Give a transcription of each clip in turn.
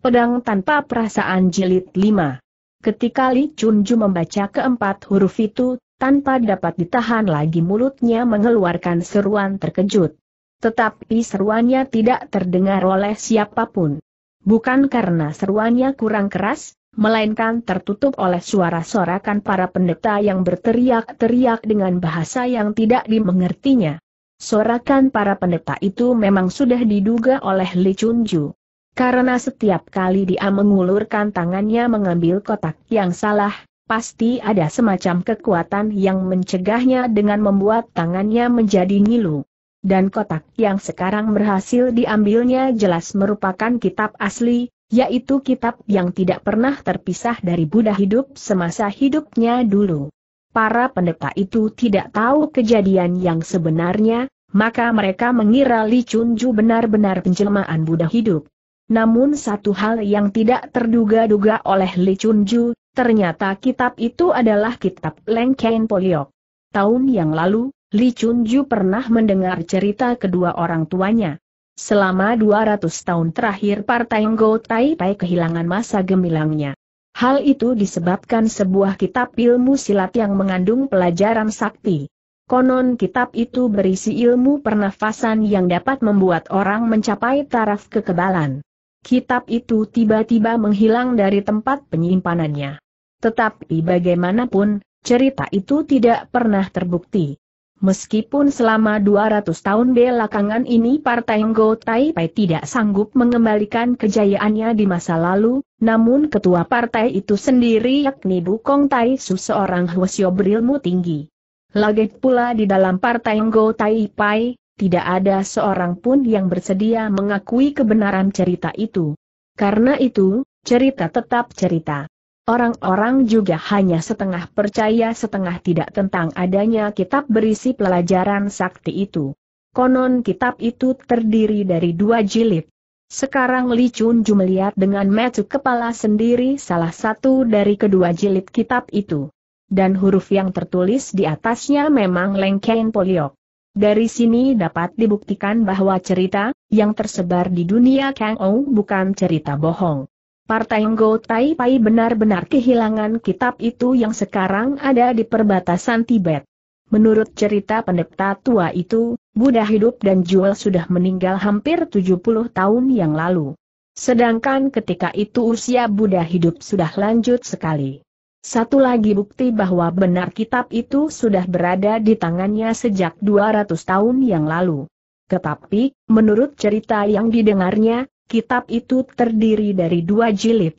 Pedang tanpa perasaan jilid 5. Ketika Li Chunju membaca keempat huruf itu, tanpa dapat ditahan lagi mulutnya mengeluarkan seruan terkejut. Tetapi seruannya tidak terdengar oleh siapapun. Bukan karena seruannya kurang keras, melainkan tertutup oleh suara sorakan para pendeta yang berteriak-teriak dengan bahasa yang tidak dimengertinya. Sorakan para pendeta itu memang sudah diduga oleh Li Chunju. Karena setiap kali dia mengulurkan tangannya mengambil kotak yang salah, pasti ada semacam kekuatan yang mencegahnya dengan membuat tangannya menjadi ngilu. Dan kotak yang sekarang berhasil diambilnya jelas merupakan kitab asli, yaitu kitab yang tidak pernah terpisah dari Buddha hidup semasa hidupnya dulu. Para pendeta itu tidak tahu kejadian yang sebenarnya, maka mereka mengira Li Chun benar-benar penjelmaan Buddha hidup. Namun satu hal yang tidak terduga-duga oleh Li Chunju, ternyata kitab itu adalah kitab Kain Poliok. Tahun yang lalu, Li Chunju pernah mendengar cerita kedua orang tuanya. Selama 200 tahun terakhir Partai Ngo Taipai kehilangan masa gemilangnya. Hal itu disebabkan sebuah kitab ilmu silat yang mengandung pelajaran sakti. Konon kitab itu berisi ilmu pernafasan yang dapat membuat orang mencapai taraf kekebalan kitab itu tiba-tiba menghilang dari tempat penyimpanannya. Tetapi bagaimanapun, cerita itu tidak pernah terbukti. Meskipun selama 200 tahun belakangan ini Partai Ngo Taipei tidak sanggup mengembalikan kejayaannya di masa lalu, namun ketua partai itu sendiri yakni Bukong Tai Su seorang Hwasyo berilmu tinggi. Lagi pula di dalam Partai Ngo Taipei tidak ada seorang pun yang bersedia mengakui kebenaran cerita itu. Karena itu, cerita tetap cerita. Orang-orang juga hanya setengah percaya setengah tidak tentang adanya kitab berisi pelajaran sakti itu. Konon kitab itu terdiri dari dua jilid. Sekarang Li Chun Ju melihat dengan metu kepala sendiri salah satu dari kedua jilid kitab itu dan huruf yang tertulis di atasnya memang Lengkeng Poliok. Dari sini dapat dibuktikan bahwa cerita yang tersebar di dunia Kang Ou bukan cerita bohong. Partai Ngo Tai Pai benar-benar kehilangan kitab itu yang sekarang ada di perbatasan Tibet. Menurut cerita pendeta tua itu, Buddha hidup dan Jual sudah meninggal hampir 70 tahun yang lalu. Sedangkan ketika itu usia Buddha hidup sudah lanjut sekali. Satu lagi bukti bahwa benar kitab itu sudah berada di tangannya sejak 200 tahun yang lalu. Tetapi, menurut cerita yang didengarnya, kitab itu terdiri dari dua jilid.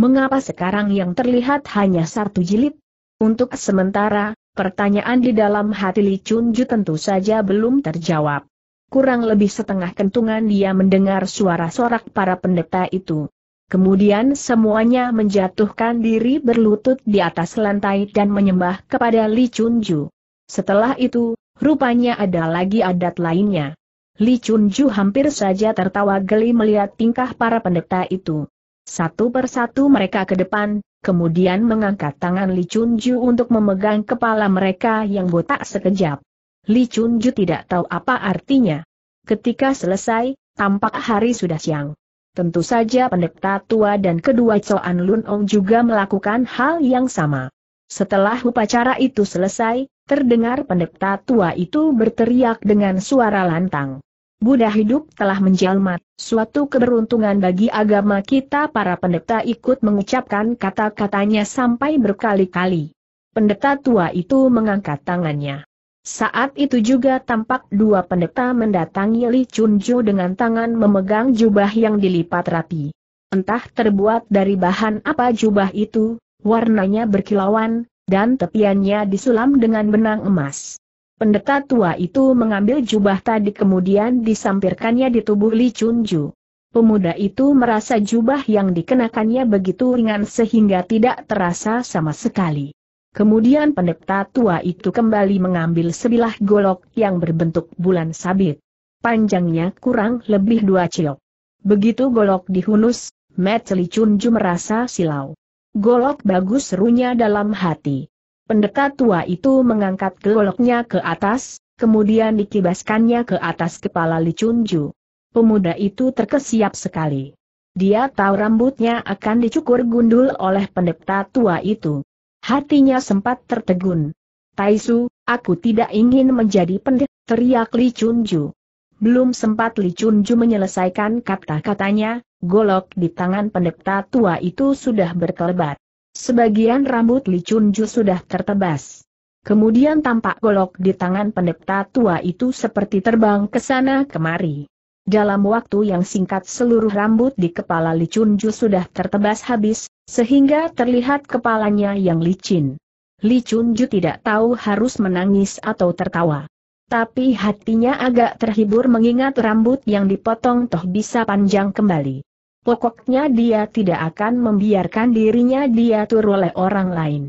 Mengapa sekarang yang terlihat hanya satu jilid? Untuk sementara, pertanyaan di dalam hati Li Chunju tentu saja belum terjawab. Kurang lebih setengah kentungan dia mendengar suara sorak para pendeta itu. Kemudian semuanya menjatuhkan diri berlutut di atas lantai dan menyembah kepada Li Chunju. Setelah itu, rupanya ada lagi adat lainnya. Li Chunju hampir saja tertawa geli melihat tingkah para pendeta itu. Satu persatu mereka ke depan, kemudian mengangkat tangan Li Chunju untuk memegang kepala mereka yang botak sekejap. Li Chunju tidak tahu apa artinya. Ketika selesai, tampak hari sudah siang. Tentu saja pendeta tua dan kedua Coan Lun Ong juga melakukan hal yang sama. Setelah upacara itu selesai, terdengar pendeta tua itu berteriak dengan suara lantang. Buddha hidup telah menjelma, suatu keberuntungan bagi agama kita para pendeta ikut mengucapkan kata-katanya sampai berkali-kali. Pendeta tua itu mengangkat tangannya. Saat itu juga tampak dua pendeta mendatangi Li Chunju dengan tangan memegang jubah yang dilipat rapi. Entah terbuat dari bahan apa jubah itu, warnanya berkilauan, dan tepiannya disulam dengan benang emas. Pendeta tua itu mengambil jubah tadi kemudian disampirkannya di tubuh Li Chunju. Pemuda itu merasa jubah yang dikenakannya begitu ringan sehingga tidak terasa sama sekali. Kemudian pendeta tua itu kembali mengambil sebilah golok yang berbentuk bulan sabit. Panjangnya kurang lebih dua cilok. Begitu golok dihunus, Meteli Chunju merasa silau. Golok bagus serunya dalam hati. Pendeta tua itu mengangkat goloknya ke atas, kemudian dikibaskannya ke atas kepala Licunju. Pemuda itu terkesiap sekali. Dia tahu rambutnya akan dicukur gundul oleh pendeta tua itu. Hatinya sempat tertegun. Taisu, aku tidak ingin menjadi pendek, teriak Li Chunju. Belum sempat Li Chunju menyelesaikan kata-katanya, golok di tangan pendekta tua itu sudah berkelebat. Sebagian rambut Li Chunju sudah tertebas. Kemudian tampak golok di tangan pendekta tua itu seperti terbang ke sana kemari. Dalam waktu yang singkat seluruh rambut di kepala Li Chunju sudah tertebas habis, sehingga terlihat kepalanya yang licin. Li Chunju tidak tahu harus menangis atau tertawa. Tapi hatinya agak terhibur mengingat rambut yang dipotong toh bisa panjang kembali. Pokoknya dia tidak akan membiarkan dirinya diatur oleh orang lain.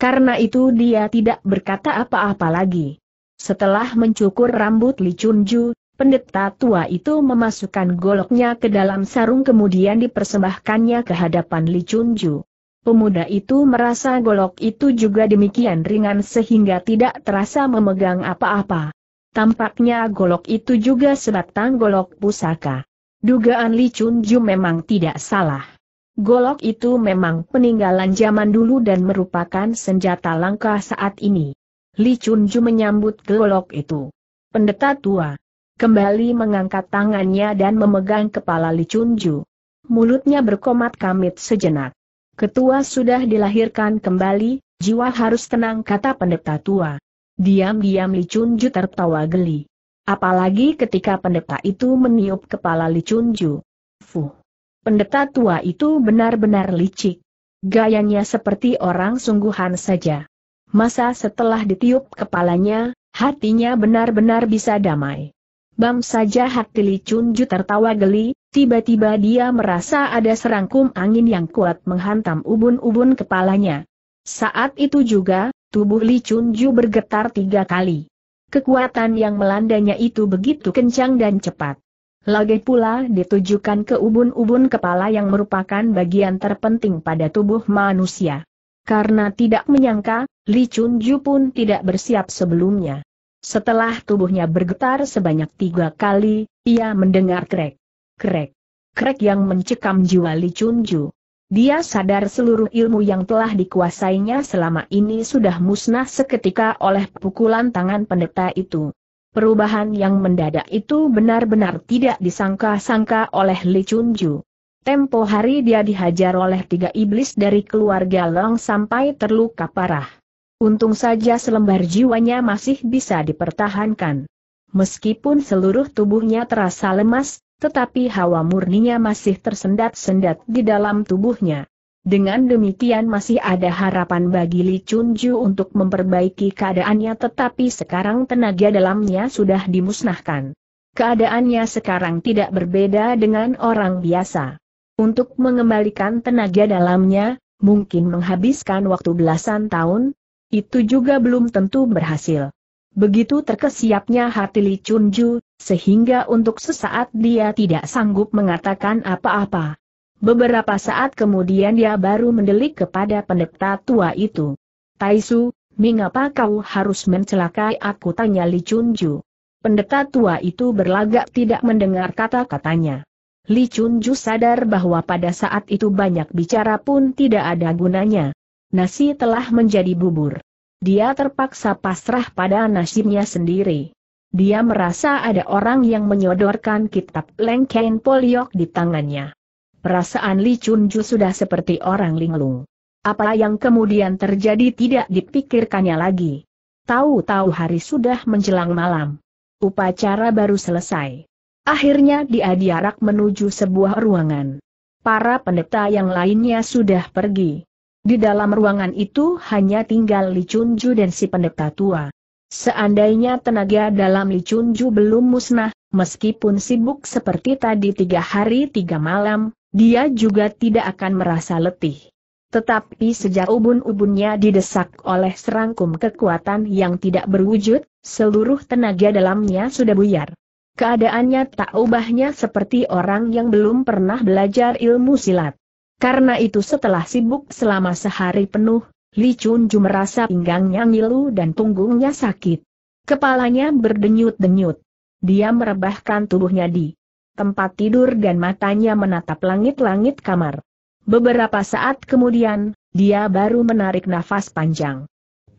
Karena itu dia tidak berkata apa-apa lagi. Setelah mencukur rambut Li Chunju, Pendeta tua itu memasukkan goloknya ke dalam sarung kemudian dipersembahkannya ke hadapan Li Chunju. Pemuda itu merasa golok itu juga demikian ringan sehingga tidak terasa memegang apa-apa. Tampaknya golok itu juga sebatang golok pusaka. Dugaan Li Chunju memang tidak salah. Golok itu memang peninggalan zaman dulu dan merupakan senjata langka saat ini. Li Chunju menyambut golok itu. Pendeta tua, kembali mengangkat tangannya dan memegang kepala Li Chunju. Mulutnya berkomat kamit sejenak. Ketua sudah dilahirkan kembali, jiwa harus tenang kata pendeta tua. Diam-diam Li Chunju tertawa geli. Apalagi ketika pendeta itu meniup kepala Li Chunju. Fuh. Pendeta tua itu benar-benar licik. Gayanya seperti orang sungguhan saja. Masa setelah ditiup kepalanya, hatinya benar-benar bisa damai. Bam saja hati Li Chunju tertawa geli, tiba-tiba dia merasa ada serangkum angin yang kuat menghantam ubun-ubun kepalanya. Saat itu juga, tubuh Li Chunju bergetar tiga kali. Kekuatan yang melandanya itu begitu kencang dan cepat. Lagi pula ditujukan ke ubun-ubun kepala yang merupakan bagian terpenting pada tubuh manusia. Karena tidak menyangka, Li Chunju pun tidak bersiap sebelumnya. Setelah tubuhnya bergetar sebanyak tiga kali, ia mendengar krek, krek, krek yang mencekam jiwa Li Chunju. Dia sadar seluruh ilmu yang telah dikuasainya selama ini sudah musnah seketika oleh pukulan tangan pendeta itu. Perubahan yang mendadak itu benar-benar tidak disangka-sangka oleh Li Chunju. Tempo hari dia dihajar oleh tiga iblis dari keluarga Long sampai terluka parah. Untung saja selembar jiwanya masih bisa dipertahankan. Meskipun seluruh tubuhnya terasa lemas, tetapi hawa murninya masih tersendat-sendat di dalam tubuhnya. Dengan demikian masih ada harapan bagi Li Chunju untuk memperbaiki keadaannya tetapi sekarang tenaga dalamnya sudah dimusnahkan. Keadaannya sekarang tidak berbeda dengan orang biasa. Untuk mengembalikan tenaga dalamnya, mungkin menghabiskan waktu belasan tahun, itu juga belum tentu berhasil. Begitu terkesiapnya hati Li Chunju, sehingga untuk sesaat dia tidak sanggup mengatakan apa-apa. Beberapa saat kemudian dia baru mendelik kepada pendeta tua itu. Taisu, mengapa kau harus mencelakai aku tanya Li Chunju. Pendeta tua itu berlagak tidak mendengar kata-katanya. Li Chunju sadar bahwa pada saat itu banyak bicara pun tidak ada gunanya nasi telah menjadi bubur. Dia terpaksa pasrah pada nasibnya sendiri. Dia merasa ada orang yang menyodorkan kitab Lengkain Poliok di tangannya. Perasaan Li Chunju sudah seperti orang linglung. Apa yang kemudian terjadi tidak dipikirkannya lagi. Tahu-tahu hari sudah menjelang malam. Upacara baru selesai. Akhirnya dia diarak menuju sebuah ruangan. Para pendeta yang lainnya sudah pergi. Di dalam ruangan itu hanya tinggal Li Chunju dan si pendeta tua. Seandainya tenaga dalam Li Chunju belum musnah, meskipun sibuk seperti tadi tiga hari tiga malam, dia juga tidak akan merasa letih. Tetapi sejak ubun-ubunnya didesak oleh serangkum kekuatan yang tidak berwujud, seluruh tenaga dalamnya sudah buyar. Keadaannya tak ubahnya seperti orang yang belum pernah belajar ilmu silat. Karena itu setelah sibuk selama sehari penuh, Li Chunju merasa pinggangnya ngilu dan punggungnya sakit. Kepalanya berdenyut-denyut. Dia merebahkan tubuhnya di tempat tidur dan matanya menatap langit-langit kamar. Beberapa saat kemudian, dia baru menarik nafas panjang.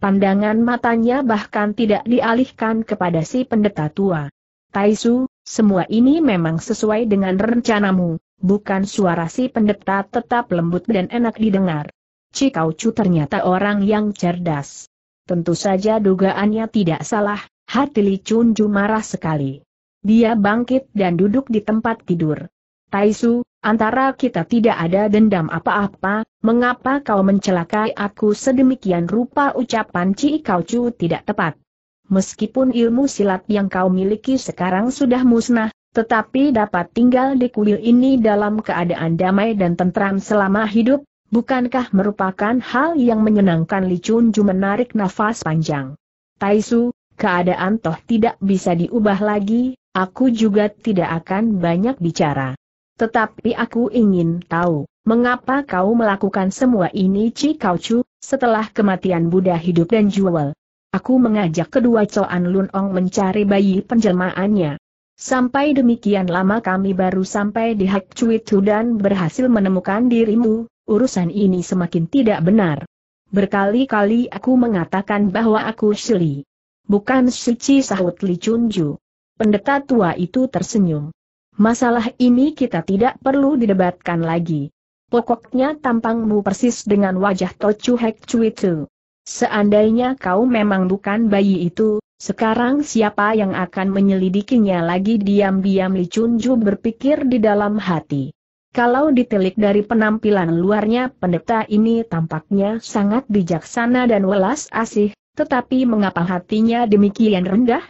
Pandangan matanya bahkan tidak dialihkan kepada si pendeta tua. Taisu, semua ini memang sesuai dengan rencanamu, bukan suara si pendeta tetap lembut dan enak didengar. Cikau Chu ternyata orang yang cerdas. Tentu saja dugaannya tidak salah, hati Li Chunju marah sekali. Dia bangkit dan duduk di tempat tidur. Taisu, antara kita tidak ada dendam apa-apa, mengapa kau mencelakai aku sedemikian rupa ucapan Cikau Chu tidak tepat. Meskipun ilmu silat yang kau miliki sekarang sudah musnah, tetapi dapat tinggal di kuil ini dalam keadaan damai dan tentram selama hidup, bukankah merupakan hal yang menyenangkan Li Chunju menarik nafas panjang. Taisu, keadaan toh tidak bisa diubah lagi, aku juga tidak akan banyak bicara. Tetapi aku ingin tahu, mengapa kau melakukan semua ini Ci Kau Chu, setelah kematian Buddha hidup dan jual. Aku mengajak kedua Coan Lun Ong mencari bayi penjelmaannya. Sampai demikian lama kami baru sampai di Hak Cuitu dan berhasil menemukan dirimu, urusan ini semakin tidak benar. Berkali-kali aku mengatakan bahwa aku Shili. Bukan suci sahut Li Chunju. Pendeta tua itu tersenyum. Masalah ini kita tidak perlu didebatkan lagi. Pokoknya tampangmu persis dengan wajah Tochu Hek Cuitu. Seandainya kau memang bukan bayi itu, sekarang siapa yang akan menyelidikinya lagi diam-diam Li Chunju berpikir di dalam hati. Kalau ditelik dari penampilan luarnya pendeta ini tampaknya sangat bijaksana dan welas asih, tetapi mengapa hatinya demikian rendah?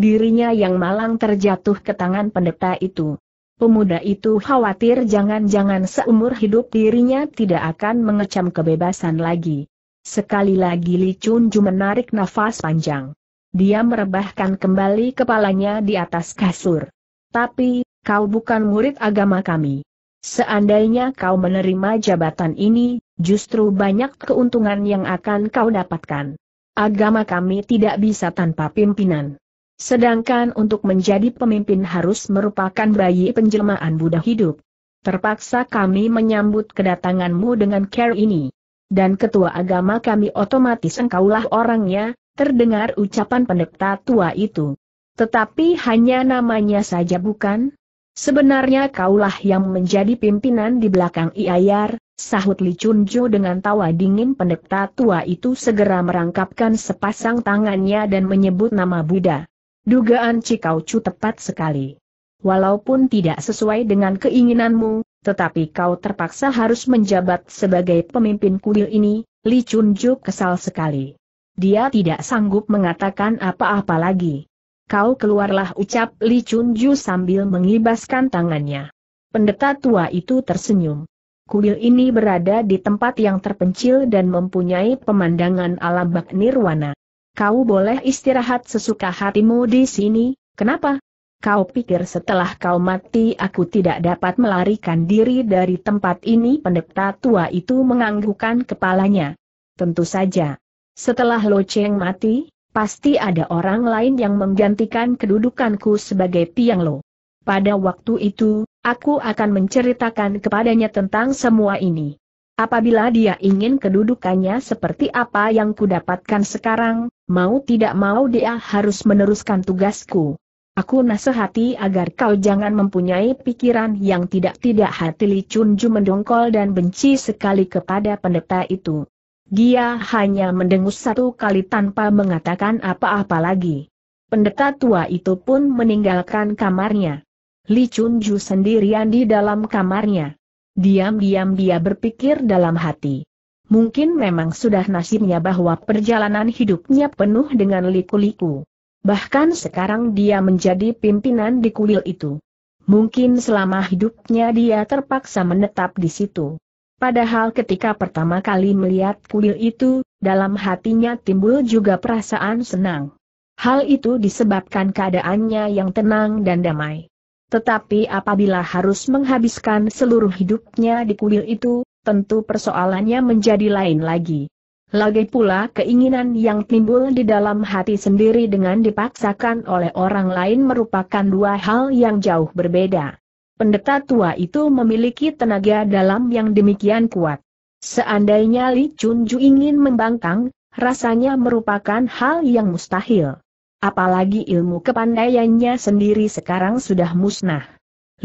Dirinya yang malang terjatuh ke tangan pendeta itu. Pemuda itu khawatir jangan-jangan seumur hidup dirinya tidak akan mengecam kebebasan lagi. Sekali lagi Li Chunju menarik nafas panjang. Dia merebahkan kembali kepalanya di atas kasur. Tapi, kau bukan murid agama kami. Seandainya kau menerima jabatan ini, justru banyak keuntungan yang akan kau dapatkan. Agama kami tidak bisa tanpa pimpinan. Sedangkan untuk menjadi pemimpin harus merupakan bayi penjelmaan Buddha hidup. Terpaksa kami menyambut kedatanganmu dengan care ini. Dan ketua agama kami otomatis engkaulah orangnya, terdengar ucapan pendeta tua itu. Tetapi hanya namanya saja bukan? Sebenarnya kaulah yang menjadi pimpinan di belakang Iayar, sahut Li Chunjo dengan tawa dingin pendeta tua itu segera merangkapkan sepasang tangannya dan menyebut nama Buddha. Dugaan Cikau Chu tepat sekali. Walaupun tidak sesuai dengan keinginanmu, tetapi kau terpaksa harus menjabat sebagai pemimpin kuil ini, Li Chunjo kesal sekali. Dia tidak sanggup mengatakan apa-apa lagi. Kau keluarlah ucap Li Chunju sambil mengibaskan tangannya. Pendeta tua itu tersenyum. Kuil ini berada di tempat yang terpencil dan mempunyai pemandangan alam bak nirwana. Kau boleh istirahat sesuka hatimu di sini, kenapa? Kau pikir setelah kau mati aku tidak dapat melarikan diri dari tempat ini pendeta tua itu menganggukkan kepalanya. Tentu saja. Setelah Lo Cheng mati, pasti ada orang lain yang menggantikan kedudukanku sebagai Tiang Lo. Pada waktu itu, aku akan menceritakan kepadanya tentang semua ini. Apabila dia ingin kedudukannya seperti apa yang kudapatkan sekarang, mau tidak mau dia harus meneruskan tugasku. Aku nasihati agar kau jangan mempunyai pikiran yang tidak-tidak hati Li Chun Ju mendongkol dan benci sekali kepada pendeta itu. Dia hanya mendengus satu kali tanpa mengatakan apa-apa lagi. Pendeta tua itu pun meninggalkan kamarnya. Li Chunju sendirian di dalam kamarnya. Diam-diam dia berpikir dalam hati. Mungkin memang sudah nasibnya bahwa perjalanan hidupnya penuh dengan liku-liku. Bahkan sekarang dia menjadi pimpinan di kuil itu. Mungkin selama hidupnya dia terpaksa menetap di situ. Padahal ketika pertama kali melihat kuil itu, dalam hatinya timbul juga perasaan senang. Hal itu disebabkan keadaannya yang tenang dan damai. Tetapi apabila harus menghabiskan seluruh hidupnya di kuil itu, tentu persoalannya menjadi lain lagi. Lagi pula keinginan yang timbul di dalam hati sendiri dengan dipaksakan oleh orang lain merupakan dua hal yang jauh berbeda. Pendeta tua itu memiliki tenaga dalam yang demikian kuat. Seandainya Li Chunju ingin membangkang, rasanya merupakan hal yang mustahil. Apalagi ilmu kepandaiannya sendiri sekarang sudah musnah.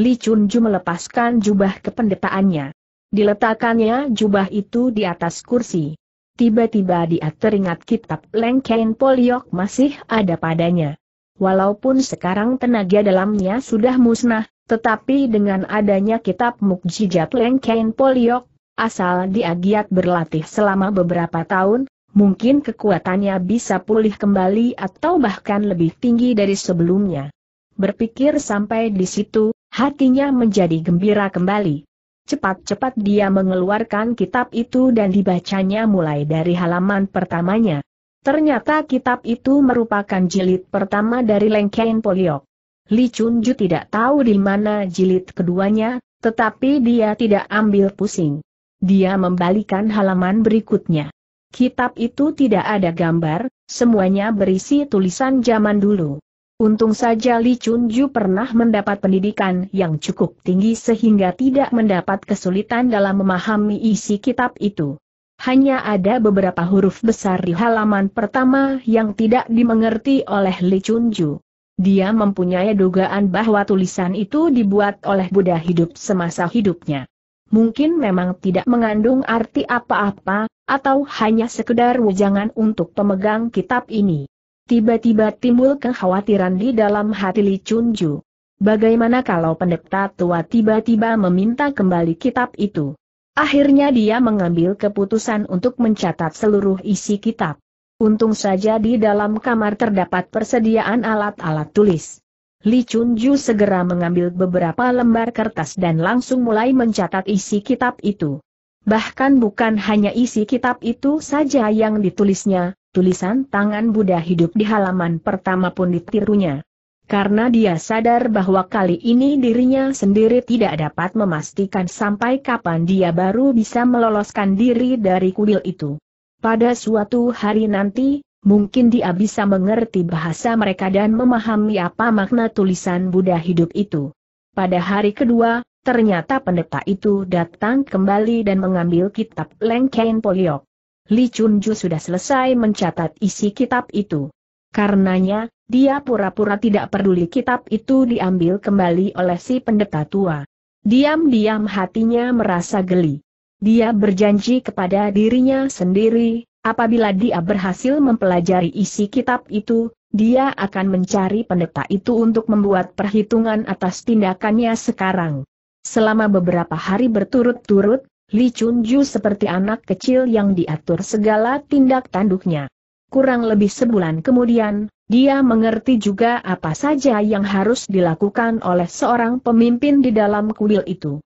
Li Chunju melepaskan jubah kependetaannya. Diletakkannya jubah itu di atas kursi. Tiba-tiba dia teringat kitab Lengkain Poliok masih ada padanya. Walaupun sekarang tenaga dalamnya sudah musnah, tetapi dengan adanya kitab Mukjizat Lengkain Poliok, asal dia giat berlatih selama beberapa tahun, mungkin kekuatannya bisa pulih kembali atau bahkan lebih tinggi dari sebelumnya. Berpikir sampai di situ, hatinya menjadi gembira kembali. Cepat-cepat dia mengeluarkan kitab itu dan dibacanya mulai dari halaman pertamanya. Ternyata kitab itu merupakan jilid pertama dari Lengkain Poliok. Li Chunju tidak tahu di mana jilid keduanya, tetapi dia tidak ambil pusing. Dia membalikan halaman berikutnya. Kitab itu tidak ada gambar, semuanya berisi tulisan zaman dulu. Untung saja Li Chunju pernah mendapat pendidikan yang cukup tinggi sehingga tidak mendapat kesulitan dalam memahami isi kitab itu. Hanya ada beberapa huruf besar di halaman pertama yang tidak dimengerti oleh Li Chunju. Dia mempunyai dugaan bahwa tulisan itu dibuat oleh Buddha hidup semasa hidupnya. Mungkin memang tidak mengandung arti apa-apa, atau hanya sekedar wujangan untuk pemegang kitab ini. Tiba-tiba timbul kekhawatiran di dalam hati Li Chunju. Bagaimana kalau pendeta tua tiba-tiba meminta kembali kitab itu? Akhirnya dia mengambil keputusan untuk mencatat seluruh isi kitab. Untung saja di dalam kamar terdapat persediaan alat-alat tulis. Li Chunju segera mengambil beberapa lembar kertas dan langsung mulai mencatat isi kitab itu. Bahkan bukan hanya isi kitab itu saja yang ditulisnya, tulisan tangan Buddha hidup di halaman pertama pun ditirunya. Karena dia sadar bahwa kali ini dirinya sendiri tidak dapat memastikan sampai kapan dia baru bisa meloloskan diri dari kuil itu. Pada suatu hari nanti, mungkin dia bisa mengerti bahasa mereka dan memahami apa makna tulisan Buddha hidup itu. Pada hari kedua, ternyata pendeta itu datang kembali dan mengambil kitab Lengkain Poliok. Li Chunju sudah selesai mencatat isi kitab itu. Karenanya, dia pura-pura tidak peduli kitab itu diambil kembali oleh si pendeta tua. Diam-diam hatinya merasa geli. Dia berjanji kepada dirinya sendiri, apabila dia berhasil mempelajari isi kitab itu, dia akan mencari pendeta itu untuk membuat perhitungan atas tindakannya sekarang. Selama beberapa hari berturut-turut, Li Chunju seperti anak kecil yang diatur segala tindak tanduknya. Kurang lebih sebulan kemudian, dia mengerti juga apa saja yang harus dilakukan oleh seorang pemimpin di dalam kuil itu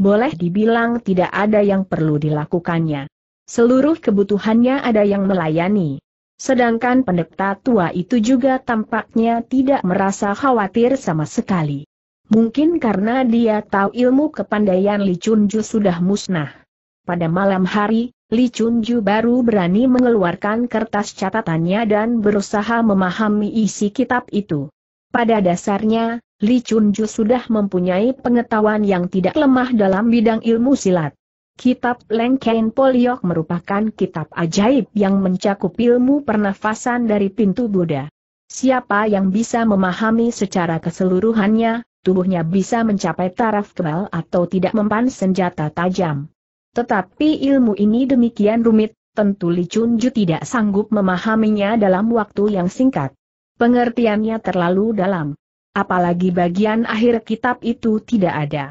boleh dibilang tidak ada yang perlu dilakukannya. Seluruh kebutuhannya ada yang melayani. Sedangkan pendeta tua itu juga tampaknya tidak merasa khawatir sama sekali. Mungkin karena dia tahu ilmu kepandaian Li Chunju sudah musnah. Pada malam hari, Li Chunju baru berani mengeluarkan kertas catatannya dan berusaha memahami isi kitab itu. Pada dasarnya, Li Chunju sudah mempunyai pengetahuan yang tidak lemah dalam bidang ilmu silat. Kitab Kain Poliok merupakan kitab ajaib yang mencakup ilmu pernafasan dari pintu Buddha. Siapa yang bisa memahami secara keseluruhannya, tubuhnya bisa mencapai taraf kebal atau tidak mempan senjata tajam. Tetapi ilmu ini demikian rumit, tentu Li Chunju tidak sanggup memahaminya dalam waktu yang singkat. Pengertiannya terlalu dalam. Apalagi bagian akhir kitab itu tidak ada.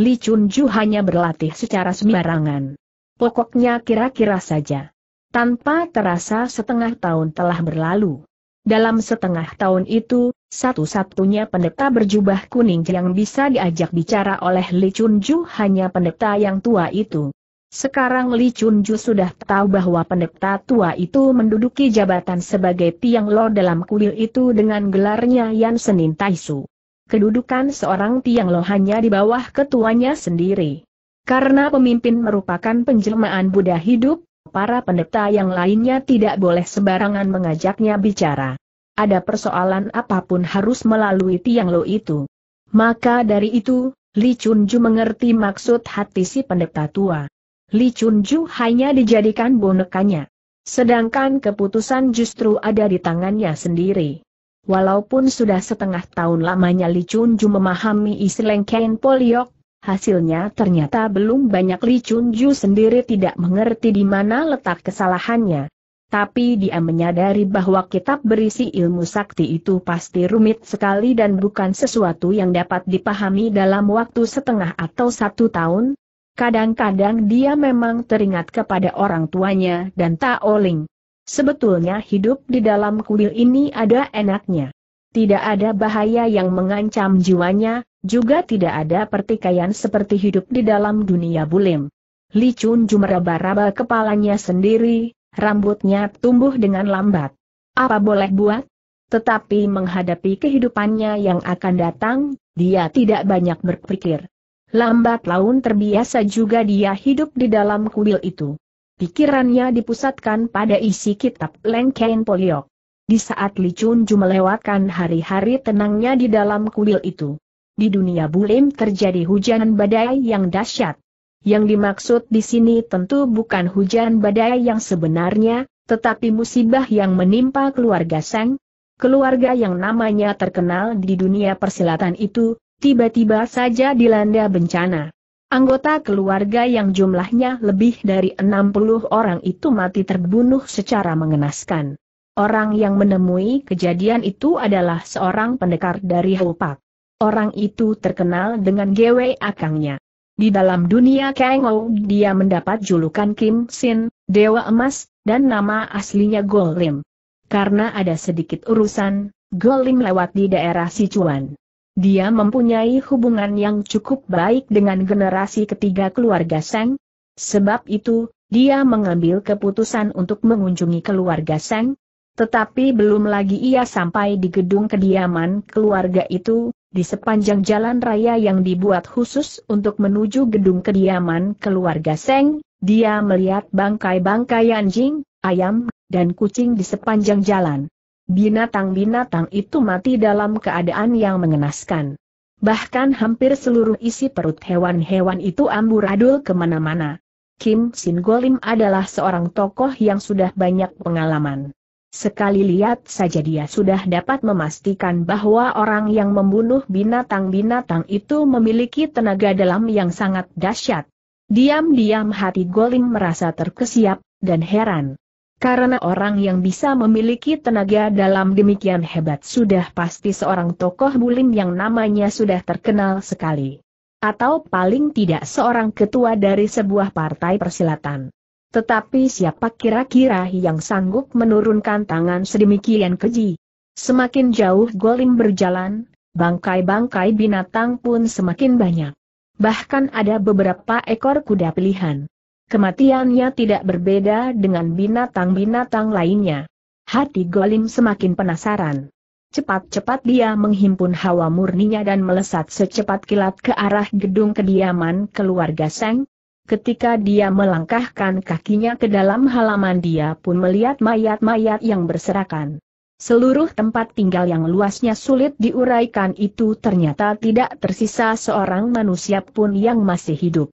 Li Chunju hanya berlatih secara sembarangan. Pokoknya kira-kira saja. Tanpa terasa setengah tahun telah berlalu. Dalam setengah tahun itu, satu-satunya pendeta berjubah kuning yang bisa diajak bicara oleh Li Chunju hanya pendeta yang tua itu. Sekarang Li Chunju sudah tahu bahwa pendeta tua itu menduduki jabatan sebagai tiang lo dalam kuil itu dengan gelarnya Yan Senin Taisu. Kedudukan seorang tiang lo hanya di bawah ketuanya sendiri. Karena pemimpin merupakan penjelmaan Buddha hidup, para pendeta yang lainnya tidak boleh sembarangan mengajaknya bicara. Ada persoalan apapun harus melalui tiang lo itu. Maka dari itu, Li Chunju mengerti maksud hati si pendeta tua. Li Chunju hanya dijadikan bonekanya. Sedangkan keputusan justru ada di tangannya sendiri. Walaupun sudah setengah tahun lamanya Li Chunju memahami istilah Ken Poliok, hasilnya ternyata belum banyak Li Chunju sendiri tidak mengerti di mana letak kesalahannya. Tapi dia menyadari bahwa kitab berisi ilmu sakti itu pasti rumit sekali dan bukan sesuatu yang dapat dipahami dalam waktu setengah atau satu tahun, Kadang-kadang dia memang teringat kepada orang tuanya dan Taoling. Sebetulnya hidup di dalam kuil ini ada enaknya. Tidak ada bahaya yang mengancam jiwanya, juga tidak ada pertikaian seperti hidup di dalam dunia bulim. Li Chun meraba raba kepalanya sendiri, rambutnya tumbuh dengan lambat. Apa boleh buat? Tetapi menghadapi kehidupannya yang akan datang, dia tidak banyak berpikir lambat laun terbiasa juga dia hidup di dalam kuil itu. Pikirannya dipusatkan pada isi kitab Lengkain Poliok. Di saat Li Chunju melewatkan hari-hari tenangnya di dalam kuil itu. Di dunia bulim terjadi hujan badai yang dahsyat. Yang dimaksud di sini tentu bukan hujan badai yang sebenarnya, tetapi musibah yang menimpa keluarga Sang, keluarga yang namanya terkenal di dunia persilatan itu, tiba-tiba saja dilanda bencana. Anggota keluarga yang jumlahnya lebih dari 60 orang itu mati terbunuh secara mengenaskan. Orang yang menemui kejadian itu adalah seorang pendekar dari Hopak. Orang itu terkenal dengan Gwe Akangnya. Di dalam dunia Kengo, dia mendapat julukan Kim Sin, Dewa Emas, dan nama aslinya Golim. Karena ada sedikit urusan, Golim lewat di daerah Sichuan. Dia mempunyai hubungan yang cukup baik dengan generasi ketiga keluarga Seng. Sebab itu, dia mengambil keputusan untuk mengunjungi keluarga Seng. Tetapi belum lagi ia sampai di gedung kediaman keluarga itu, di sepanjang jalan raya yang dibuat khusus untuk menuju gedung kediaman keluarga Seng, dia melihat bangkai-bangkai anjing, ayam, dan kucing di sepanjang jalan. Binatang-binatang itu mati dalam keadaan yang mengenaskan. Bahkan hampir seluruh isi perut hewan-hewan itu amburadul kemana-mana. Kim Sin Golim adalah seorang tokoh yang sudah banyak pengalaman. Sekali lihat saja dia sudah dapat memastikan bahwa orang yang membunuh binatang-binatang itu memiliki tenaga dalam yang sangat dahsyat. Diam-diam hati Golim merasa terkesiap, dan heran. Karena orang yang bisa memiliki tenaga dalam demikian hebat sudah pasti seorang tokoh bulim yang namanya sudah terkenal sekali. Atau paling tidak seorang ketua dari sebuah partai persilatan. Tetapi siapa kira-kira yang sanggup menurunkan tangan sedemikian keji? Semakin jauh Golim berjalan, bangkai-bangkai binatang pun semakin banyak. Bahkan ada beberapa ekor kuda pilihan. Kematiannya tidak berbeda dengan binatang-binatang lainnya. Hati Golim semakin penasaran. Cepat-cepat dia menghimpun hawa murninya dan melesat secepat kilat ke arah gedung kediaman keluarga Seng. Ketika dia melangkahkan kakinya ke dalam halaman dia pun melihat mayat-mayat yang berserakan. Seluruh tempat tinggal yang luasnya sulit diuraikan itu ternyata tidak tersisa seorang manusia pun yang masih hidup.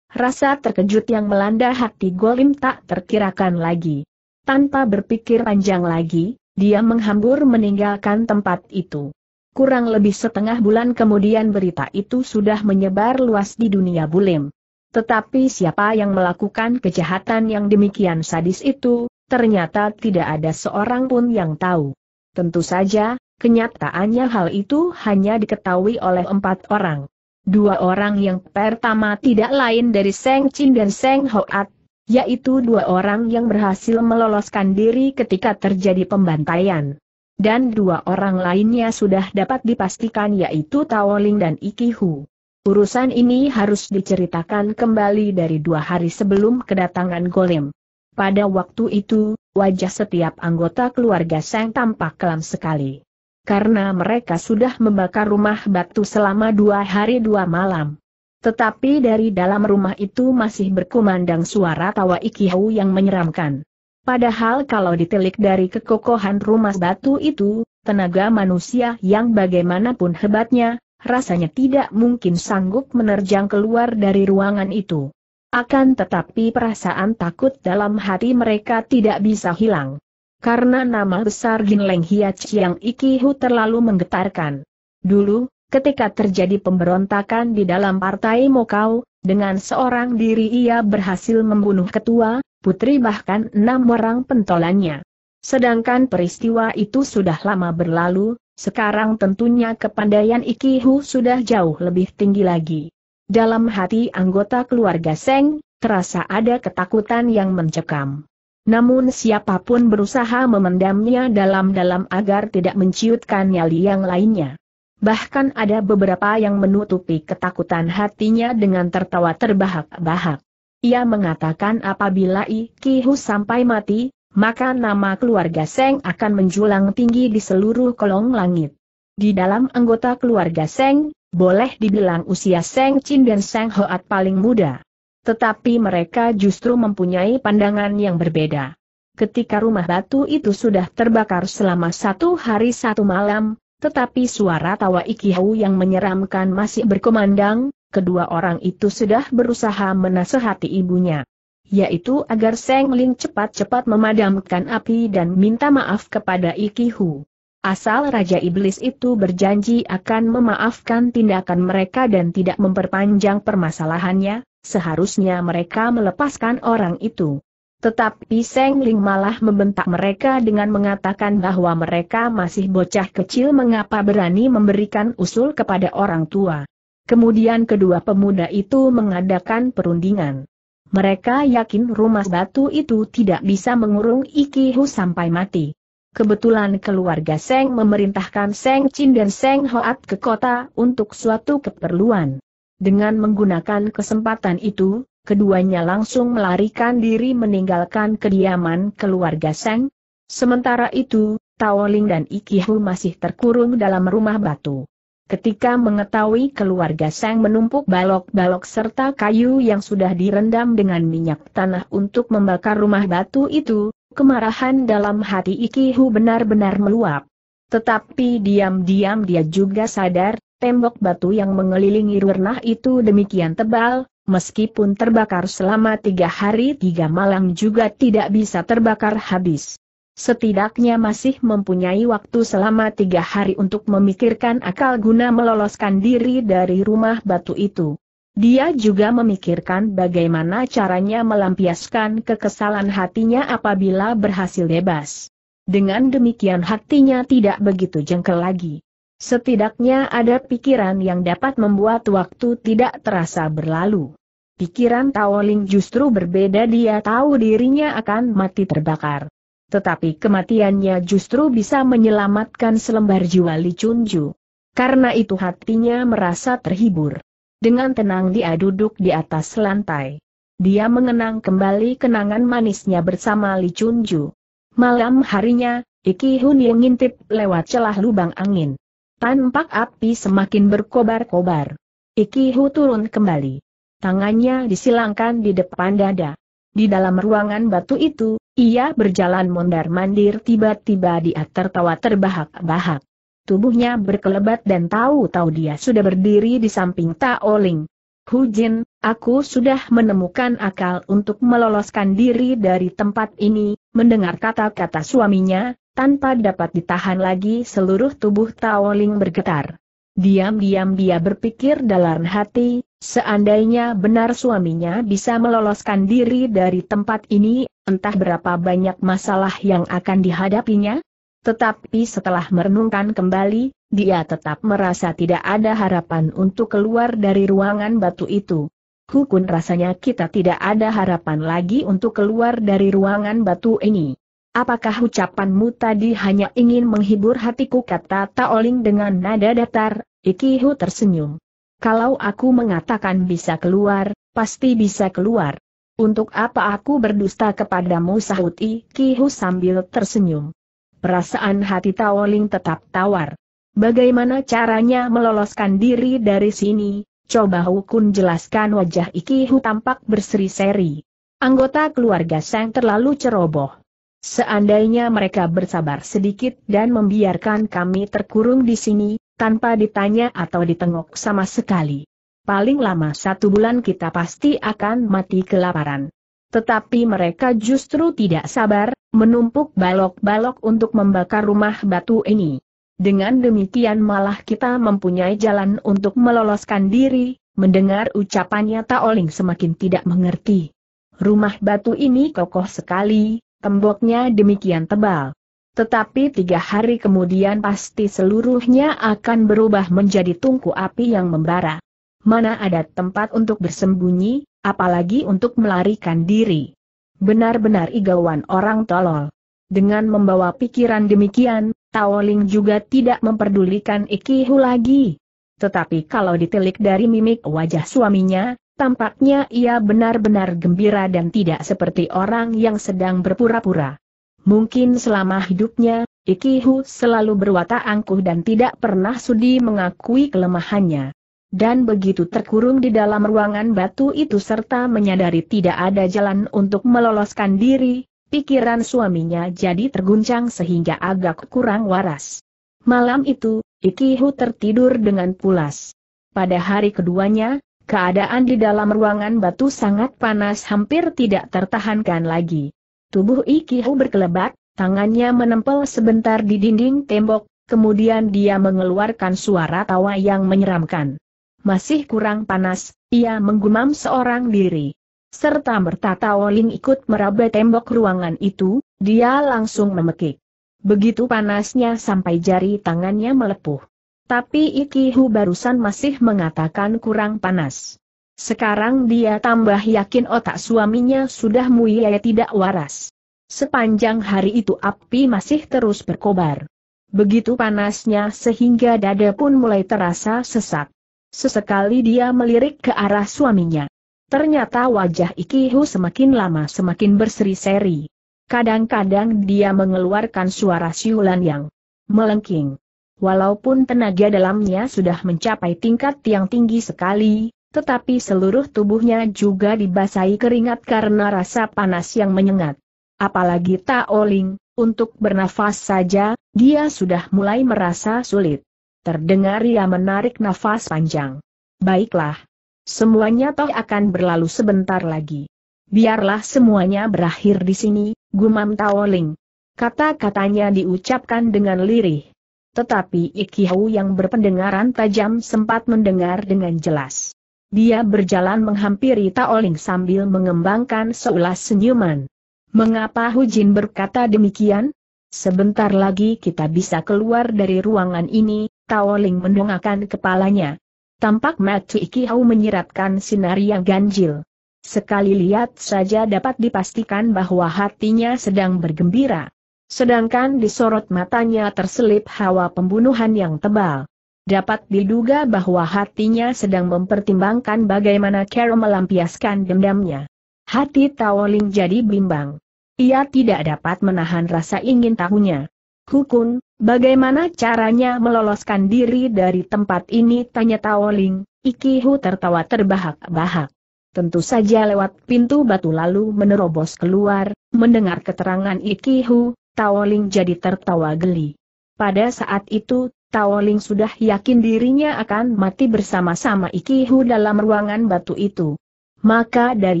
Rasa terkejut yang melanda hati Golim tak terkirakan lagi. Tanpa berpikir panjang lagi, dia menghambur meninggalkan tempat itu. Kurang lebih setengah bulan kemudian berita itu sudah menyebar luas di dunia bulim. Tetapi siapa yang melakukan kejahatan yang demikian sadis itu, ternyata tidak ada seorang pun yang tahu. Tentu saja, kenyataannya hal itu hanya diketahui oleh empat orang. Dua orang yang pertama tidak lain dari Seng Chin dan Seng Hoat, yaitu dua orang yang berhasil meloloskan diri ketika terjadi pembantaian. Dan dua orang lainnya sudah dapat dipastikan yaitu Taoling dan Ikihu. Urusan ini harus diceritakan kembali dari dua hari sebelum kedatangan Golem. Pada waktu itu, wajah setiap anggota keluarga Seng tampak kelam sekali karena mereka sudah membakar rumah batu selama dua hari dua malam. Tetapi dari dalam rumah itu masih berkumandang suara tawa ikihau yang menyeramkan. Padahal kalau ditelik dari kekokohan rumah batu itu, tenaga manusia yang bagaimanapun hebatnya, rasanya tidak mungkin sanggup menerjang keluar dari ruangan itu. Akan tetapi perasaan takut dalam hati mereka tidak bisa hilang karena nama besar Ginleng Hiat Chiang Ikihu terlalu menggetarkan. Dulu, ketika terjadi pemberontakan di dalam partai Mokau, dengan seorang diri ia berhasil membunuh ketua, putri bahkan enam orang pentolannya. Sedangkan peristiwa itu sudah lama berlalu, sekarang tentunya kepandaian Ikihu sudah jauh lebih tinggi lagi. Dalam hati anggota keluarga Seng, terasa ada ketakutan yang mencekam. Namun siapapun berusaha memendamnya dalam-dalam agar tidak menciutkan nyali yang lainnya. Bahkan ada beberapa yang menutupi ketakutan hatinya dengan tertawa terbahak-bahak. Ia mengatakan apabila ikihu sampai mati, maka nama keluarga Seng akan menjulang tinggi di seluruh kolong langit. Di dalam anggota keluarga Seng, boleh dibilang usia Seng Chin dan Seng Hoat paling muda. Tetapi mereka justru mempunyai pandangan yang berbeda. Ketika rumah batu itu sudah terbakar selama satu hari satu malam, tetapi suara tawa Ikihau yang menyeramkan masih berkumandang, kedua orang itu sudah berusaha menasehati ibunya yaitu agar Seng Ling cepat-cepat memadamkan api dan minta maaf kepada Ikihu. Asal Raja Iblis itu berjanji akan memaafkan tindakan mereka dan tidak memperpanjang permasalahannya, seharusnya mereka melepaskan orang itu. Tetapi Seng Ling malah membentak mereka dengan mengatakan bahwa mereka masih bocah kecil mengapa berani memberikan usul kepada orang tua. Kemudian kedua pemuda itu mengadakan perundingan. Mereka yakin rumah batu itu tidak bisa mengurung Iki Hu sampai mati. Kebetulan keluarga Seng memerintahkan Seng Chin dan Seng Hoat ke kota untuk suatu keperluan. Dengan menggunakan kesempatan itu, keduanya langsung melarikan diri meninggalkan kediaman keluarga Seng. Sementara itu, Taoling dan Ikihu masih terkurung dalam rumah batu. Ketika mengetahui keluarga Seng menumpuk balok-balok serta kayu yang sudah direndam dengan minyak tanah untuk membakar rumah batu itu, kemarahan dalam hati Ikihu benar-benar meluap. Tetapi diam-diam dia juga sadar Tembok batu yang mengelilingi rurnah itu demikian tebal, meskipun terbakar selama tiga hari tiga malam juga tidak bisa terbakar habis. Setidaknya masih mempunyai waktu selama tiga hari untuk memikirkan akal guna meloloskan diri dari rumah batu itu. Dia juga memikirkan bagaimana caranya melampiaskan kekesalan hatinya apabila berhasil bebas. Dengan demikian hatinya tidak begitu jengkel lagi. Setidaknya ada pikiran yang dapat membuat waktu tidak terasa berlalu. Pikiran Taoling justru berbeda dia tahu dirinya akan mati terbakar. Tetapi kematiannya justru bisa menyelamatkan selembar jiwa Li Chunju. Karena itu hatinya merasa terhibur. Dengan tenang dia duduk di atas lantai. Dia mengenang kembali kenangan manisnya bersama Li Chunju. Malam harinya, Iki Hun yang ngintip lewat celah lubang angin. Tampak api semakin berkobar-kobar. Ikihu turun kembali. Tangannya disilangkan di depan dada. Di dalam ruangan batu itu, ia berjalan mondar-mandir tiba-tiba dia tertawa terbahak-bahak. Tubuhnya berkelebat dan tahu-tahu dia sudah berdiri di samping Taoling. Jin, aku sudah menemukan akal untuk meloloskan diri dari tempat ini, mendengar kata-kata suaminya, tanpa dapat ditahan lagi seluruh tubuh Taoling bergetar. Diam-diam dia berpikir dalam hati, seandainya benar suaminya bisa meloloskan diri dari tempat ini, entah berapa banyak masalah yang akan dihadapinya. Tetapi setelah merenungkan kembali, dia tetap merasa tidak ada harapan untuk keluar dari ruangan batu itu. Hukun rasanya kita tidak ada harapan lagi untuk keluar dari ruangan batu ini. Apakah ucapanmu tadi hanya ingin menghibur hatiku kata Taoling dengan nada datar, Ikihu tersenyum. Kalau aku mengatakan bisa keluar, pasti bisa keluar. Untuk apa aku berdusta kepadamu sahut Ikihu sambil tersenyum. Perasaan hati Taoling tetap tawar. Bagaimana caranya meloloskan diri dari sini? Coba Hukun jelaskan wajah Ikihu tampak berseri-seri. Anggota keluarga Sang terlalu ceroboh. Seandainya mereka bersabar sedikit dan membiarkan kami terkurung di sini, tanpa ditanya atau ditengok sama sekali. Paling lama satu bulan kita pasti akan mati kelaparan. Tetapi mereka justru tidak sabar, menumpuk balok-balok untuk membakar rumah batu ini. Dengan demikian malah kita mempunyai jalan untuk meloloskan diri, mendengar ucapannya Taoling semakin tidak mengerti. Rumah batu ini kokoh sekali, temboknya demikian tebal. Tetapi tiga hari kemudian pasti seluruhnya akan berubah menjadi tungku api yang membara. Mana ada tempat untuk bersembunyi, apalagi untuk melarikan diri. Benar-benar igawan orang tolol. Dengan membawa pikiran demikian, Taoling juga tidak memperdulikan Ikihu lagi. Tetapi kalau ditelik dari mimik wajah suaminya, Tampaknya ia benar-benar gembira dan tidak seperti orang yang sedang berpura-pura. Mungkin selama hidupnya, Ikihu selalu berwatak angkuh dan tidak pernah sudi mengakui kelemahannya. Dan begitu terkurung di dalam ruangan batu itu serta menyadari tidak ada jalan untuk meloloskan diri, pikiran suaminya jadi terguncang sehingga agak kurang waras. Malam itu, Ikihu tertidur dengan pulas. Pada hari keduanya, Keadaan di dalam ruangan batu sangat panas hampir tidak tertahankan lagi. Tubuh Ikihu berkelebat, tangannya menempel sebentar di dinding tembok, kemudian dia mengeluarkan suara tawa yang menyeramkan. Masih kurang panas, ia menggumam seorang diri. Serta bertata Oling ikut meraba tembok ruangan itu, dia langsung memekik. Begitu panasnya sampai jari tangannya melepuh. Tapi Ikihu barusan masih mengatakan kurang panas. Sekarang dia tambah yakin otak suaminya sudah mulia tidak waras. Sepanjang hari itu api masih terus berkobar. Begitu panasnya sehingga dada pun mulai terasa sesak. Sesekali dia melirik ke arah suaminya. Ternyata wajah Ikihu semakin lama semakin berseri-seri. Kadang-kadang dia mengeluarkan suara siulan yang melengking. Walaupun tenaga dalamnya sudah mencapai tingkat yang tinggi sekali, tetapi seluruh tubuhnya juga dibasahi keringat karena rasa panas yang menyengat. Apalagi Taoling, untuk bernafas saja, dia sudah mulai merasa sulit. Terdengar ia menarik nafas panjang. Baiklah. Semuanya toh akan berlalu sebentar lagi. Biarlah semuanya berakhir di sini, gumam Taoling. Kata-katanya diucapkan dengan lirih. Tetapi Ikihau yang berpendengaran tajam sempat mendengar dengan jelas. Dia berjalan menghampiri Taoling sambil mengembangkan seulas senyuman. Mengapa Hu Jin berkata demikian? Sebentar lagi kita bisa keluar dari ruangan ini, Taoling mendongakkan kepalanya. Tampak Matu Ikihau menyiratkan sinar yang ganjil. Sekali lihat saja dapat dipastikan bahwa hatinya sedang bergembira. Sedangkan di sorot matanya terselip hawa pembunuhan yang tebal. Dapat diduga bahwa hatinya sedang mempertimbangkan bagaimana Carol melampiaskan dendamnya. Hati Taoling jadi bimbang. Ia tidak dapat menahan rasa ingin tahunya. Hukun, bagaimana caranya meloloskan diri dari tempat ini? Tanya Taoling, Ikihu tertawa terbahak-bahak. Tentu saja lewat pintu batu lalu menerobos keluar, mendengar keterangan Ikihu, Taoling jadi tertawa geli. Pada saat itu, Taoling sudah yakin dirinya akan mati bersama-sama Ikihu dalam ruangan batu itu. Maka dari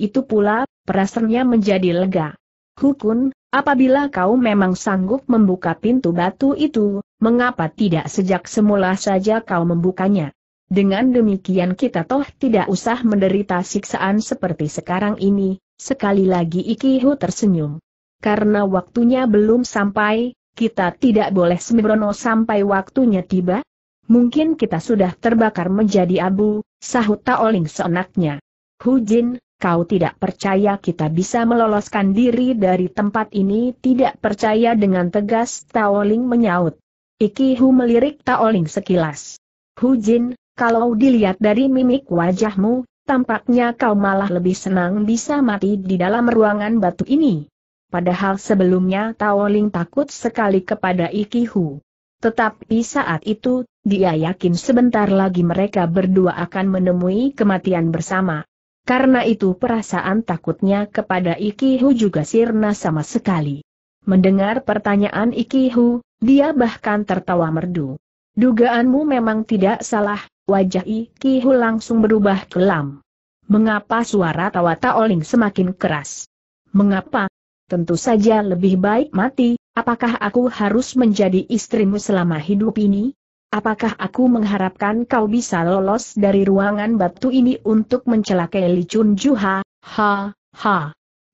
itu pula, perasaannya menjadi lega. Hukun, apabila kau memang sanggup membuka pintu batu itu, mengapa tidak sejak semula saja kau membukanya? Dengan demikian kita toh tidak usah menderita siksaan seperti sekarang ini, Sekali lagi Ikihu tersenyum karena waktunya belum sampai, kita tidak boleh sembrono sampai waktunya tiba? Mungkin kita sudah terbakar menjadi abu, sahut Taoling seenaknya. Jin, kau tidak percaya kita bisa meloloskan diri dari tempat ini tidak percaya dengan tegas Taoling menyaut. Iki Hu melirik Taoling sekilas. Hu Jin, kalau dilihat dari mimik wajahmu, tampaknya kau malah lebih senang bisa mati di dalam ruangan batu ini. Padahal sebelumnya Taoling takut sekali kepada Ikihu. Tetapi saat itu, dia yakin sebentar lagi mereka berdua akan menemui kematian bersama. Karena itu perasaan takutnya kepada Ikihu juga sirna sama sekali. Mendengar pertanyaan Ikihu, dia bahkan tertawa merdu. Dugaanmu memang tidak salah, wajah Ikihu langsung berubah kelam. Mengapa suara tawa Taoling semakin keras? Mengapa tentu saja lebih baik mati, apakah aku harus menjadi istrimu selama hidup ini? Apakah aku mengharapkan kau bisa lolos dari ruangan batu ini untuk mencelakai Li Chun Juha? Ha, ha.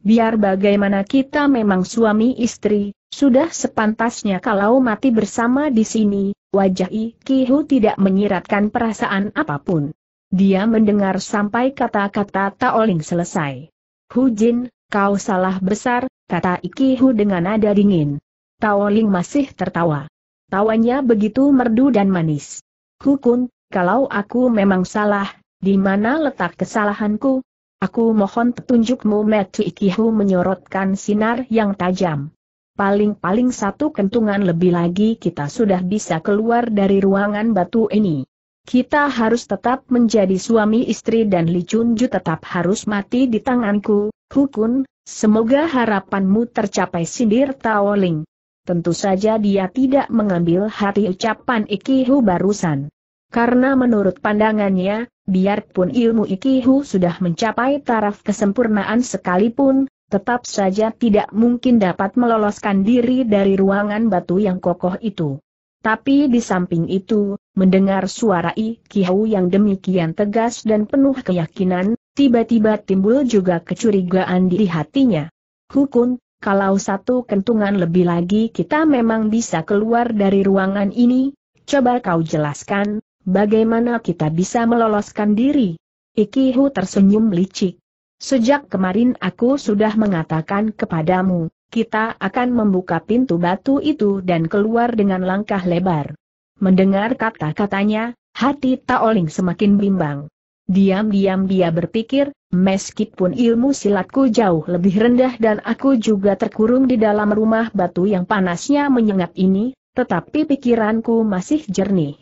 Biar bagaimana kita memang suami istri, sudah sepantasnya kalau mati bersama di sini, wajah Ikihu tidak menyiratkan perasaan apapun. Dia mendengar sampai kata-kata Taoling selesai. Hu Jin. Kau salah besar, kata Ikihu dengan nada dingin. Taoling masih tertawa. Tawanya begitu merdu dan manis. Hukun, kalau aku memang salah, di mana letak kesalahanku? Aku mohon petunjukmu Matthew Ikihu menyorotkan sinar yang tajam. Paling-paling satu kentungan lebih lagi kita sudah bisa keluar dari ruangan batu ini. Kita harus tetap menjadi suami istri dan Li Chunju tetap harus mati di tanganku, Hukun, semoga harapanmu tercapai sindir Ling. Tentu saja dia tidak mengambil hati ucapan Ikihu barusan. Karena menurut pandangannya, biarpun ilmu Ikihu sudah mencapai taraf kesempurnaan sekalipun, tetap saja tidak mungkin dapat meloloskan diri dari ruangan batu yang kokoh itu. Tapi di samping itu, mendengar suara I Kihau yang demikian tegas dan penuh keyakinan, tiba-tiba timbul juga kecurigaan di hatinya. Hukun, kalau satu kentungan lebih lagi kita memang bisa keluar dari ruangan ini, coba kau jelaskan, bagaimana kita bisa meloloskan diri? Ikihu tersenyum licik. Sejak kemarin aku sudah mengatakan kepadamu, kita akan membuka pintu batu itu dan keluar dengan langkah lebar. Mendengar kata-katanya, hati Taoling semakin bimbang. Diam-diam dia berpikir, meskipun ilmu silatku jauh lebih rendah dan aku juga terkurung di dalam rumah batu yang panasnya menyengat ini, tetapi pikiranku masih jernih.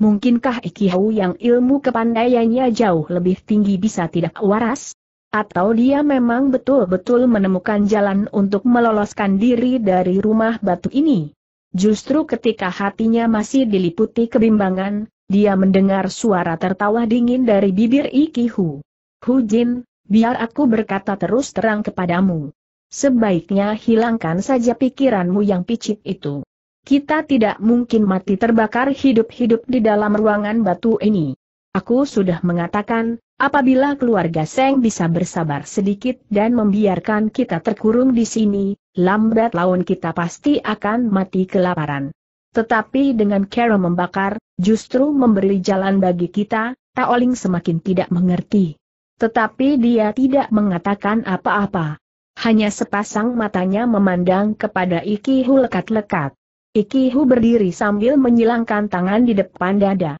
Mungkinkah Ikihau yang ilmu kepandaiannya jauh lebih tinggi bisa tidak waras? Atau dia memang betul-betul menemukan jalan untuk meloloskan diri dari rumah batu ini? Justru ketika hatinya masih diliputi kebimbangan, dia mendengar suara tertawa dingin dari bibir Ikihu. Hu Jin, biar aku berkata terus terang kepadamu. Sebaiknya hilangkan saja pikiranmu yang picik itu. Kita tidak mungkin mati terbakar hidup-hidup di dalam ruangan batu ini. Aku sudah mengatakan, Apabila keluarga Seng bisa bersabar sedikit dan membiarkan kita terkurung di sini, lambat laun kita pasti akan mati kelaparan. Tetapi dengan cara membakar, justru memberi jalan bagi kita, Taoling semakin tidak mengerti. Tetapi dia tidak mengatakan apa-apa. Hanya sepasang matanya memandang kepada Ikihu lekat-lekat. Ikihu berdiri sambil menyilangkan tangan di depan dada.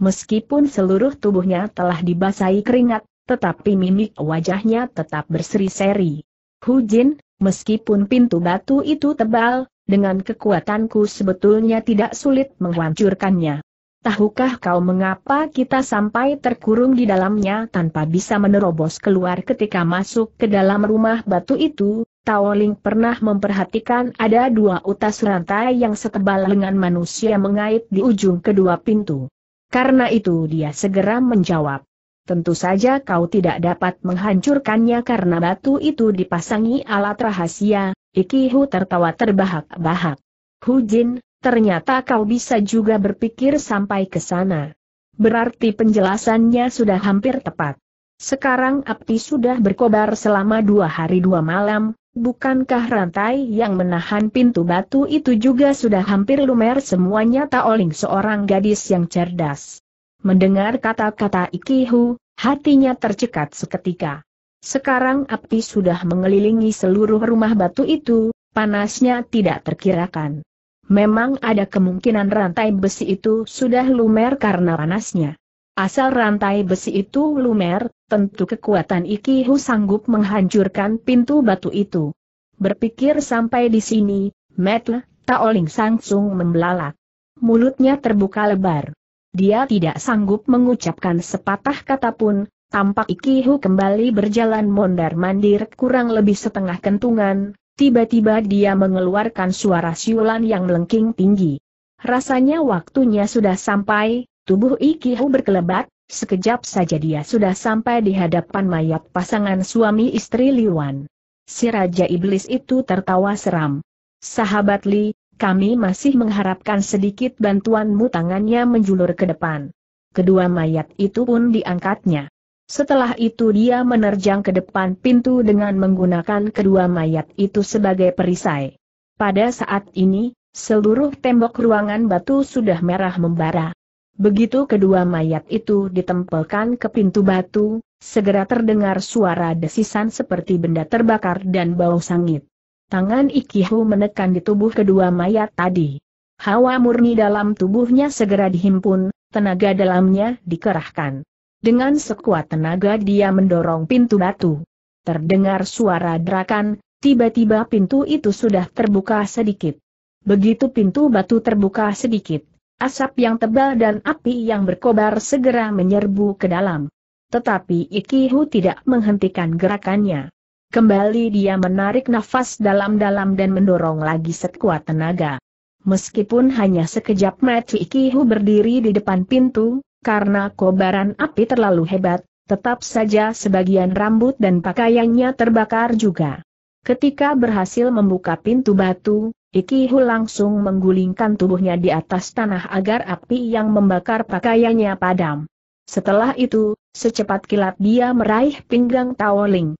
Meskipun seluruh tubuhnya telah dibasahi keringat, tetapi mimik wajahnya tetap berseri-seri. Hu Jin, meskipun pintu batu itu tebal, dengan kekuatanku sebetulnya tidak sulit menghancurkannya. Tahukah kau mengapa kita sampai terkurung di dalamnya tanpa bisa menerobos keluar ketika masuk ke dalam rumah batu itu? Taoling pernah memperhatikan ada dua utas rantai yang setebal lengan manusia mengait di ujung kedua pintu. Karena itu dia segera menjawab. Tentu saja kau tidak dapat menghancurkannya karena batu itu dipasangi alat rahasia, Ikihu tertawa terbahak-bahak. Hu Jin, ternyata kau bisa juga berpikir sampai ke sana. Berarti penjelasannya sudah hampir tepat. Sekarang api sudah berkobar selama dua hari dua malam, Bukankah rantai yang menahan pintu batu itu juga sudah hampir lumer semuanya Taoling seorang gadis yang cerdas. Mendengar kata-kata Ikihu, hatinya tercekat seketika. Sekarang api sudah mengelilingi seluruh rumah batu itu, panasnya tidak terkirakan. Memang ada kemungkinan rantai besi itu sudah lumer karena panasnya. Asal rantai besi itu lumer, tentu kekuatan Ikihu sanggup menghancurkan pintu batu itu. Berpikir sampai di sini, Metle, Taoling sangsung membelalak. Mulutnya terbuka lebar. Dia tidak sanggup mengucapkan sepatah kata pun, tampak Ikihu kembali berjalan mondar-mandir kurang lebih setengah kentungan, Tiba-tiba dia mengeluarkan suara siulan yang melengking tinggi. Rasanya waktunya sudah sampai, Tubuh Ikihu berkelebat, sekejap saja dia sudah sampai di hadapan mayat pasangan suami istri Liwan. Si Raja Iblis itu tertawa seram. Sahabat Li, kami masih mengharapkan sedikit bantuanmu tangannya menjulur ke depan. Kedua mayat itu pun diangkatnya. Setelah itu dia menerjang ke depan pintu dengan menggunakan kedua mayat itu sebagai perisai. Pada saat ini, seluruh tembok ruangan batu sudah merah membara. Begitu kedua mayat itu ditempelkan ke pintu batu, segera terdengar suara desisan seperti benda terbakar dan bau sangit. Tangan Ikihu menekan di tubuh kedua mayat tadi. Hawa murni dalam tubuhnya segera dihimpun, tenaga dalamnya dikerahkan. Dengan sekuat tenaga dia mendorong pintu batu. Terdengar suara derakan, tiba-tiba pintu itu sudah terbuka sedikit. Begitu pintu batu terbuka sedikit, Asap yang tebal dan api yang berkobar segera menyerbu ke dalam. Tetapi Ikihu tidak menghentikan gerakannya. Kembali dia menarik nafas dalam-dalam dan mendorong lagi sekuat tenaga. Meskipun hanya sekejap mati Ikihu berdiri di depan pintu, karena kobaran api terlalu hebat, tetap saja sebagian rambut dan pakaiannya terbakar juga. Ketika berhasil membuka pintu batu, Ikihu langsung menggulingkan tubuhnya di atas tanah agar api yang membakar pakaiannya padam. Setelah itu, secepat kilat dia meraih pinggang Taoling.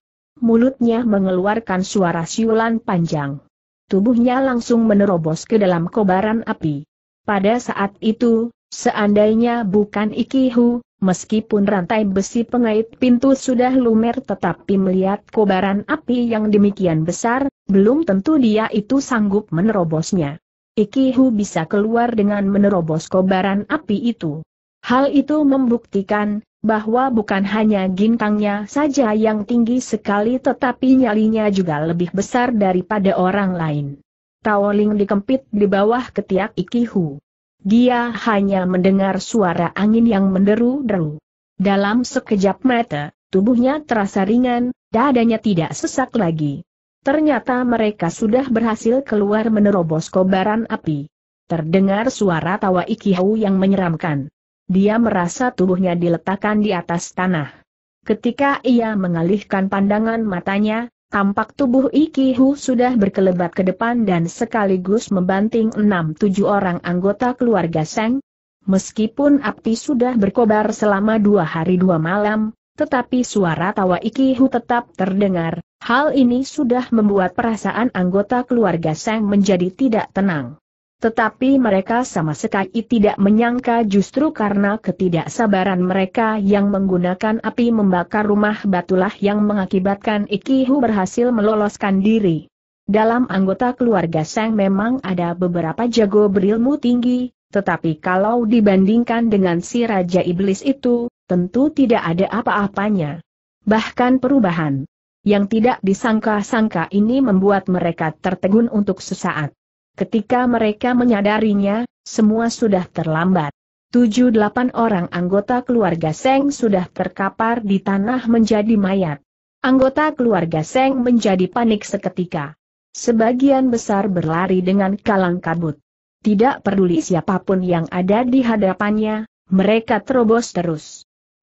Mulutnya mengeluarkan suara siulan panjang. Tubuhnya langsung menerobos ke dalam kobaran api. Pada saat itu, seandainya bukan Ikihu, Meskipun rantai besi pengait pintu sudah lumer tetapi melihat kobaran api yang demikian besar, belum tentu dia itu sanggup menerobosnya. Ikihu bisa keluar dengan menerobos kobaran api itu. Hal itu membuktikan, bahwa bukan hanya gintangnya saja yang tinggi sekali tetapi nyalinya juga lebih besar daripada orang lain. Taoling dikempit di bawah ketiak Ikihu. Dia hanya mendengar suara angin yang menderu deru. Dalam sekejap mata, tubuhnya terasa ringan, dadanya tidak sesak lagi. Ternyata mereka sudah berhasil keluar menerobos kobaran api. Terdengar suara tawa Ikihau yang menyeramkan. Dia merasa tubuhnya diletakkan di atas tanah. Ketika ia mengalihkan pandangan matanya, Tampak tubuh Ikihu sudah berkelebat ke depan dan sekaligus membanting enam tujuh orang anggota keluarga Seng. Meskipun api sudah berkobar selama dua hari dua malam, tetapi suara tawa Ikihu tetap terdengar. Hal ini sudah membuat perasaan anggota keluarga Seng menjadi tidak tenang. Tetapi mereka sama sekali tidak menyangka justru karena ketidaksabaran mereka yang menggunakan api membakar rumah batulah yang mengakibatkan Ikihu berhasil meloloskan diri. Dalam anggota keluarga Seng memang ada beberapa jago berilmu tinggi, tetapi kalau dibandingkan dengan si Raja Iblis itu, tentu tidak ada apa-apanya. Bahkan perubahan yang tidak disangka-sangka ini membuat mereka tertegun untuk sesaat. Ketika mereka menyadarinya, semua sudah terlambat. Tujuh delapan orang anggota keluarga Seng sudah terkapar di tanah menjadi mayat. Anggota keluarga Seng menjadi panik seketika. Sebagian besar berlari dengan kalang kabut. Tidak peduli siapapun yang ada di hadapannya, mereka terobos terus.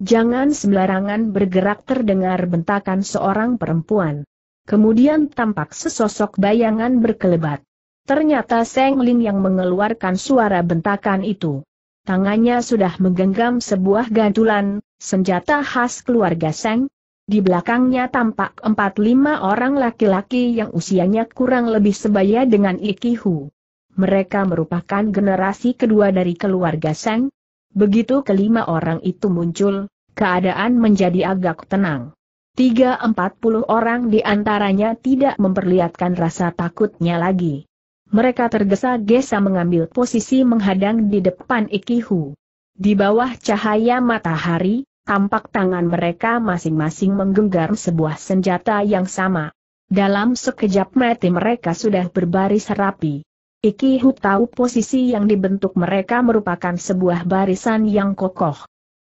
Jangan sembarangan bergerak terdengar bentakan seorang perempuan. Kemudian tampak sesosok bayangan berkelebat. Ternyata Seng Lin yang mengeluarkan suara bentakan itu. Tangannya sudah menggenggam sebuah gantulan, senjata khas keluarga Seng. Di belakangnya tampak empat lima orang laki-laki yang usianya kurang lebih sebaya dengan Ikihu. Mereka merupakan generasi kedua dari keluarga Seng. Begitu kelima orang itu muncul, keadaan menjadi agak tenang. Tiga empat puluh orang di antaranya tidak memperlihatkan rasa takutnya lagi mereka tergesa-gesa mengambil posisi menghadang di depan Ikihu. Di bawah cahaya matahari, tampak tangan mereka masing-masing menggenggam sebuah senjata yang sama. Dalam sekejap mata mereka sudah berbaris rapi. Ikihu tahu posisi yang dibentuk mereka merupakan sebuah barisan yang kokoh.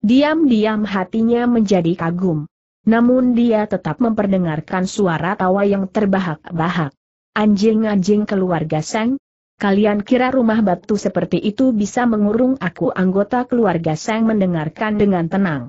Diam-diam hatinya menjadi kagum. Namun dia tetap memperdengarkan suara tawa yang terbahak-bahak. Anjing-anjing keluarga Seng? Kalian kira rumah batu seperti itu bisa mengurung aku anggota keluarga Seng mendengarkan dengan tenang.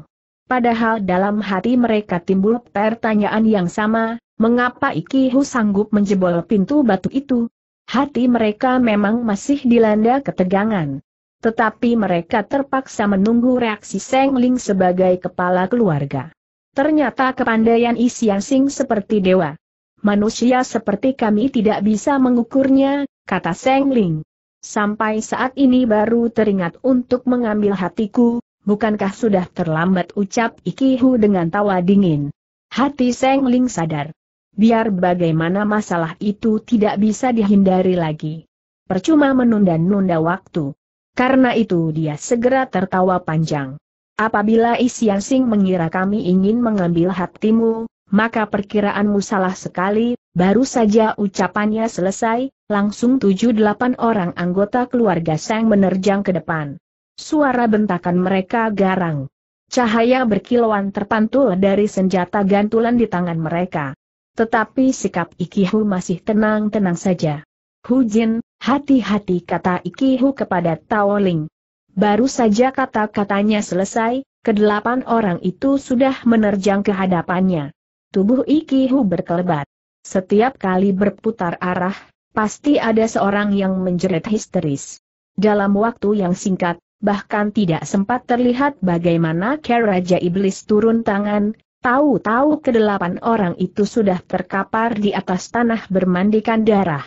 Padahal dalam hati mereka timbul pertanyaan yang sama, mengapa Ikihu sanggup menjebol pintu batu itu? Hati mereka memang masih dilanda ketegangan. Tetapi mereka terpaksa menunggu reaksi Seng Ling sebagai kepala keluarga. Ternyata kepandaian Isian Sing seperti dewa manusia seperti kami tidak bisa mengukurnya, kata Seng Ling. Sampai saat ini baru teringat untuk mengambil hatiku, bukankah sudah terlambat ucap Ikihu dengan tawa dingin. Hati Seng Ling sadar. Biar bagaimana masalah itu tidak bisa dihindari lagi. Percuma menunda-nunda waktu. Karena itu dia segera tertawa panjang. Apabila Isiasing mengira kami ingin mengambil hatimu, maka perkiraanmu salah sekali, baru saja ucapannya selesai, langsung tujuh delapan orang anggota keluarga Sang menerjang ke depan. Suara bentakan mereka garang. Cahaya berkilauan terpantul dari senjata gantulan di tangan mereka. Tetapi sikap Ikihu masih tenang-tenang saja. Hu Jin, hati-hati kata Ikihu kepada Taoling. Baru saja kata-katanya selesai, kedelapan orang itu sudah menerjang ke hadapannya. Tubuh Ikihu berkelebat. Setiap kali berputar arah, pasti ada seorang yang menjerit histeris. Dalam waktu yang singkat, bahkan tidak sempat terlihat bagaimana Keraja Iblis turun tangan, tahu-tahu kedelapan orang itu sudah terkapar di atas tanah bermandikan darah.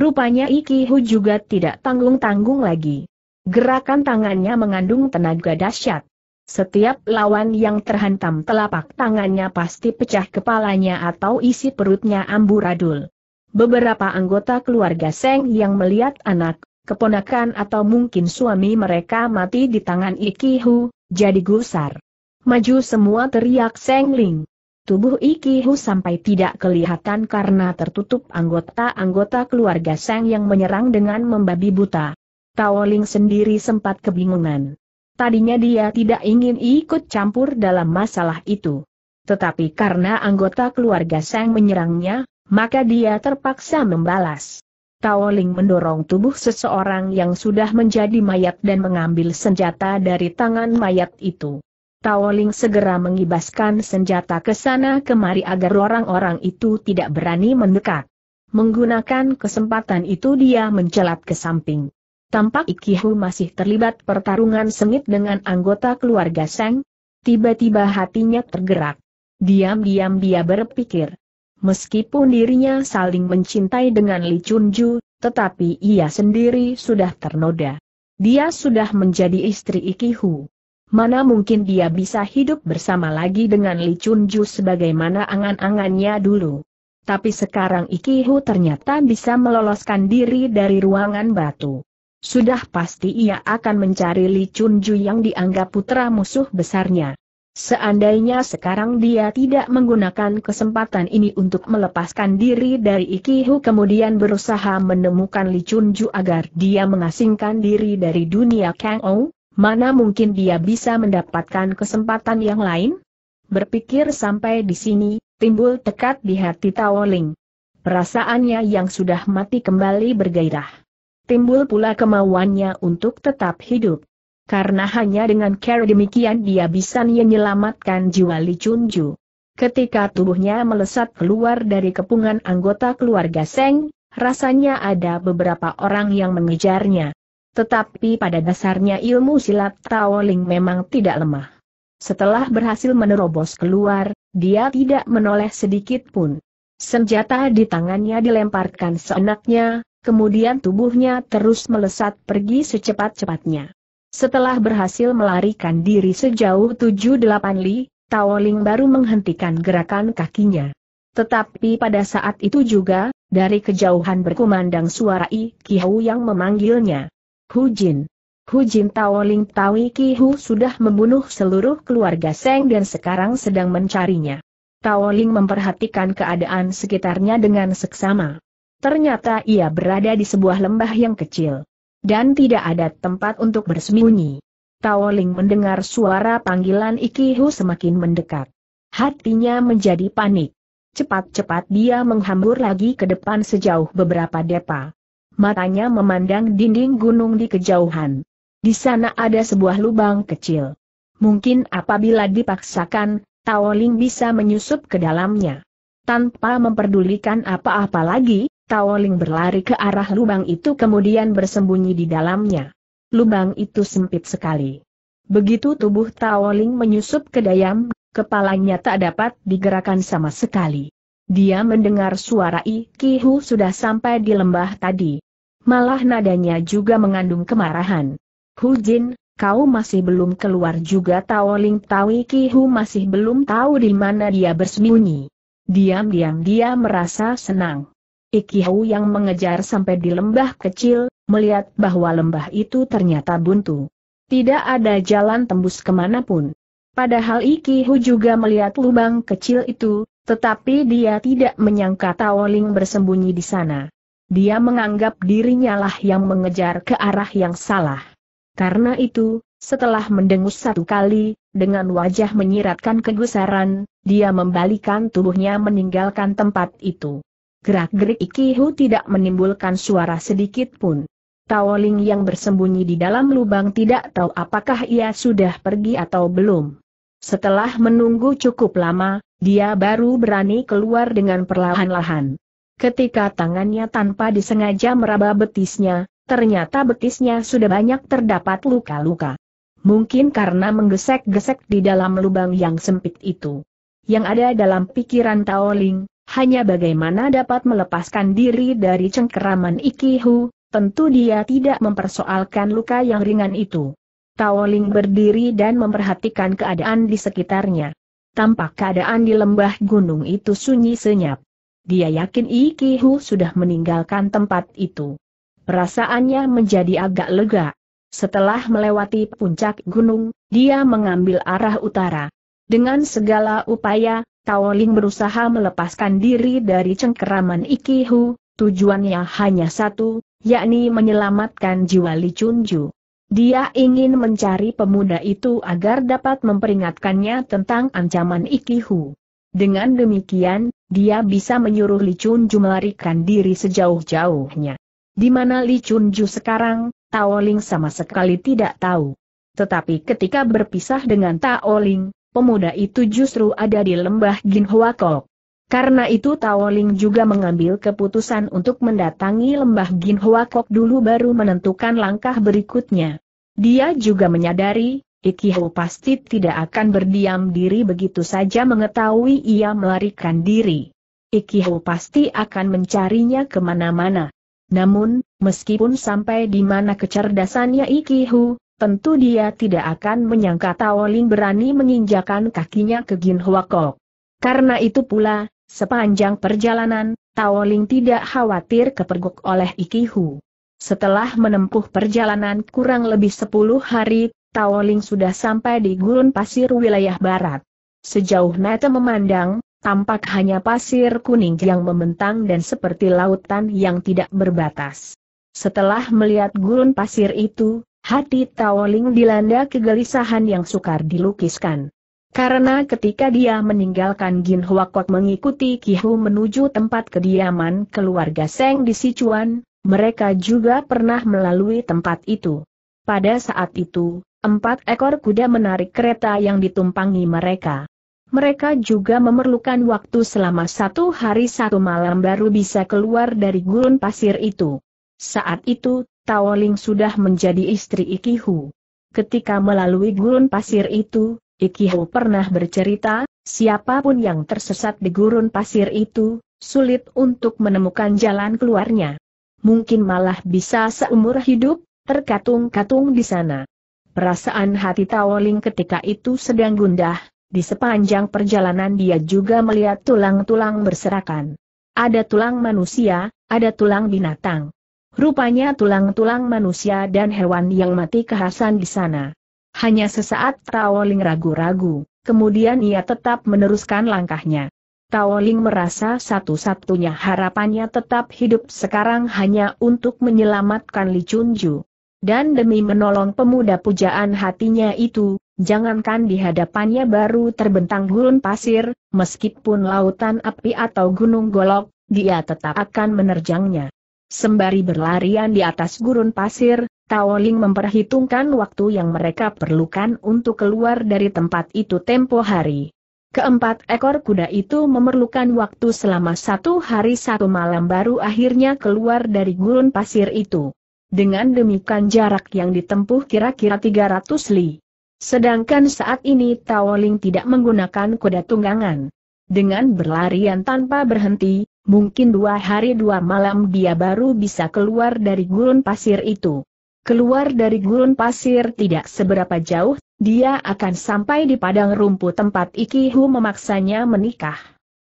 Rupanya Ikihu juga tidak tanggung-tanggung lagi. Gerakan tangannya mengandung tenaga dahsyat. Setiap lawan yang terhantam telapak tangannya pasti pecah kepalanya atau isi perutnya amburadul. Beberapa anggota keluarga Seng yang melihat anak, keponakan atau mungkin suami mereka mati di tangan Ikihu, jadi gusar. Maju semua teriak Seng Ling. Tubuh Ikihu sampai tidak kelihatan karena tertutup anggota-anggota keluarga Seng yang menyerang dengan membabi buta. Tao Ling sendiri sempat kebingungan. Tadinya dia tidak ingin ikut campur dalam masalah itu. Tetapi karena anggota keluarga Sang menyerangnya, maka dia terpaksa membalas. Taoling mendorong tubuh seseorang yang sudah menjadi mayat dan mengambil senjata dari tangan mayat itu. Taoling segera mengibaskan senjata ke sana kemari agar orang-orang itu tidak berani mendekat. Menggunakan kesempatan itu dia mencelat ke samping. Tampak Ikihu masih terlibat pertarungan sengit dengan anggota keluarga Seng. Tiba-tiba hatinya tergerak. Diam-diam dia berpikir. Meskipun dirinya saling mencintai dengan Li Chunju, tetapi ia sendiri sudah ternoda. Dia sudah menjadi istri Ikihu. Mana mungkin dia bisa hidup bersama lagi dengan Li Chunju sebagaimana angan-angannya dulu. Tapi sekarang Ikihu ternyata bisa meloloskan diri dari ruangan batu sudah pasti ia akan mencari Li Chunju yang dianggap putra musuh besarnya. Seandainya sekarang dia tidak menggunakan kesempatan ini untuk melepaskan diri dari Ikihu kemudian berusaha menemukan Li Chunju agar dia mengasingkan diri dari dunia Kang Ou, mana mungkin dia bisa mendapatkan kesempatan yang lain? Berpikir sampai di sini, timbul tekad di hati Tao Ling. Perasaannya yang sudah mati kembali bergairah timbul pula kemauannya untuk tetap hidup. Karena hanya dengan cara demikian dia bisa menyelamatkan jiwa Li Chunju. Ketika tubuhnya melesat keluar dari kepungan anggota keluarga Seng, rasanya ada beberapa orang yang mengejarnya. Tetapi pada dasarnya ilmu silat Taoling memang tidak lemah. Setelah berhasil menerobos keluar, dia tidak menoleh sedikit pun. Senjata di tangannya dilemparkan seenaknya, kemudian tubuhnya terus melesat pergi secepat-cepatnya. Setelah berhasil melarikan diri sejauh 7-8 li, Ling baru menghentikan gerakan kakinya. Tetapi pada saat itu juga, dari kejauhan berkumandang suara I Kihu yang memanggilnya. Hu Hu Jin. Hujin. Hujin Taoling Tawi Kihu sudah membunuh seluruh keluarga Seng dan sekarang sedang mencarinya. Tao Ling memperhatikan keadaan sekitarnya dengan seksama. Ternyata ia berada di sebuah lembah yang kecil. Dan tidak ada tempat untuk bersembunyi. Taoling mendengar suara panggilan Ikihu semakin mendekat. Hatinya menjadi panik. Cepat-cepat dia menghambur lagi ke depan sejauh beberapa depa. Matanya memandang dinding gunung di kejauhan. Di sana ada sebuah lubang kecil. Mungkin apabila dipaksakan, Taoling bisa menyusup ke dalamnya. Tanpa memperdulikan apa-apa lagi, Taoling berlari ke arah lubang itu kemudian bersembunyi di dalamnya. Lubang itu sempit sekali. Begitu tubuh Taoling menyusup ke dayam, kepalanya tak dapat digerakkan sama sekali. Dia mendengar suara Ikihu sudah sampai di lembah tadi. Malah nadanya juga mengandung kemarahan. Hu Jin, kau masih belum keluar juga Taoling tahu Ikihu masih belum tahu di mana dia bersembunyi. Diam-diam dia merasa senang. Ikihau yang mengejar sampai di lembah kecil, melihat bahwa lembah itu ternyata buntu. Tidak ada jalan tembus kemanapun. Padahal Ikihau juga melihat lubang kecil itu, tetapi dia tidak menyangka Taoling bersembunyi di sana. Dia menganggap dirinya lah yang mengejar ke arah yang salah. Karena itu, setelah mendengus satu kali, dengan wajah menyiratkan kegusaran, dia membalikan tubuhnya meninggalkan tempat itu gerak-gerik Ikihu tidak menimbulkan suara sedikit pun. Taoling yang bersembunyi di dalam lubang tidak tahu apakah ia sudah pergi atau belum. Setelah menunggu cukup lama, dia baru berani keluar dengan perlahan-lahan. Ketika tangannya tanpa disengaja meraba betisnya, ternyata betisnya sudah banyak terdapat luka-luka. Mungkin karena menggesek-gesek di dalam lubang yang sempit itu. Yang ada dalam pikiran Taoling, hanya bagaimana dapat melepaskan diri dari cengkeraman Ikihu, tentu dia tidak mempersoalkan luka yang ringan itu. Taoling berdiri dan memperhatikan keadaan di sekitarnya. Tampak keadaan di lembah gunung itu sunyi senyap. Dia yakin Ikihu sudah meninggalkan tempat itu. Perasaannya menjadi agak lega. Setelah melewati puncak gunung, dia mengambil arah utara. Dengan segala upaya, Taoling berusaha melepaskan diri dari cengkeraman Iki Hu. tujuannya hanya satu, yakni menyelamatkan jiwa Li Chunju. Dia ingin mencari pemuda itu agar dapat memperingatkannya tentang ancaman Iki Hu. Dengan demikian, dia bisa menyuruh Li Chunju melarikan diri sejauh-jauhnya. Di mana Li Chunju sekarang, Taoling sama sekali tidak tahu. Tetapi ketika berpisah dengan Taoling, pemuda itu justru ada di lembah Kok. Karena itu Taoling juga mengambil keputusan untuk mendatangi lembah Kok dulu baru menentukan langkah berikutnya. Dia juga menyadari, Ikihau pasti tidak akan berdiam diri begitu saja mengetahui ia melarikan diri. Ikihau pasti akan mencarinya kemana-mana. Namun, meskipun sampai di mana kecerdasannya Ikihu, tentu dia tidak akan menyangka Ling berani menginjakan kakinya ke Gin Kok. Karena itu pula, sepanjang perjalanan, Ling tidak khawatir kepergok oleh Ikihu. Setelah menempuh perjalanan kurang lebih 10 hari, Taoling sudah sampai di gurun pasir wilayah barat. Sejauh mata memandang, tampak hanya pasir kuning yang membentang dan seperti lautan yang tidak berbatas. Setelah melihat gurun pasir itu, hati Taoling dilanda kegelisahan yang sukar dilukiskan. Karena ketika dia meninggalkan Gin Huakot mengikuti Kihu menuju tempat kediaman keluarga Seng di Sichuan, mereka juga pernah melalui tempat itu. Pada saat itu, empat ekor kuda menarik kereta yang ditumpangi mereka. Mereka juga memerlukan waktu selama satu hari satu malam baru bisa keluar dari gurun pasir itu. Saat itu, Taoling sudah menjadi istri Ikihu. Ketika melalui gurun pasir itu, Ikihu pernah bercerita, siapapun yang tersesat di gurun pasir itu, sulit untuk menemukan jalan keluarnya. Mungkin malah bisa seumur hidup, terkatung-katung di sana. Perasaan hati Taoling ketika itu sedang gundah, di sepanjang perjalanan dia juga melihat tulang-tulang berserakan. Ada tulang manusia, ada tulang binatang. Rupanya tulang-tulang manusia dan hewan yang mati kehasan di sana. Hanya sesaat Taoling ragu-ragu, kemudian ia tetap meneruskan langkahnya. Taoling merasa satu-satunya harapannya tetap hidup sekarang hanya untuk menyelamatkan Li Chunju. Dan demi menolong pemuda pujaan hatinya itu, jangankan di hadapannya baru terbentang gurun pasir, meskipun lautan api atau gunung golok, dia tetap akan menerjangnya. Sembari berlarian di atas gurun pasir, Tao Ling memperhitungkan waktu yang mereka perlukan untuk keluar dari tempat itu tempo hari. Keempat ekor kuda itu memerlukan waktu selama satu hari satu malam baru akhirnya keluar dari gurun pasir itu. Dengan demikian jarak yang ditempuh kira-kira 300 li. Sedangkan saat ini Tao Ling tidak menggunakan kuda tunggangan. Dengan berlarian tanpa berhenti, Mungkin dua hari dua malam dia baru bisa keluar dari gurun pasir itu. Keluar dari gurun pasir tidak seberapa jauh, dia akan sampai di padang rumput tempat Ikihu memaksanya menikah.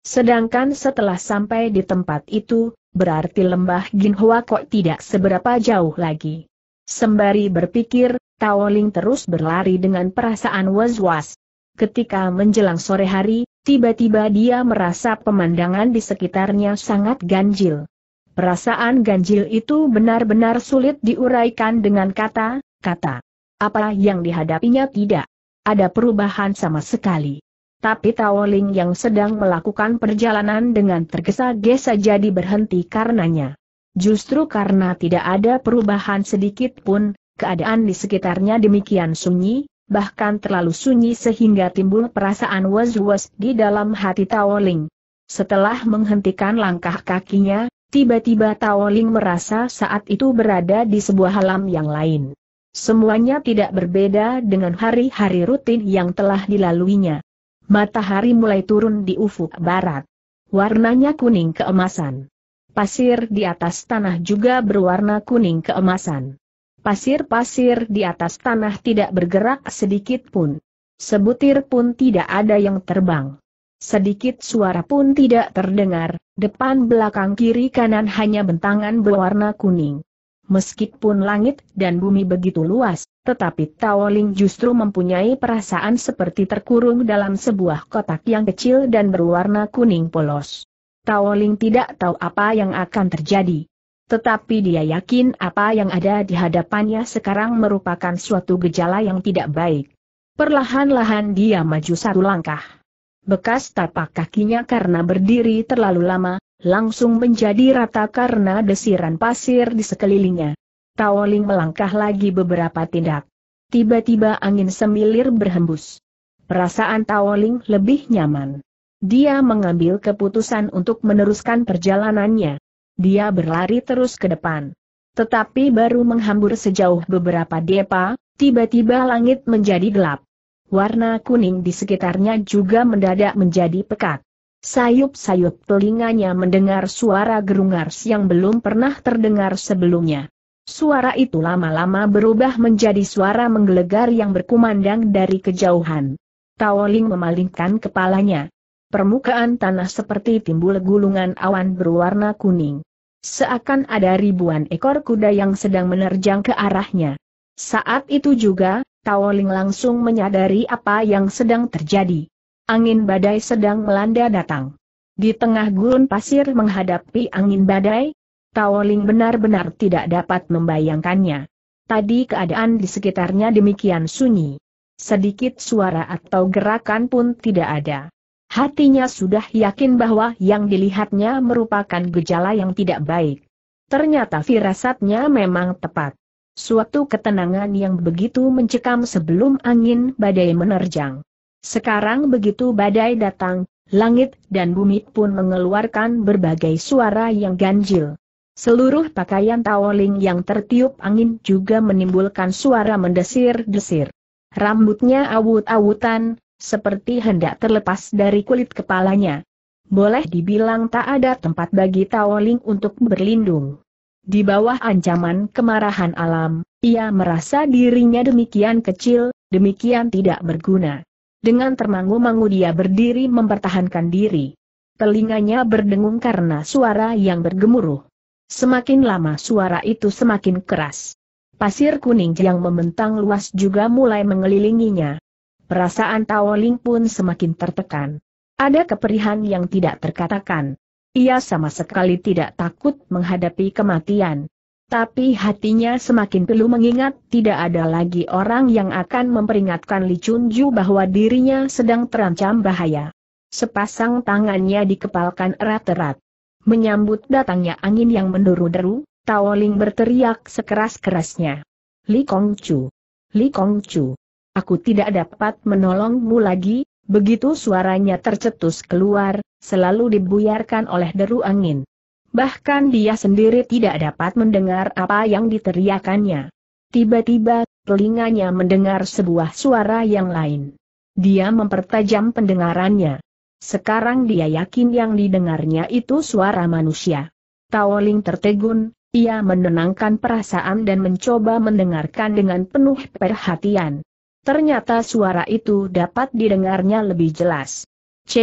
Sedangkan setelah sampai di tempat itu, berarti lembah Ginhua kok tidak seberapa jauh lagi. Sembari berpikir, Taoling terus berlari dengan perasaan was-was. Ketika menjelang sore hari, Tiba-tiba dia merasa pemandangan di sekitarnya sangat ganjil. Perasaan ganjil itu benar-benar sulit diuraikan dengan kata-kata. Apa yang dihadapinya tidak ada perubahan sama sekali. Tapi Taoling yang sedang melakukan perjalanan dengan tergesa-gesa jadi berhenti karenanya. Justru karena tidak ada perubahan sedikit pun, keadaan di sekitarnya demikian sunyi, bahkan terlalu sunyi sehingga timbul perasaan was-was di dalam hati Tao Setelah menghentikan langkah kakinya, tiba-tiba Tao merasa saat itu berada di sebuah alam yang lain. Semuanya tidak berbeda dengan hari-hari rutin yang telah dilaluinya. Matahari mulai turun di ufuk barat. Warnanya kuning keemasan. Pasir di atas tanah juga berwarna kuning keemasan. Pasir-pasir di atas tanah tidak bergerak sedikit pun. Sebutir pun tidak ada yang terbang. Sedikit suara pun tidak terdengar, depan belakang kiri kanan hanya bentangan berwarna kuning. Meskipun langit dan bumi begitu luas, tetapi Taoling justru mempunyai perasaan seperti terkurung dalam sebuah kotak yang kecil dan berwarna kuning polos. Taoling tidak tahu apa yang akan terjadi. Tetapi dia yakin apa yang ada di hadapannya sekarang merupakan suatu gejala yang tidak baik. Perlahan-lahan dia maju satu langkah. Bekas tapak kakinya karena berdiri terlalu lama, langsung menjadi rata karena desiran pasir di sekelilingnya. Taoling melangkah lagi beberapa tindak. Tiba-tiba angin semilir berhembus. Perasaan Taoling lebih nyaman. Dia mengambil keputusan untuk meneruskan perjalanannya dia berlari terus ke depan. Tetapi baru menghambur sejauh beberapa depa, tiba-tiba langit menjadi gelap. Warna kuning di sekitarnya juga mendadak menjadi pekat. Sayup-sayup telinganya mendengar suara gerungars yang belum pernah terdengar sebelumnya. Suara itu lama-lama berubah menjadi suara menggelegar yang berkumandang dari kejauhan. Taoling memalingkan kepalanya. Permukaan tanah seperti timbul gulungan awan berwarna kuning. Seakan ada ribuan ekor kuda yang sedang menerjang ke arahnya. Saat itu juga, Taoling langsung menyadari apa yang sedang terjadi. Angin badai sedang melanda datang. Di tengah gurun pasir menghadapi angin badai, Taoling benar-benar tidak dapat membayangkannya. Tadi keadaan di sekitarnya demikian sunyi. Sedikit suara atau gerakan pun tidak ada. Hatinya sudah yakin bahwa yang dilihatnya merupakan gejala yang tidak baik. Ternyata firasatnya memang tepat. Suatu ketenangan yang begitu mencekam sebelum angin badai menerjang. Sekarang begitu badai datang, langit dan bumi pun mengeluarkan berbagai suara yang ganjil. Seluruh pakaian tawoling yang tertiup angin juga menimbulkan suara mendesir-desir. Rambutnya awut-awutan, seperti hendak terlepas dari kulit kepalanya. Boleh dibilang tak ada tempat bagi Taoling untuk berlindung. Di bawah ancaman kemarahan alam, ia merasa dirinya demikian kecil, demikian tidak berguna. Dengan termangu-mangu dia berdiri mempertahankan diri. Telinganya berdengung karena suara yang bergemuruh. Semakin lama suara itu semakin keras. Pasir kuning yang membentang luas juga mulai mengelilinginya. Perasaan Tawoling pun semakin tertekan. Ada keperihan yang tidak terkatakan. Ia sama sekali tidak takut menghadapi kematian. Tapi hatinya semakin perlu mengingat tidak ada lagi orang yang akan memperingatkan Li Ju bahwa dirinya sedang terancam bahaya. Sepasang tangannya dikepalkan erat-erat. Menyambut datangnya angin yang menderu-deru, Tao Ling berteriak sekeras-kerasnya. Li Kong Chu, Li Kong Chu. Aku tidak dapat menolongmu lagi, begitu suaranya tercetus keluar, selalu dibuyarkan oleh deru angin. Bahkan dia sendiri tidak dapat mendengar apa yang diteriakannya. Tiba-tiba, telinganya mendengar sebuah suara yang lain. Dia mempertajam pendengarannya. Sekarang dia yakin yang didengarnya itu suara manusia. Taoling tertegun, ia menenangkan perasaan dan mencoba mendengarkan dengan penuh perhatian. Ternyata suara itu dapat didengarnya lebih jelas. C,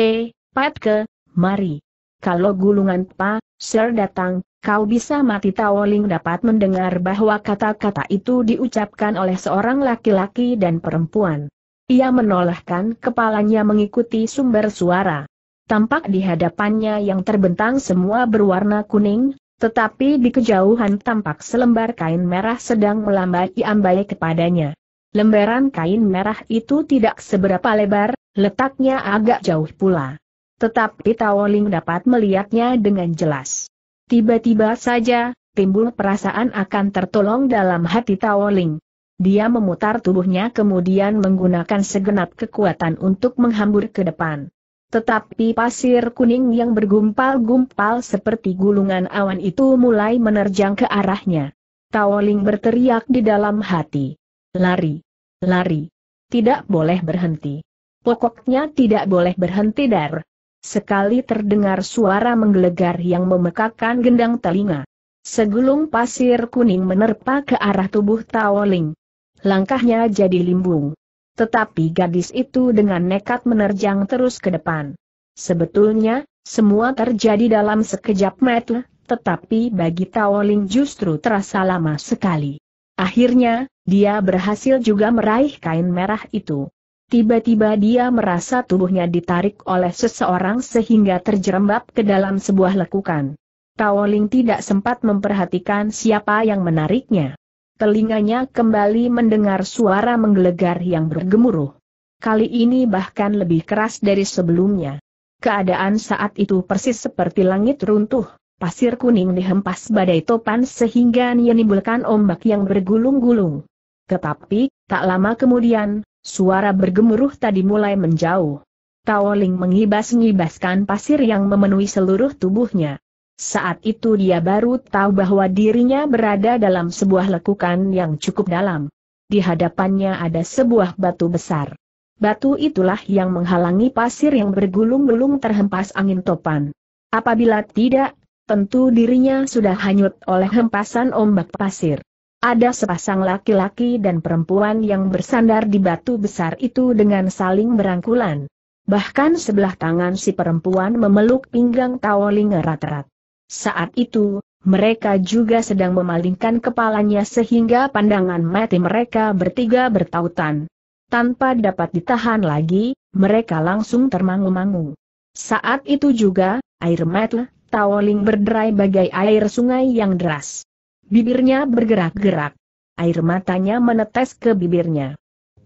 Patke, mari. Kalau gulungan Pa, Sir datang, kau bisa mati tawoling dapat mendengar bahwa kata-kata itu diucapkan oleh seorang laki-laki dan perempuan. Ia menolehkan kepalanya mengikuti sumber suara. Tampak di hadapannya yang terbentang semua berwarna kuning, tetapi di kejauhan tampak selembar kain merah sedang melambai ambai kepadanya. Lembaran kain merah itu tidak seberapa lebar, letaknya agak jauh pula. Tetapi Tawoling dapat melihatnya dengan jelas. Tiba-tiba saja, timbul perasaan akan tertolong dalam hati Tawoling. Dia memutar tubuhnya kemudian menggunakan segenap kekuatan untuk menghambur ke depan. Tetapi pasir kuning yang bergumpal-gumpal seperti gulungan awan itu mulai menerjang ke arahnya. Tawoling berteriak di dalam hati. Lari. Lari. Tidak boleh berhenti. Pokoknya tidak boleh berhenti dar. Sekali terdengar suara menggelegar yang memekakkan gendang telinga. Segulung pasir kuning menerpa ke arah tubuh Taoling. Langkahnya jadi limbung. Tetapi gadis itu dengan nekat menerjang terus ke depan. Sebetulnya, semua terjadi dalam sekejap mata, tetapi bagi Taoling justru terasa lama sekali. Akhirnya, dia berhasil juga meraih kain merah itu. Tiba-tiba dia merasa tubuhnya ditarik oleh seseorang sehingga terjerembab ke dalam sebuah lekukan. Ling tidak sempat memperhatikan siapa yang menariknya. Telinganya kembali mendengar suara menggelegar yang bergemuruh. Kali ini bahkan lebih keras dari sebelumnya. Keadaan saat itu persis seperti langit runtuh pasir kuning dihempas badai topan sehingga menimbulkan ombak yang bergulung-gulung. Tetapi, tak lama kemudian, suara bergemuruh tadi mulai menjauh. Taoling mengibas-ngibaskan pasir yang memenuhi seluruh tubuhnya. Saat itu dia baru tahu bahwa dirinya berada dalam sebuah lekukan yang cukup dalam. Di hadapannya ada sebuah batu besar. Batu itulah yang menghalangi pasir yang bergulung-gulung terhempas angin topan. Apabila tidak tentu dirinya sudah hanyut oleh hempasan ombak pasir. Ada sepasang laki-laki dan perempuan yang bersandar di batu besar itu dengan saling berangkulan. Bahkan sebelah tangan si perempuan memeluk pinggang Taoling erat-erat. Saat itu, mereka juga sedang memalingkan kepalanya sehingga pandangan mati mereka bertiga bertautan. Tanpa dapat ditahan lagi, mereka langsung termangu-mangu. Saat itu juga, air mata Taoling berderai bagai air sungai yang deras. Bibirnya bergerak-gerak. Air matanya menetes ke bibirnya.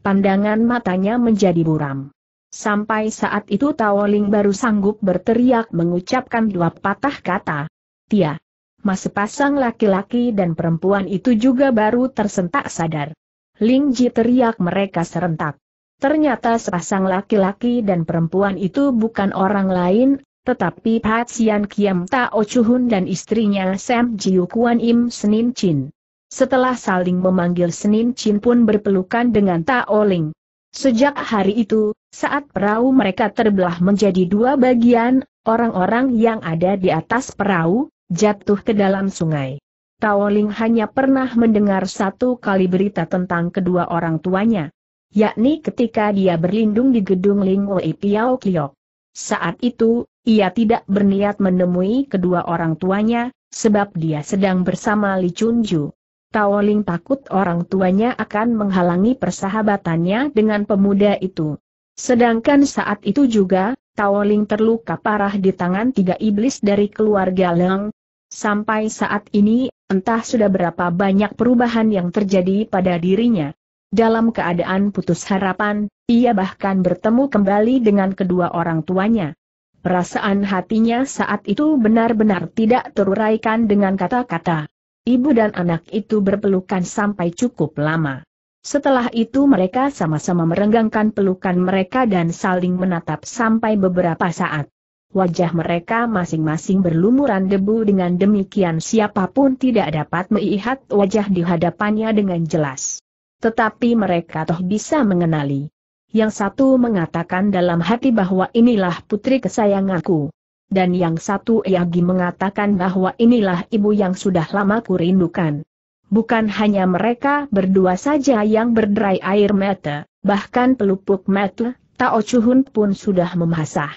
Pandangan matanya menjadi buram. Sampai saat itu Taoling baru sanggup berteriak mengucapkan dua patah kata. Tia. Mas pasang laki-laki dan perempuan itu juga baru tersentak sadar. Lingji teriak mereka serentak. Ternyata sepasang laki-laki dan perempuan itu bukan orang lain tetapi Patsian Kiam Tao Chuhun dan istrinya Sam Jiu Kuan Im Senin Chin. Setelah saling memanggil Senin Chin pun berpelukan dengan Tao Ling. Sejak hari itu, saat perahu mereka terbelah menjadi dua bagian, orang-orang yang ada di atas perahu, jatuh ke dalam sungai. Tao Ling hanya pernah mendengar satu kali berita tentang kedua orang tuanya, yakni ketika dia berlindung di gedung Ling Wei Piao Kiok. Saat itu, ia tidak berniat menemui kedua orang tuanya, sebab dia sedang bersama Li Chunju. Tao Ling takut orang tuanya akan menghalangi persahabatannya dengan pemuda itu. Sedangkan saat itu juga, Tao Ling terluka parah di tangan tiga iblis dari keluarga Leng. Sampai saat ini, entah sudah berapa banyak perubahan yang terjadi pada dirinya. Dalam keadaan putus harapan, ia bahkan bertemu kembali dengan kedua orang tuanya. Perasaan hatinya saat itu benar-benar tidak teruraikan dengan kata-kata. Ibu dan anak itu berpelukan sampai cukup lama. Setelah itu mereka sama-sama merenggangkan pelukan mereka dan saling menatap sampai beberapa saat. Wajah mereka masing-masing berlumuran debu dengan demikian siapapun tidak dapat melihat wajah di hadapannya dengan jelas. Tetapi mereka toh bisa mengenali. Yang satu mengatakan dalam hati bahwa inilah putri kesayanganku. Dan yang satu Yagi mengatakan bahwa inilah ibu yang sudah lama kurindukan. Bukan hanya mereka berdua saja yang berderai air mata, bahkan pelupuk mata, Tao Chuhun pun sudah memasah.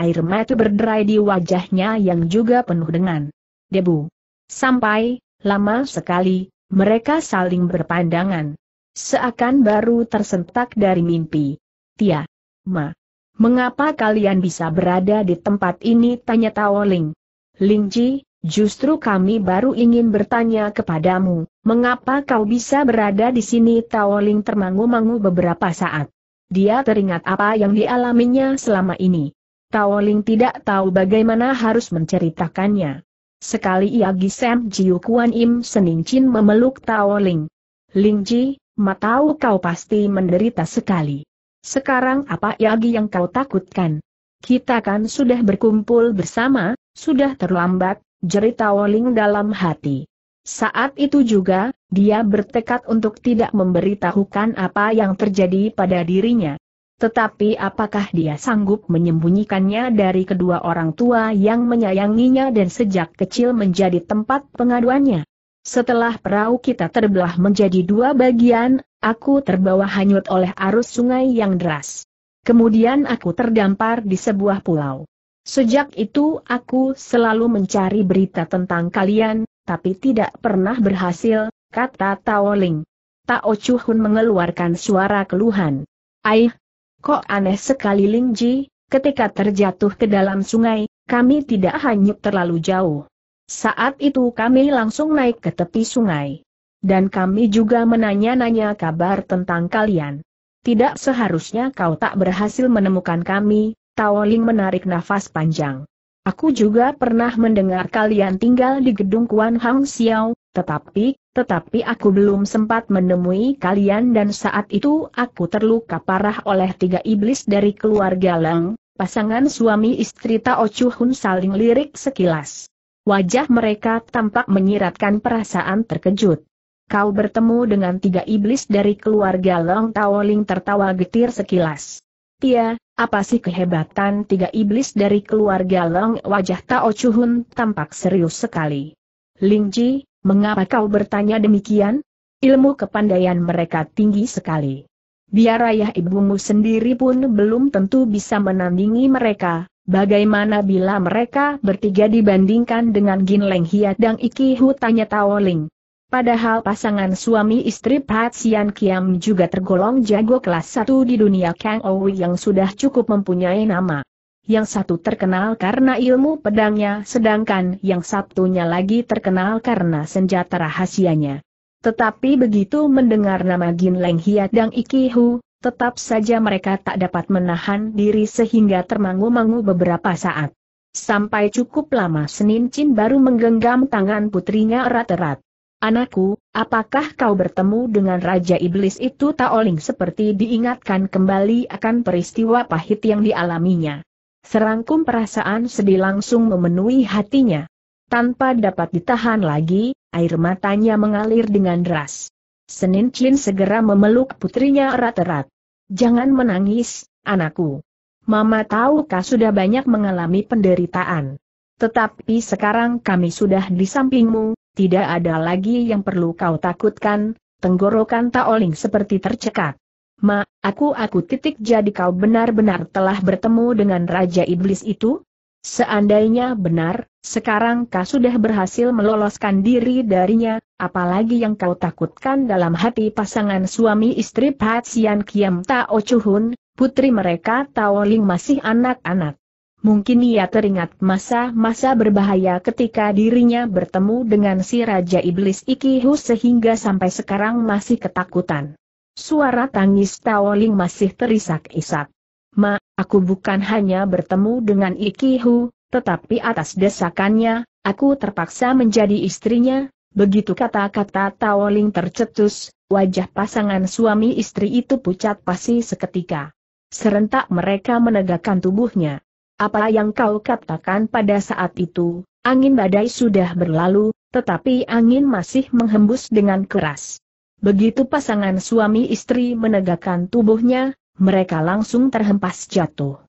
Air mata berderai di wajahnya yang juga penuh dengan debu. Sampai, lama sekali, mereka saling berpandangan. Seakan baru tersentak dari mimpi. Tia. Ma. Mengapa kalian bisa berada di tempat ini? Tanya Tao Ling. Ling Ji, justru kami baru ingin bertanya kepadamu, mengapa kau bisa berada di sini? Tao Ling termangu-mangu beberapa saat. Dia teringat apa yang dialaminya selama ini. Tao Ling tidak tahu bagaimana harus menceritakannya. Sekali ia Gisem Jiu Kuan Im Sening Chin memeluk Tao Ling. Ling Ji, matau kau pasti menderita sekali. Sekarang apa lagi yang kau takutkan? Kita kan sudah berkumpul bersama, sudah terlambat, jerita Woling dalam hati. Saat itu juga, dia bertekad untuk tidak memberitahukan apa yang terjadi pada dirinya. Tetapi apakah dia sanggup menyembunyikannya dari kedua orang tua yang menyayanginya dan sejak kecil menjadi tempat pengaduannya? Setelah perahu kita terbelah menjadi dua bagian, aku terbawa hanyut oleh arus sungai yang deras. Kemudian aku terdampar di sebuah pulau. Sejak itu aku selalu mencari berita tentang kalian, tapi tidak pernah berhasil, kata Tao Ling. Tao Chuhun mengeluarkan suara keluhan. Aih, kok aneh sekali Ling Ji, ketika terjatuh ke dalam sungai, kami tidak hanyut terlalu jauh. Saat itu kami langsung naik ke tepi sungai. Dan kami juga menanya-nanya kabar tentang kalian. Tidak seharusnya kau tak berhasil menemukan kami, Taoling menarik nafas panjang. Aku juga pernah mendengar kalian tinggal di gedung Kuan Hang Xiao, tetapi, tetapi aku belum sempat menemui kalian dan saat itu aku terluka parah oleh tiga iblis dari keluarga Leng, pasangan suami istri Tao Chu Hun saling lirik sekilas. Wajah mereka tampak menyiratkan perasaan terkejut. Kau bertemu dengan tiga iblis dari keluarga Long Taoling tertawa getir sekilas. Tia, apa sih kehebatan tiga iblis dari keluarga Long? Wajah Tao Chuhun tampak serius sekali. Ling Ji, mengapa kau bertanya demikian? Ilmu kepandaian mereka tinggi sekali. Biar ayah ibumu sendiri pun belum tentu bisa menandingi mereka, Bagaimana bila mereka bertiga dibandingkan dengan Gin Leng Hiat dan Iki Hu tanya Tao Ling. Padahal pasangan suami istri Pat Sian Kiam juga tergolong jago kelas 1 di dunia Kang Owi yang sudah cukup mempunyai nama. Yang satu terkenal karena ilmu pedangnya sedangkan yang satunya lagi terkenal karena senjata rahasianya. Tetapi begitu mendengar nama Gin Leng Hiat dan Iki Hu, tetap saja mereka tak dapat menahan diri sehingga termangu-mangu beberapa saat. Sampai cukup lama Senin Chin baru menggenggam tangan putrinya erat-erat. Anakku, apakah kau bertemu dengan Raja Iblis itu Taoling seperti diingatkan kembali akan peristiwa pahit yang dialaminya. Serangkum perasaan sedih langsung memenuhi hatinya. Tanpa dapat ditahan lagi, air matanya mengalir dengan deras. Senin Chin segera memeluk putrinya erat-erat. Jangan menangis, anakku. Mama tahu kau sudah banyak mengalami penderitaan. Tetapi sekarang kami sudah di sampingmu, tidak ada lagi yang perlu kau takutkan, tenggorokan Taoling seperti tercekat. Ma, aku aku titik jadi kau benar-benar telah bertemu dengan Raja Iblis itu? Seandainya benar, sekarang kau sudah berhasil meloloskan diri darinya, apalagi yang kau takutkan dalam hati pasangan suami istri Sian Kiam Tao Chuhun, putri mereka Tao Ling masih anak-anak. Mungkin ia teringat masa-masa berbahaya ketika dirinya bertemu dengan si Raja Iblis Hu sehingga sampai sekarang masih ketakutan. Suara tangis Tao Ling masih terisak-isak. Ma, aku bukan hanya bertemu dengan Ikihu, tetapi atas desakannya, aku terpaksa menjadi istrinya, begitu kata-kata Taoling tercetus, wajah pasangan suami istri itu pucat pasi seketika. Serentak mereka menegakkan tubuhnya. Apa yang kau katakan pada saat itu, angin badai sudah berlalu, tetapi angin masih menghembus dengan keras. Begitu pasangan suami istri menegakkan tubuhnya, mereka langsung terhempas jatuh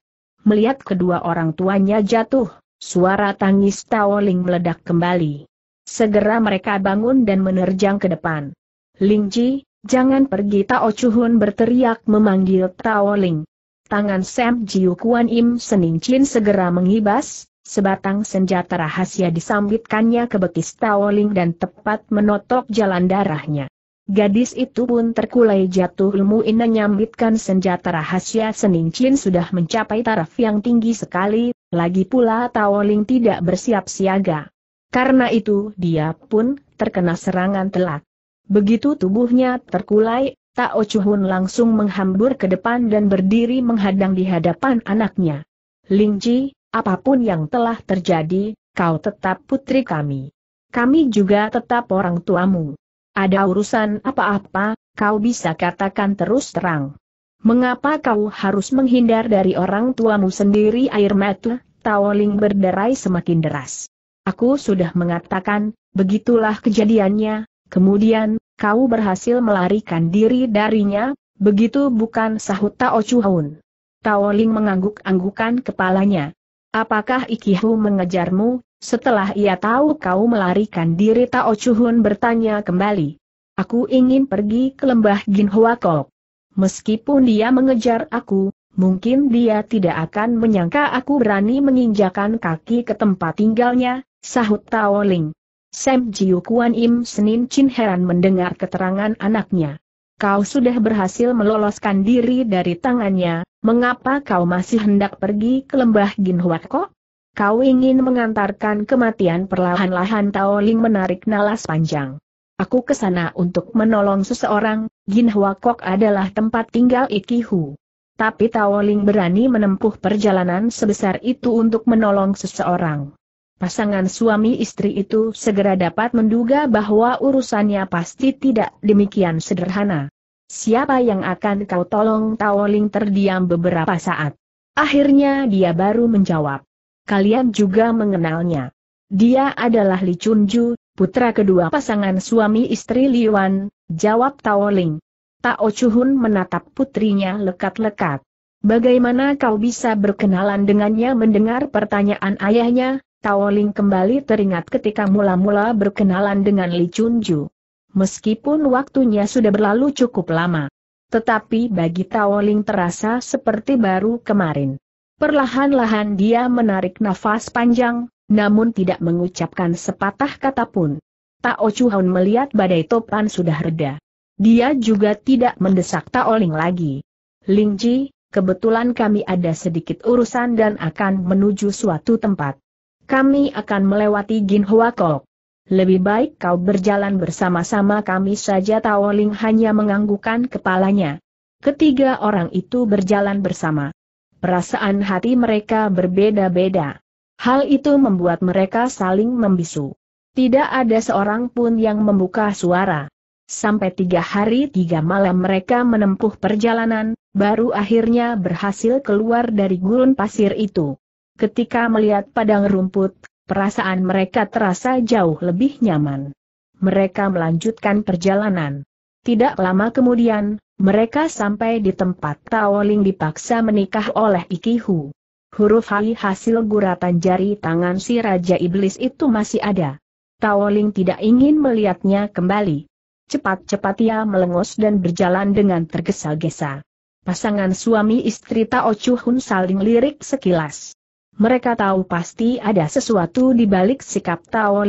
melihat kedua orang tuanya jatuh, suara tangis Taoling meledak kembali. Segera mereka bangun dan menerjang ke depan. Ling Ji, jangan pergi Tao Chuhun berteriak memanggil Taoling. Tangan Sam Jiu Kuan Im Sening Chin segera mengibas, sebatang senjata rahasia disambitkannya ke betis Taoling dan tepat menotok jalan darahnya. Gadis itu pun terkulai jatuh ilmu Ina nyambitkan senjata rahasia Chin sudah mencapai taraf yang tinggi sekali, lagi pula Taoling tidak bersiap siaga. Karena itu dia pun terkena serangan telak. Begitu tubuhnya terkulai, Tao Chuhun langsung menghambur ke depan dan berdiri menghadang di hadapan anaknya. Ling Lingji, apapun yang telah terjadi, kau tetap putri kami. Kami juga tetap orang tuamu. Ada urusan apa-apa, kau bisa katakan terus terang. Mengapa kau harus menghindar dari orang tuamu sendiri air mata, Taoling berderai semakin deras. Aku sudah mengatakan, begitulah kejadiannya, kemudian, kau berhasil melarikan diri darinya, begitu bukan sahut Tao Chuhun. Taoling mengangguk-anggukan kepalanya. Apakah Ikihu mengejarmu, setelah ia tahu kau melarikan diri Tao Chuhun bertanya kembali. Aku ingin pergi ke lembah Ginhua Kok. Meskipun dia mengejar aku, mungkin dia tidak akan menyangka aku berani menginjakan kaki ke tempat tinggalnya, sahut Tao Ling. Sam Jiu Kuan Im Senin Chin heran mendengar keterangan anaknya. Kau sudah berhasil meloloskan diri dari tangannya, mengapa kau masih hendak pergi ke lembah Ginhua Kok? Kau ingin mengantarkan kematian perlahan-lahan Ling menarik nalas panjang. Aku ke sana untuk menolong seseorang, Jin Hwa Kok adalah tempat tinggal Ikihu. Tapi Ling berani menempuh perjalanan sebesar itu untuk menolong seseorang. Pasangan suami istri itu segera dapat menduga bahwa urusannya pasti tidak demikian sederhana. Siapa yang akan kau tolong Ling terdiam beberapa saat. Akhirnya dia baru menjawab kalian juga mengenalnya. Dia adalah Li Chunju, putra kedua pasangan suami istri Liwan, jawab Tao Ling. Tao Chuhun menatap putrinya lekat-lekat. Bagaimana kau bisa berkenalan dengannya mendengar pertanyaan ayahnya? Tao Ling kembali teringat ketika mula-mula berkenalan dengan Li Chunju. Meskipun waktunya sudah berlalu cukup lama. Tetapi bagi Tao Ling terasa seperti baru kemarin. Perlahan-lahan dia menarik nafas panjang, namun tidak mengucapkan sepatah kata pun. Tao Chuan melihat badai topan sudah reda. Dia juga tidak mendesak Tao Ling lagi. Ling Ji, kebetulan kami ada sedikit urusan dan akan menuju suatu tempat. Kami akan melewati Gin Hua Kok. Lebih baik kau berjalan bersama-sama kami saja Tao Ling hanya menganggukkan kepalanya. Ketiga orang itu berjalan bersama. Perasaan hati mereka berbeda-beda. Hal itu membuat mereka saling membisu. Tidak ada seorang pun yang membuka suara. Sampai tiga hari tiga malam mereka menempuh perjalanan, baru akhirnya berhasil keluar dari gurun pasir itu. Ketika melihat padang rumput, perasaan mereka terasa jauh lebih nyaman. Mereka melanjutkan perjalanan. Tidak lama kemudian, mereka sampai di tempat Taoling dipaksa menikah oleh Ikihu. Huruf Hai hasil guratan jari tangan si Raja Iblis itu masih ada. Taoling tidak ingin melihatnya kembali. Cepat-cepat ia melengos dan berjalan dengan tergesa-gesa. Pasangan suami istri Tao Chu Hun saling lirik sekilas. Mereka tahu pasti ada sesuatu di balik sikap Tao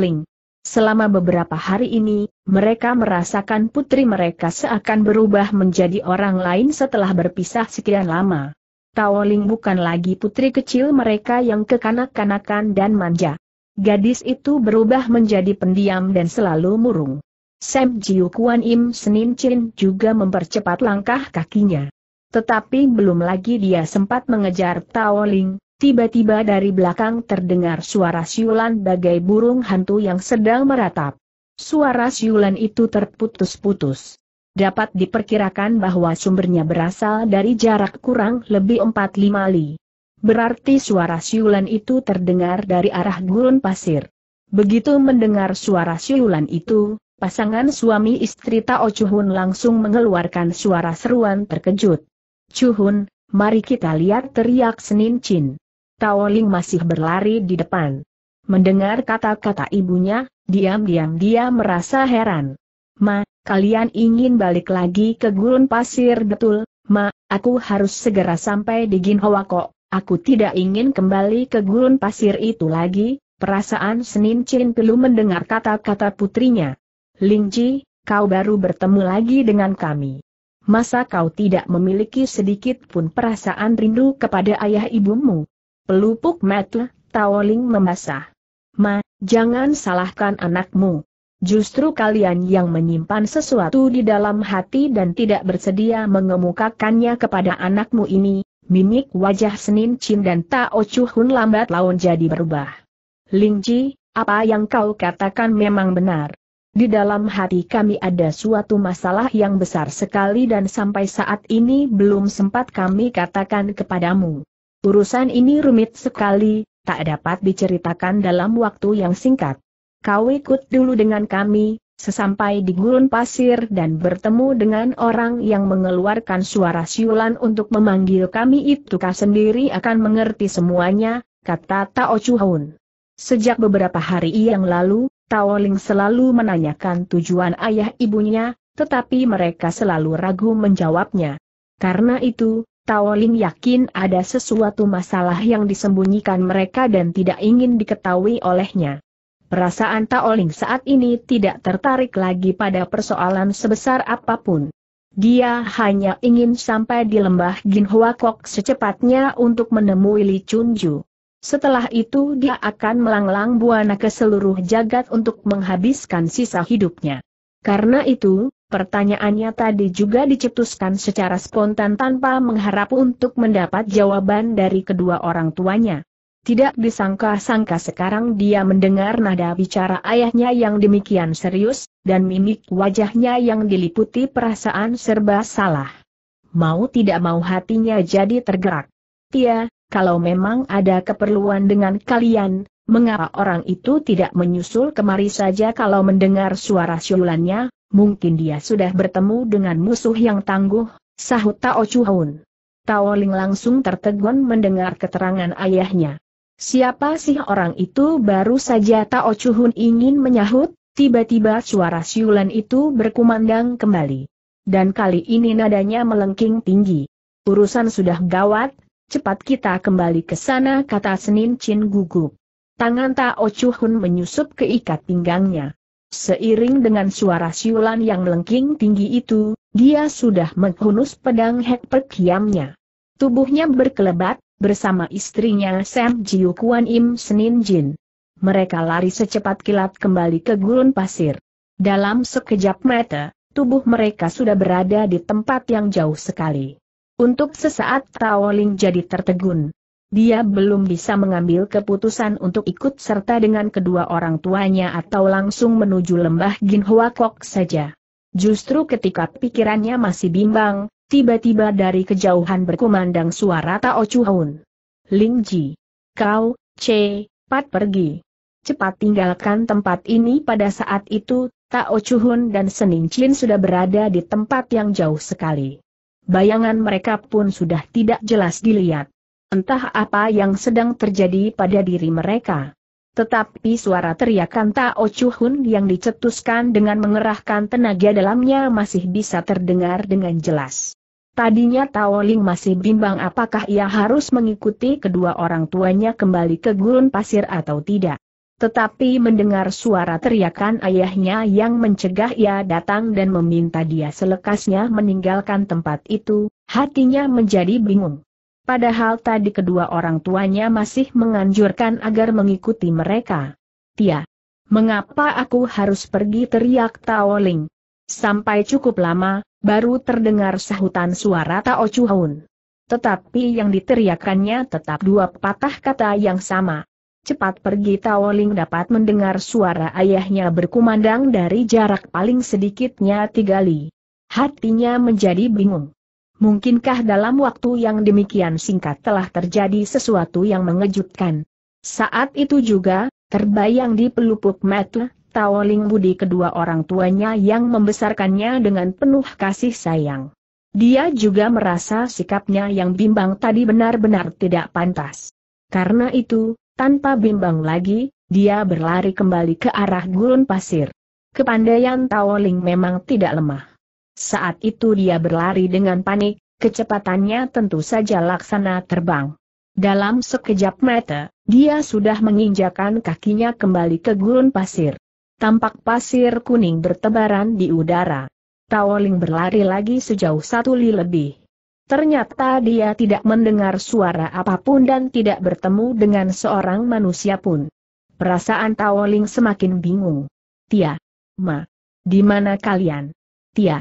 Selama beberapa hari ini, mereka merasakan putri mereka seakan berubah menjadi orang lain setelah berpisah sekian lama. Taoling bukan lagi putri kecil mereka yang kekanak-kanakan dan manja. Gadis itu berubah menjadi pendiam dan selalu murung. Sam Jiu Kuan Im Senin Chin juga mempercepat langkah kakinya. Tetapi belum lagi dia sempat mengejar Taoling, Tiba-tiba dari belakang terdengar suara siulan bagai burung hantu yang sedang meratap. Suara siulan itu terputus-putus. Dapat diperkirakan bahwa sumbernya berasal dari jarak kurang lebih 45 li. Berarti suara siulan itu terdengar dari arah gurun pasir. Begitu mendengar suara siulan itu, pasangan suami istri Tao Chuhun langsung mengeluarkan suara seruan terkejut. Chuhun, mari kita lihat teriak Senin Chin. Taoling masih berlari di depan. Mendengar kata-kata ibunya, diam-diam dia merasa heran. Ma, kalian ingin balik lagi ke gurun pasir betul, Ma, aku harus segera sampai di Ginhoa kok, aku tidak ingin kembali ke gurun pasir itu lagi, perasaan Senin Chin Pilu mendengar kata-kata putrinya. Lingji, kau baru bertemu lagi dengan kami. Masa kau tidak memiliki sedikit pun perasaan rindu kepada ayah ibumu? Pelupuk mata, Taoling membasah. Ma, jangan salahkan anakmu. Justru kalian yang menyimpan sesuatu di dalam hati dan tidak bersedia mengemukakannya kepada anakmu ini, mimik wajah Senin Chin dan Tao Chu Hun lambat laun jadi berubah. Ling Ji, apa yang kau katakan memang benar. Di dalam hati kami ada suatu masalah yang besar sekali dan sampai saat ini belum sempat kami katakan kepadamu. Urusan ini rumit sekali, tak dapat diceritakan dalam waktu yang singkat. Kau ikut dulu dengan kami, sesampai di gurun pasir dan bertemu dengan orang yang mengeluarkan suara siulan untuk memanggil kami itu kau sendiri akan mengerti semuanya, kata Tao Chuhun. Sejak beberapa hari yang lalu, Tao Ling selalu menanyakan tujuan ayah ibunya, tetapi mereka selalu ragu menjawabnya. Karena itu, Tao Ling yakin ada sesuatu masalah yang disembunyikan mereka dan tidak ingin diketahui olehnya. Perasaan Tao Ling saat ini tidak tertarik lagi pada persoalan sebesar apapun. Dia hanya ingin sampai di lembah Ginhua Kok secepatnya untuk menemui Li Chunju. Setelah itu dia akan melanglang buana ke seluruh jagat untuk menghabiskan sisa hidupnya. Karena itu, Pertanyaannya tadi juga dicetuskan secara spontan tanpa mengharap untuk mendapat jawaban dari kedua orang tuanya. Tidak disangka-sangka sekarang dia mendengar nada bicara ayahnya yang demikian serius, dan mimik wajahnya yang diliputi perasaan serba salah. Mau tidak mau hatinya jadi tergerak. Tia, kalau memang ada keperluan dengan kalian, mengapa orang itu tidak menyusul kemari saja kalau mendengar suara siulannya, mungkin dia sudah bertemu dengan musuh yang tangguh, sahut Tao Chuhun. Tao Ling langsung tertegun mendengar keterangan ayahnya. Siapa sih orang itu baru saja Tao Chuhun ingin menyahut, tiba-tiba suara siulan itu berkumandang kembali. Dan kali ini nadanya melengking tinggi. Urusan sudah gawat, cepat kita kembali ke sana kata Senin Chin gugup. Tangan Tao Chuhun menyusup ke ikat pinggangnya. Seiring dengan suara siulan yang melengking tinggi itu, dia sudah menghunus pedang Hek Kiamnya. Tubuhnya berkelebat, bersama istrinya Sam Jiu Kuan Im Senin Jin. Mereka lari secepat kilat kembali ke gurun pasir. Dalam sekejap mata, tubuh mereka sudah berada di tempat yang jauh sekali. Untuk sesaat Taoling jadi tertegun. Dia belum bisa mengambil keputusan untuk ikut serta dengan kedua orang tuanya atau langsung menuju lembah Ginhua Kok saja. Justru ketika pikirannya masih bimbang, tiba-tiba dari kejauhan berkumandang suara Tao Chuhun. Ling Ji. Kau, C, Pat pergi. Cepat tinggalkan tempat ini pada saat itu, Tao Chuhun dan Sening Chin sudah berada di tempat yang jauh sekali. Bayangan mereka pun sudah tidak jelas dilihat. Entah apa yang sedang terjadi pada diri mereka. Tetapi suara teriakan Tao Chuhun yang dicetuskan dengan mengerahkan tenaga dalamnya masih bisa terdengar dengan jelas. Tadinya Tao Ling masih bimbang apakah ia harus mengikuti kedua orang tuanya kembali ke gurun pasir atau tidak. Tetapi mendengar suara teriakan ayahnya yang mencegah ia datang dan meminta dia selekasnya meninggalkan tempat itu, hatinya menjadi bingung. Padahal tadi kedua orang tuanya masih menganjurkan agar mengikuti mereka. Tia, mengapa aku harus pergi teriak Taoling? Sampai cukup lama, baru terdengar sahutan suara Tao Chuhun. Tetapi yang diteriakannya tetap dua patah kata yang sama. Cepat pergi Taoling dapat mendengar suara ayahnya berkumandang dari jarak paling sedikitnya tiga li. Hatinya menjadi bingung. Mungkinkah dalam waktu yang demikian singkat telah terjadi sesuatu yang mengejutkan? Saat itu juga, terbayang di pelupuk mata, Taoling Budi kedua orang tuanya yang membesarkannya dengan penuh kasih sayang. Dia juga merasa sikapnya yang bimbang tadi benar-benar tidak pantas. Karena itu, tanpa bimbang lagi, dia berlari kembali ke arah gurun pasir. Kepandaian Taoling memang tidak lemah. Saat itu dia berlari dengan panik, kecepatannya tentu saja laksana terbang. Dalam sekejap mata, dia sudah menginjakan kakinya kembali ke gurun pasir. Tampak pasir kuning bertebaran di udara. Taoling berlari lagi sejauh satu li lebih. Ternyata dia tidak mendengar suara apapun dan tidak bertemu dengan seorang manusia pun. Perasaan Taoling semakin bingung. Tia. Ma. Di mana kalian? Tia.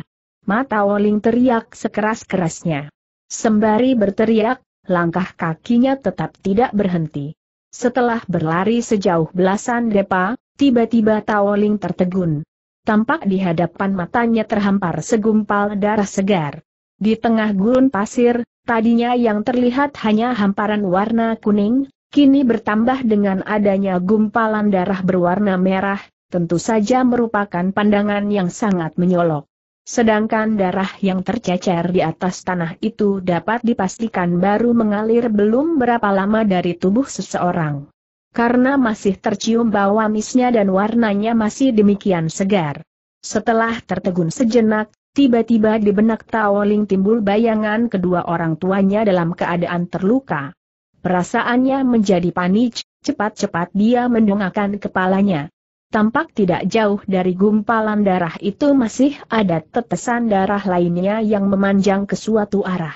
Mata Woling teriak sekeras-kerasnya. Sembari berteriak, langkah kakinya tetap tidak berhenti. Setelah berlari sejauh belasan depa, tiba-tiba Tawoling tertegun. Tampak di hadapan matanya terhampar segumpal darah segar. Di tengah gurun pasir, tadinya yang terlihat hanya hamparan warna kuning, kini bertambah dengan adanya gumpalan darah berwarna merah, tentu saja merupakan pandangan yang sangat menyolok. Sedangkan darah yang tercecer di atas tanah itu dapat dipastikan baru mengalir belum berapa lama dari tubuh seseorang. Karena masih tercium bau amisnya dan warnanya masih demikian segar. Setelah tertegun sejenak, tiba-tiba di benak Taoling timbul bayangan kedua orang tuanya dalam keadaan terluka. Perasaannya menjadi panik, cepat-cepat dia mendongakkan kepalanya. Tampak tidak jauh dari gumpalan darah itu masih ada tetesan darah lainnya yang memanjang ke suatu arah.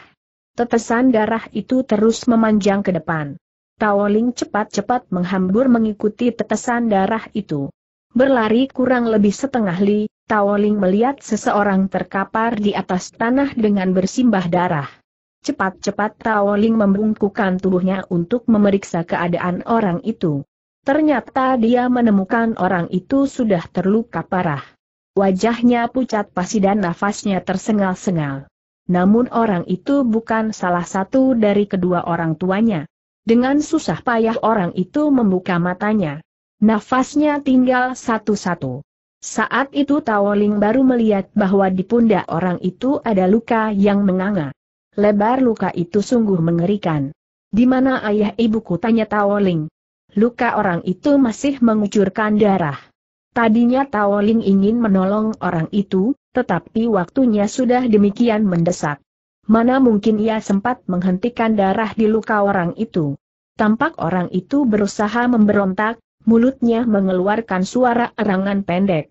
Tetesan darah itu terus memanjang ke depan. Taoling cepat-cepat menghambur mengikuti tetesan darah itu. Berlari kurang lebih setengah li, Taoling melihat seseorang terkapar di atas tanah dengan bersimbah darah. Cepat-cepat Taoling membungkukkan tubuhnya untuk memeriksa keadaan orang itu. Ternyata dia menemukan orang itu sudah terluka parah. Wajahnya pucat pasi dan nafasnya tersengal-sengal. Namun orang itu bukan salah satu dari kedua orang tuanya. Dengan susah payah orang itu membuka matanya. Nafasnya tinggal satu-satu. Saat itu Tawoling baru melihat bahwa di pundak orang itu ada luka yang menganga. Lebar luka itu sungguh mengerikan. Di mana ayah ibuku tanya Tawoling luka orang itu masih mengucurkan darah. Tadinya Ling ingin menolong orang itu, tetapi waktunya sudah demikian mendesak. Mana mungkin ia sempat menghentikan darah di luka orang itu. Tampak orang itu berusaha memberontak, mulutnya mengeluarkan suara erangan pendek.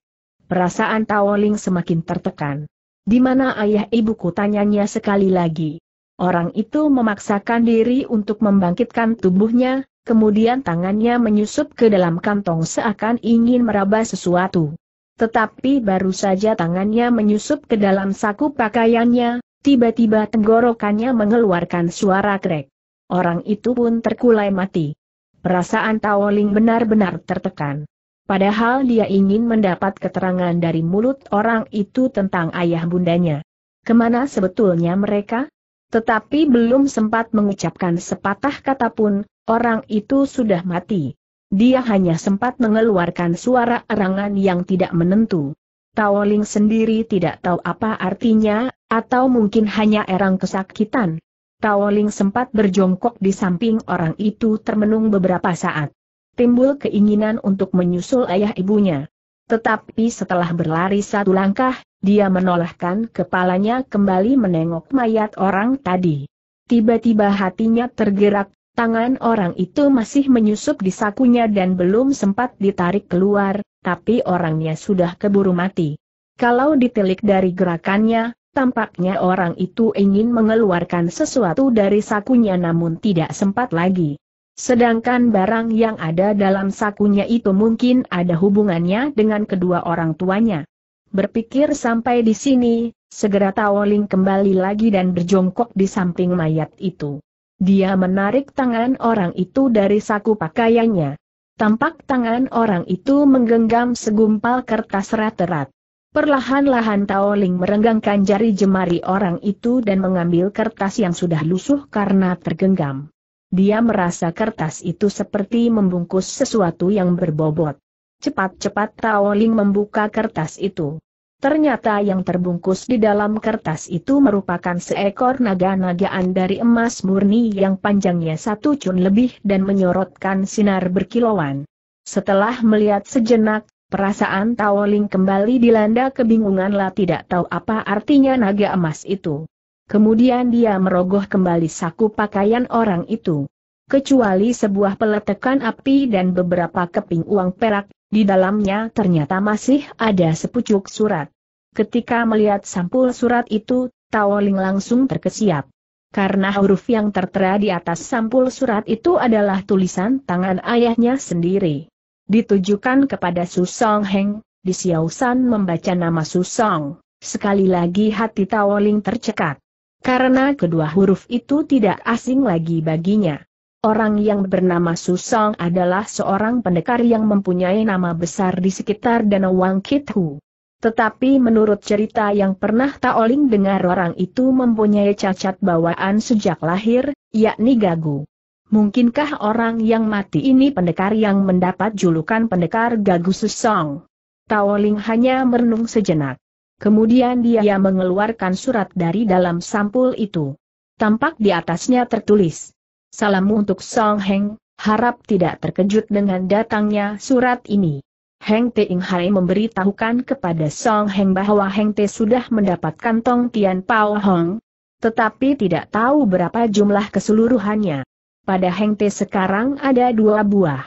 Perasaan Ling semakin tertekan. Di mana ayah ibuku tanyanya sekali lagi. Orang itu memaksakan diri untuk membangkitkan tubuhnya, kemudian tangannya menyusup ke dalam kantong seakan ingin meraba sesuatu. Tetapi baru saja tangannya menyusup ke dalam saku pakaiannya, tiba-tiba tenggorokannya mengeluarkan suara krek. Orang itu pun terkulai mati. Perasaan Taoling benar-benar tertekan. Padahal dia ingin mendapat keterangan dari mulut orang itu tentang ayah bundanya. Kemana sebetulnya mereka? Tetapi belum sempat mengucapkan sepatah kata pun, Orang itu sudah mati. Dia hanya sempat mengeluarkan suara erangan yang tidak menentu. Taoling sendiri tidak tahu apa artinya, atau mungkin hanya erang kesakitan. Taoling sempat berjongkok di samping orang itu termenung beberapa saat. Timbul keinginan untuk menyusul ayah ibunya. Tetapi setelah berlari satu langkah, dia menolakkan kepalanya kembali menengok mayat orang tadi. Tiba-tiba hatinya tergerak, Tangan orang itu masih menyusup di sakunya dan belum sempat ditarik keluar, tapi orangnya sudah keburu mati. Kalau ditilik dari gerakannya, tampaknya orang itu ingin mengeluarkan sesuatu dari sakunya namun tidak sempat lagi. Sedangkan barang yang ada dalam sakunya itu mungkin ada hubungannya dengan kedua orang tuanya. Berpikir sampai di sini, segera Tawoling kembali lagi dan berjongkok di samping mayat itu. Dia menarik tangan orang itu dari saku pakaiannya. Tampak tangan orang itu menggenggam segumpal kertas rat-rat. Perlahan-lahan Taoling merenggangkan jari jemari orang itu dan mengambil kertas yang sudah lusuh karena tergenggam. Dia merasa kertas itu seperti membungkus sesuatu yang berbobot. Cepat-cepat Taoling membuka kertas itu. Ternyata yang terbungkus di dalam kertas itu merupakan seekor naga-nagaan dari emas murni yang panjangnya satu cun lebih dan menyorotkan sinar berkilauan. Setelah melihat sejenak, perasaan Taoling kembali dilanda kebingungan, lah tidak tahu apa artinya naga emas itu. Kemudian dia merogoh kembali saku pakaian orang itu. Kecuali sebuah peletekan api dan beberapa keping uang perak, di dalamnya ternyata masih ada sepucuk surat. Ketika melihat sampul surat itu, Taoling langsung terkesiap. Karena huruf yang tertera di atas sampul surat itu adalah tulisan tangan ayahnya sendiri. Ditujukan kepada Susong Heng, di Xiao San membaca nama Su Song, Sekali lagi hati Taoling tercekat. Karena kedua huruf itu tidak asing lagi baginya. Orang yang bernama Susong adalah seorang pendekar yang mempunyai nama besar di sekitar Danau Wangkit Hu. Tetapi menurut cerita yang pernah Taoling dengar orang itu mempunyai cacat bawaan sejak lahir, yakni gagu. Mungkinkah orang yang mati ini pendekar yang mendapat julukan pendekar gagu Susong? Taoling hanya merenung sejenak. Kemudian dia mengeluarkan surat dari dalam sampul itu. Tampak di atasnya tertulis, Salam untuk Song Heng, harap tidak terkejut dengan datangnya surat ini. Heng Te Ing Hai memberitahukan kepada Song Heng bahwa Heng Te sudah mendapatkan Tong Tian Pao Hong, tetapi tidak tahu berapa jumlah keseluruhannya. Pada Heng Te sekarang ada dua buah.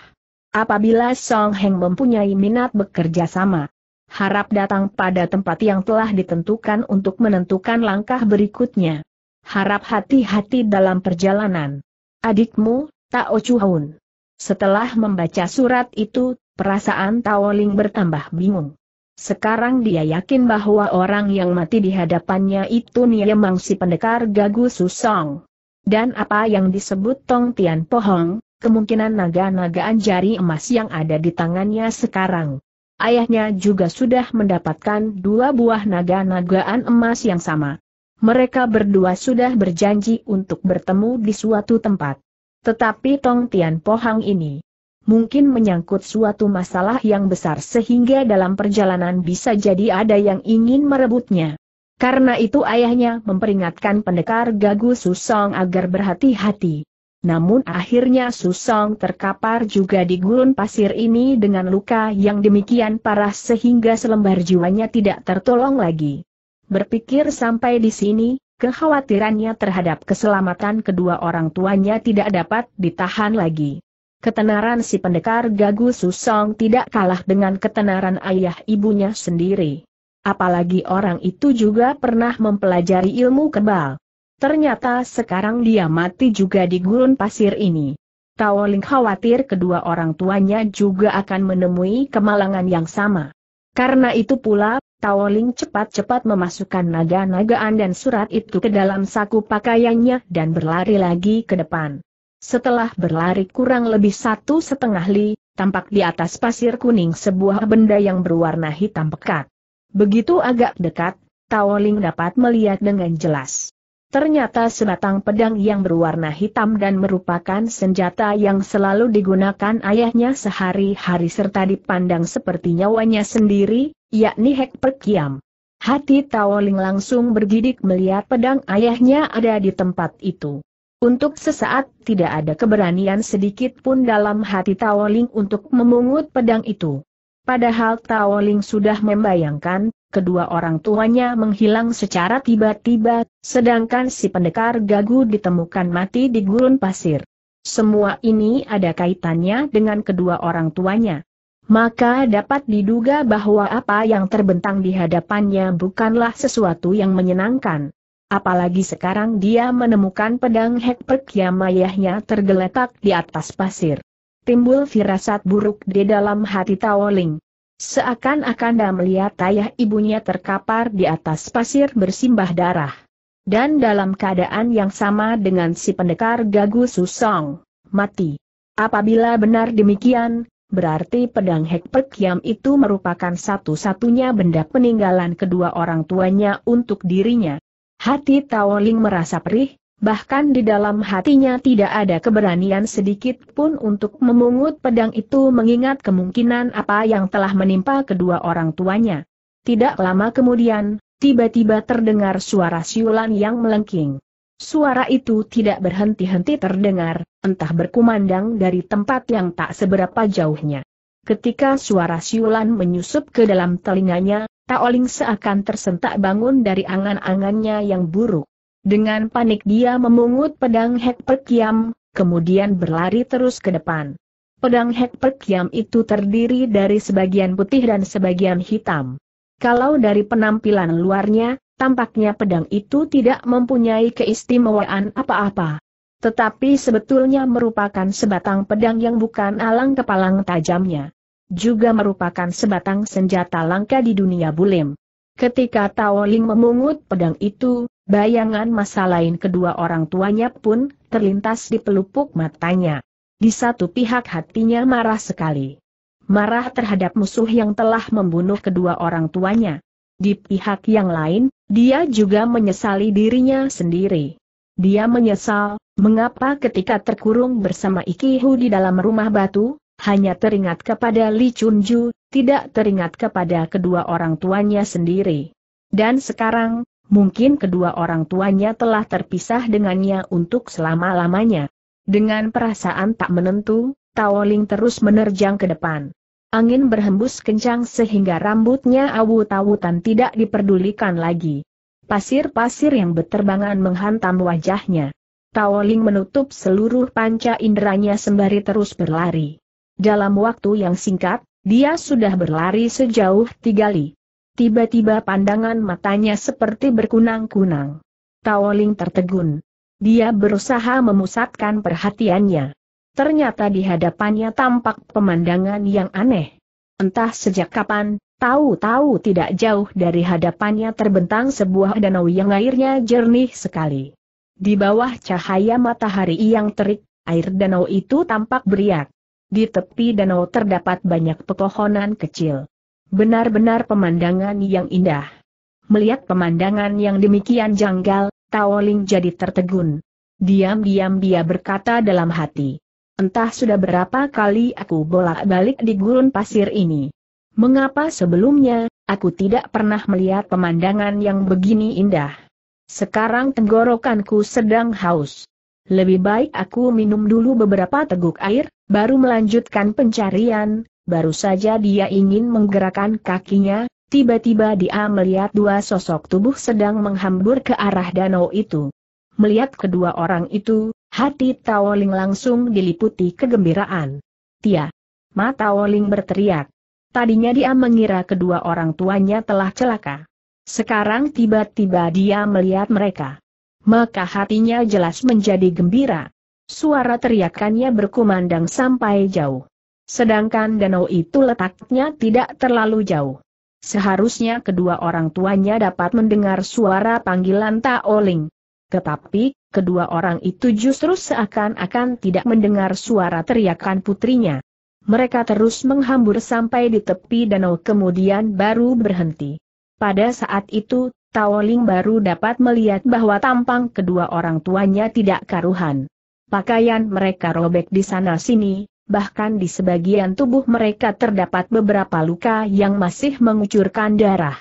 Apabila Song Heng mempunyai minat bekerja sama, harap datang pada tempat yang telah ditentukan untuk menentukan langkah berikutnya. Harap hati-hati dalam perjalanan. Adikmu, Tao Chuhun. Setelah membaca surat itu, perasaan Tawoling bertambah bingung. Sekarang dia yakin bahwa orang yang mati di hadapannya itu Niemang si pendekar Gagu Susong. Dan apa yang disebut Tong Tian Pohong, kemungkinan naga-nagaan jari emas yang ada di tangannya sekarang. Ayahnya juga sudah mendapatkan dua buah naga-nagaan emas yang sama. Mereka berdua sudah berjanji untuk bertemu di suatu tempat. Tetapi Tong Tian Pohang ini mungkin menyangkut suatu masalah yang besar sehingga dalam perjalanan bisa jadi ada yang ingin merebutnya. Karena itu ayahnya memperingatkan pendekar Gagu Susong agar berhati-hati. Namun akhirnya Susong terkapar juga di gurun pasir ini dengan luka yang demikian parah sehingga selembar jiwanya tidak tertolong lagi. Berpikir sampai di sini, kekhawatirannya terhadap keselamatan kedua orang tuanya tidak dapat ditahan lagi. Ketenaran si pendekar Gagu Susong tidak kalah dengan ketenaran ayah ibunya sendiri. Apalagi orang itu juga pernah mempelajari ilmu kebal. Ternyata sekarang dia mati juga di gurun pasir ini. Tao khawatir kedua orang tuanya juga akan menemui kemalangan yang sama. Karena itu pula, Tawoling cepat-cepat memasukkan naga-nagaan dan surat itu ke dalam saku pakaiannya dan berlari lagi ke depan. Setelah berlari kurang lebih satu setengah li, tampak di atas pasir kuning sebuah benda yang berwarna hitam pekat. Begitu agak dekat, Tawoling dapat melihat dengan jelas. Ternyata sebatang pedang yang berwarna hitam dan merupakan senjata yang selalu digunakan ayahnya sehari-hari serta dipandang seperti nyawanya sendiri, yakni Hek Perkiam. Hati Taoling langsung bergidik melihat pedang ayahnya ada di tempat itu. Untuk sesaat tidak ada keberanian sedikit pun dalam hati Taoling untuk memungut pedang itu. Padahal Taoling sudah membayangkan kedua orang tuanya menghilang secara tiba-tiba, sedangkan si pendekar gagu ditemukan mati di gurun pasir. Semua ini ada kaitannya dengan kedua orang tuanya. Maka dapat diduga bahwa apa yang terbentang di hadapannya bukanlah sesuatu yang menyenangkan. Apalagi sekarang dia menemukan pedang Hekpek yang mayahnya tergeletak di atas pasir. Timbul firasat buruk di dalam hati Tawoling. Seakan-akan dia melihat ayah ibunya terkapar di atas pasir bersimbah darah. Dan dalam keadaan yang sama dengan si pendekar Gagu Susong, mati. Apabila benar demikian, berarti pedang Hek Pek itu merupakan satu-satunya benda peninggalan kedua orang tuanya untuk dirinya. Hati Tao Ling merasa perih, bahkan di dalam hatinya tidak ada keberanian sedikit pun untuk memungut pedang itu mengingat kemungkinan apa yang telah menimpa kedua orang tuanya. Tidak lama kemudian, tiba-tiba terdengar suara siulan yang melengking. Suara itu tidak berhenti-henti terdengar, entah berkumandang dari tempat yang tak seberapa jauhnya. Ketika suara siulan menyusup ke dalam telinganya, Taoling seakan tersentak bangun dari angan-angannya yang buruk. Dengan panik dia memungut pedang Hek Perkiam, kemudian berlari terus ke depan. Pedang Hek Perkiam itu terdiri dari sebagian putih dan sebagian hitam. Kalau dari penampilan luarnya, tampaknya pedang itu tidak mempunyai keistimewaan apa-apa. Tetapi sebetulnya merupakan sebatang pedang yang bukan alang kepalang tajamnya. Juga merupakan sebatang senjata langka di dunia bulim. Ketika Tao Ling memungut pedang itu, bayangan masa lain kedua orang tuanya pun terlintas di pelupuk matanya. Di satu pihak hatinya marah sekali. Marah terhadap musuh yang telah membunuh kedua orang tuanya. Di pihak yang lain, dia juga menyesali dirinya sendiri. Dia menyesal, mengapa ketika terkurung bersama Ikihu di dalam rumah batu, hanya teringat kepada Li Chunju, tidak teringat kepada kedua orang tuanya sendiri. Dan sekarang, mungkin kedua orang tuanya telah terpisah dengannya untuk selama-lamanya. Dengan perasaan tak menentu, Taoling terus menerjang ke depan. Angin berhembus kencang sehingga rambutnya awut-awutan tidak diperdulikan lagi. Pasir-pasir yang beterbangan menghantam wajahnya. Taoling menutup seluruh panca inderanya sembari terus berlari. Dalam waktu yang singkat, dia sudah berlari sejauh tiga li. Tiba-tiba pandangan matanya seperti berkunang-kunang. Taoling tertegun. Dia berusaha memusatkan perhatiannya. Ternyata di hadapannya tampak pemandangan yang aneh. Entah sejak kapan, tahu-tahu tidak jauh dari hadapannya terbentang sebuah danau yang airnya jernih sekali. Di bawah cahaya matahari yang terik, air danau itu tampak beriak. Di tepi danau terdapat banyak pepohonan kecil. Benar-benar pemandangan yang indah. Melihat pemandangan yang demikian janggal, Taoling jadi tertegun. Diam-diam dia berkata dalam hati. Entah sudah berapa kali aku bolak-balik di gurun pasir ini. Mengapa sebelumnya, aku tidak pernah melihat pemandangan yang begini indah? Sekarang tenggorokanku sedang haus. Lebih baik aku minum dulu beberapa teguk air, baru melanjutkan pencarian, baru saja dia ingin menggerakkan kakinya, tiba-tiba dia melihat dua sosok tubuh sedang menghambur ke arah danau itu. Melihat kedua orang itu, hati Taoling langsung diliputi kegembiraan. Tia! Ma Taoling berteriak. Tadinya dia mengira kedua orang tuanya telah celaka. Sekarang tiba-tiba dia melihat mereka maka hatinya jelas menjadi gembira. Suara teriakannya berkumandang sampai jauh. Sedangkan danau itu letaknya tidak terlalu jauh. Seharusnya kedua orang tuanya dapat mendengar suara panggilan Taoling. Tetapi, kedua orang itu justru seakan-akan tidak mendengar suara teriakan putrinya. Mereka terus menghambur sampai di tepi danau kemudian baru berhenti. Pada saat itu, Taoling baru dapat melihat bahwa tampang kedua orang tuanya tidak karuhan. Pakaian mereka robek di sana-sini, bahkan di sebagian tubuh mereka terdapat beberapa luka yang masih mengucurkan darah.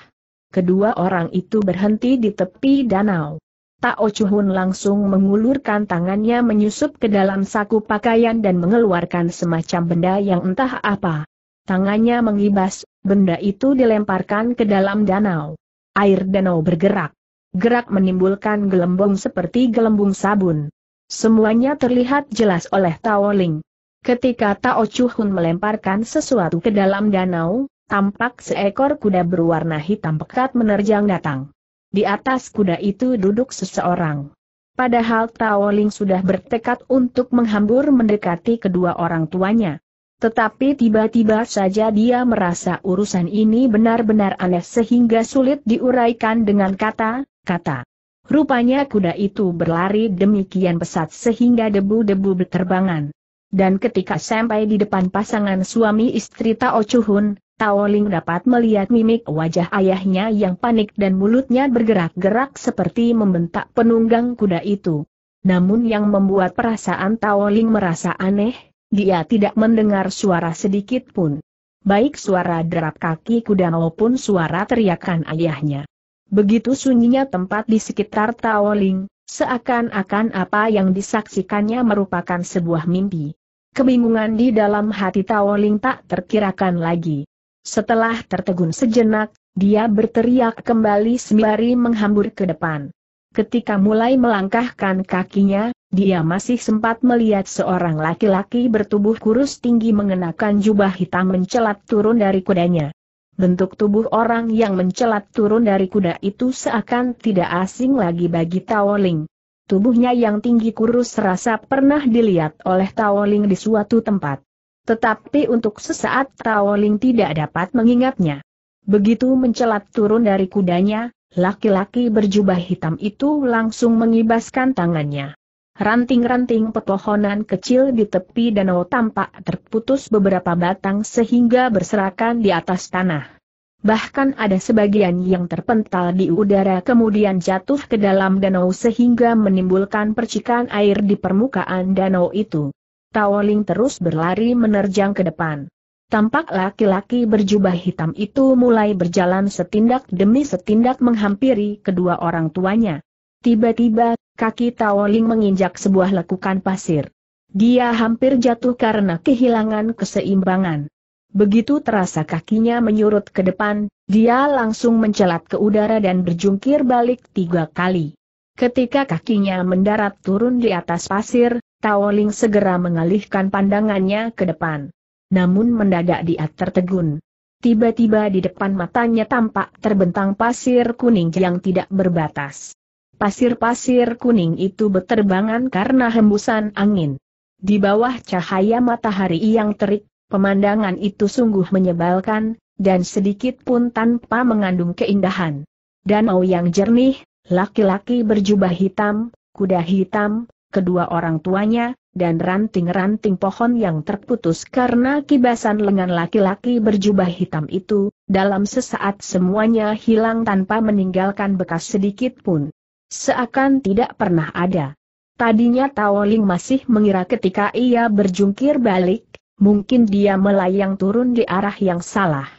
Kedua orang itu berhenti di tepi danau. Tao Chuhun langsung mengulurkan tangannya menyusup ke dalam saku pakaian dan mengeluarkan semacam benda yang entah apa. Tangannya mengibas, benda itu dilemparkan ke dalam danau air danau bergerak. Gerak menimbulkan gelembung seperti gelembung sabun. Semuanya terlihat jelas oleh Tao Ling. Ketika Tao Chuhun melemparkan sesuatu ke dalam danau, tampak seekor kuda berwarna hitam pekat menerjang datang. Di atas kuda itu duduk seseorang. Padahal Tao Ling sudah bertekad untuk menghambur mendekati kedua orang tuanya. Tetapi tiba-tiba saja dia merasa urusan ini benar-benar aneh sehingga sulit diuraikan dengan kata-kata. Rupanya kuda itu berlari demikian pesat sehingga debu-debu berterbangan. Dan ketika sampai di depan pasangan suami istri Tao Chuhun, Tao Ling dapat melihat mimik wajah ayahnya yang panik dan mulutnya bergerak-gerak seperti membentak penunggang kuda itu. Namun yang membuat perasaan Tao Ling merasa aneh, dia tidak mendengar suara sedikit pun. Baik suara derap kaki kuda maupun suara teriakan ayahnya. Begitu sunyinya tempat di sekitar Taoling, seakan-akan apa yang disaksikannya merupakan sebuah mimpi. Kebingungan di dalam hati Taoling tak terkirakan lagi. Setelah tertegun sejenak, dia berteriak kembali sembari menghambur ke depan. Ketika mulai melangkahkan kakinya, dia masih sempat melihat seorang laki-laki bertubuh kurus tinggi mengenakan jubah hitam mencelat turun dari kudanya. Bentuk tubuh orang yang mencelat turun dari kuda itu seakan tidak asing lagi bagi Taoling. Tubuhnya yang tinggi kurus serasa pernah dilihat oleh Taoling di suatu tempat. Tetapi untuk sesaat Taoling tidak dapat mengingatnya. Begitu mencelat turun dari kudanya, laki-laki berjubah hitam itu langsung mengibaskan tangannya. Ranting-ranting pepohonan kecil di tepi danau tampak terputus beberapa batang sehingga berserakan di atas tanah. Bahkan ada sebagian yang terpental di udara kemudian jatuh ke dalam danau sehingga menimbulkan percikan air di permukaan danau itu. Taoling terus berlari menerjang ke depan. Tampak laki-laki berjubah hitam itu mulai berjalan setindak demi setindak menghampiri kedua orang tuanya. Tiba-tiba kaki Taoling menginjak sebuah lekukan pasir. Dia hampir jatuh karena kehilangan keseimbangan. Begitu terasa kakinya menyurut ke depan, dia langsung mencelat ke udara dan berjungkir balik tiga kali. Ketika kakinya mendarat turun di atas pasir, Taoling segera mengalihkan pandangannya ke depan. Namun mendadak dia tertegun. Tiba-tiba di depan matanya tampak terbentang pasir kuning yang tidak berbatas. Pasir-pasir kuning itu berterbangan karena hembusan angin. Di bawah cahaya matahari yang terik, pemandangan itu sungguh menyebalkan, dan sedikit pun tanpa mengandung keindahan. Danau yang jernih, laki-laki berjubah hitam, kuda hitam, kedua orang tuanya, dan ranting-ranting pohon yang terputus karena kibasan lengan laki-laki berjubah hitam itu, dalam sesaat semuanya hilang tanpa meninggalkan bekas sedikit pun. Seakan tidak pernah ada. Tadinya Tao masih mengira ketika ia berjungkir balik, mungkin dia melayang turun di arah yang salah.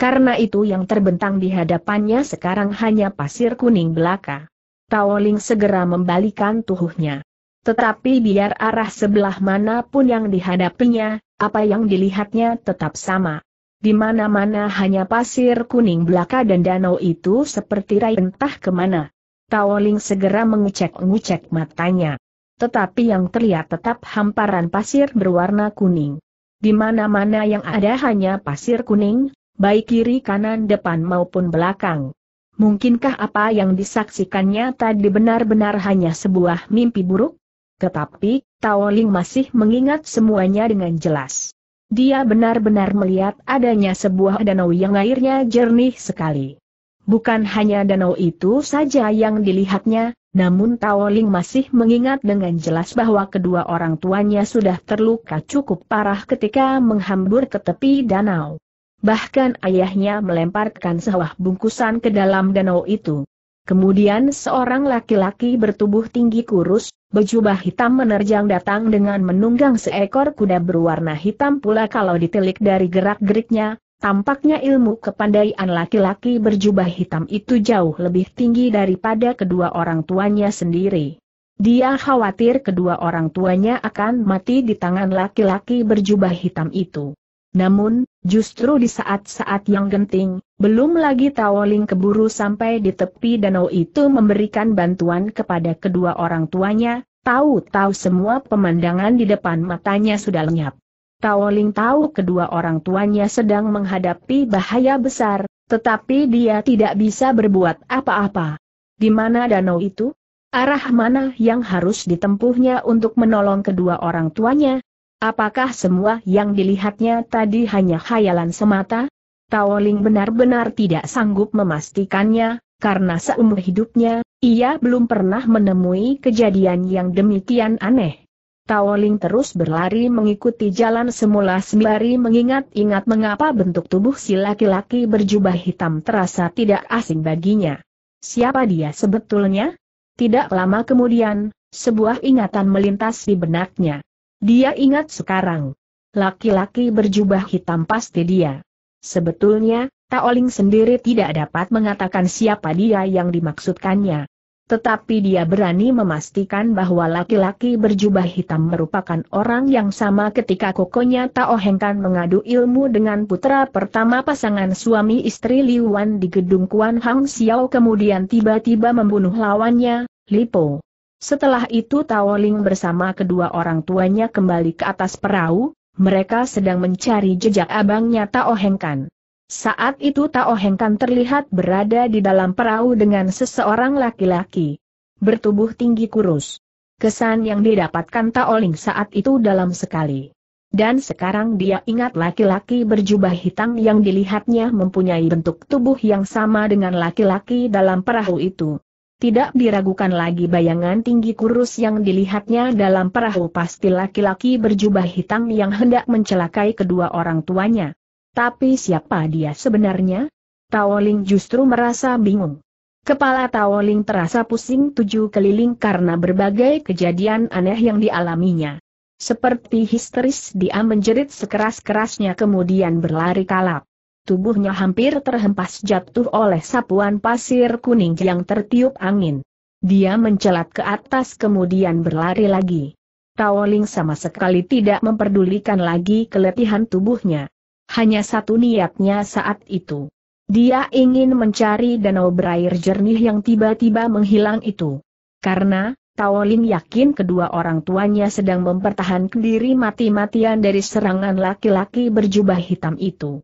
Karena itu yang terbentang di hadapannya sekarang hanya pasir kuning belaka. Tao segera membalikan tubuhnya. Tetapi biar arah sebelah mana pun yang dihadapinya, apa yang dilihatnya tetap sama. Di mana-mana hanya pasir kuning belaka dan danau itu seperti rai entah kemana. Taoling segera mengecek-ngecek matanya. Tetapi yang terlihat tetap hamparan pasir berwarna kuning. Di mana-mana yang ada hanya pasir kuning, baik kiri kanan depan maupun belakang. Mungkinkah apa yang disaksikannya tadi benar-benar hanya sebuah mimpi buruk? Tetapi, Taoling masih mengingat semuanya dengan jelas. Dia benar-benar melihat adanya sebuah danau yang airnya jernih sekali. Bukan hanya danau itu saja yang dilihatnya, namun Taoling masih mengingat dengan jelas bahwa kedua orang tuanya sudah terluka cukup parah ketika menghambur ke tepi danau. Bahkan ayahnya melemparkan sebuah bungkusan ke dalam danau itu. Kemudian seorang laki-laki bertubuh tinggi kurus, berjubah hitam menerjang datang dengan menunggang seekor kuda berwarna hitam pula kalau ditilik dari gerak-geriknya, Tampaknya ilmu kepandaian laki-laki berjubah hitam itu jauh lebih tinggi daripada kedua orang tuanya sendiri. Dia khawatir kedua orang tuanya akan mati di tangan laki-laki berjubah hitam itu. Namun, justru di saat-saat yang genting, belum lagi Tawoling keburu sampai di tepi danau itu memberikan bantuan kepada kedua orang tuanya, tahu-tahu semua pemandangan di depan matanya sudah lenyap. Taoling tahu kedua orang tuanya sedang menghadapi bahaya besar, tetapi dia tidak bisa berbuat apa-apa. Di mana danau itu? Arah mana yang harus ditempuhnya untuk menolong kedua orang tuanya? Apakah semua yang dilihatnya tadi hanya khayalan semata? Taoling benar-benar tidak sanggup memastikannya, karena seumur hidupnya, ia belum pernah menemui kejadian yang demikian aneh. Taoling terus berlari mengikuti jalan semula sembari mengingat-ingat mengapa bentuk tubuh si laki-laki berjubah hitam terasa tidak asing baginya. Siapa dia sebetulnya? Tidak lama kemudian, sebuah ingatan melintas di benaknya. Dia ingat sekarang. Laki-laki berjubah hitam pasti dia. Sebetulnya, Taoling sendiri tidak dapat mengatakan siapa dia yang dimaksudkannya. Tetapi dia berani memastikan bahwa laki-laki berjubah hitam merupakan orang yang sama ketika kokonya Tao Hengkan mengadu ilmu dengan putra pertama pasangan suami istri Wan di gedung Kuan Hang Xiao kemudian tiba-tiba membunuh lawannya, Li Po. Setelah itu Tao Ling bersama kedua orang tuanya kembali ke atas perahu, mereka sedang mencari jejak abangnya Tao Hengkan. Saat itu Tao Heng Kan terlihat berada di dalam perahu dengan seseorang laki-laki. Bertubuh tinggi kurus. Kesan yang didapatkan Tao Ling saat itu dalam sekali. Dan sekarang dia ingat laki-laki berjubah hitam yang dilihatnya mempunyai bentuk tubuh yang sama dengan laki-laki dalam perahu itu. Tidak diragukan lagi bayangan tinggi kurus yang dilihatnya dalam perahu pasti laki-laki berjubah hitam yang hendak mencelakai kedua orang tuanya. Tapi siapa dia sebenarnya? Taoling justru merasa bingung. Kepala Taoling terasa pusing tujuh keliling karena berbagai kejadian aneh yang dialaminya. Seperti histeris dia menjerit sekeras-kerasnya kemudian berlari kalap. Tubuhnya hampir terhempas jatuh oleh sapuan pasir kuning yang tertiup angin. Dia mencelat ke atas kemudian berlari lagi. Taoling sama sekali tidak memperdulikan lagi keletihan tubuhnya. Hanya satu niatnya saat itu. Dia ingin mencari danau berair jernih yang tiba-tiba menghilang itu. Karena, Taolin yakin kedua orang tuanya sedang mempertahankan diri mati-matian dari serangan laki-laki berjubah hitam itu.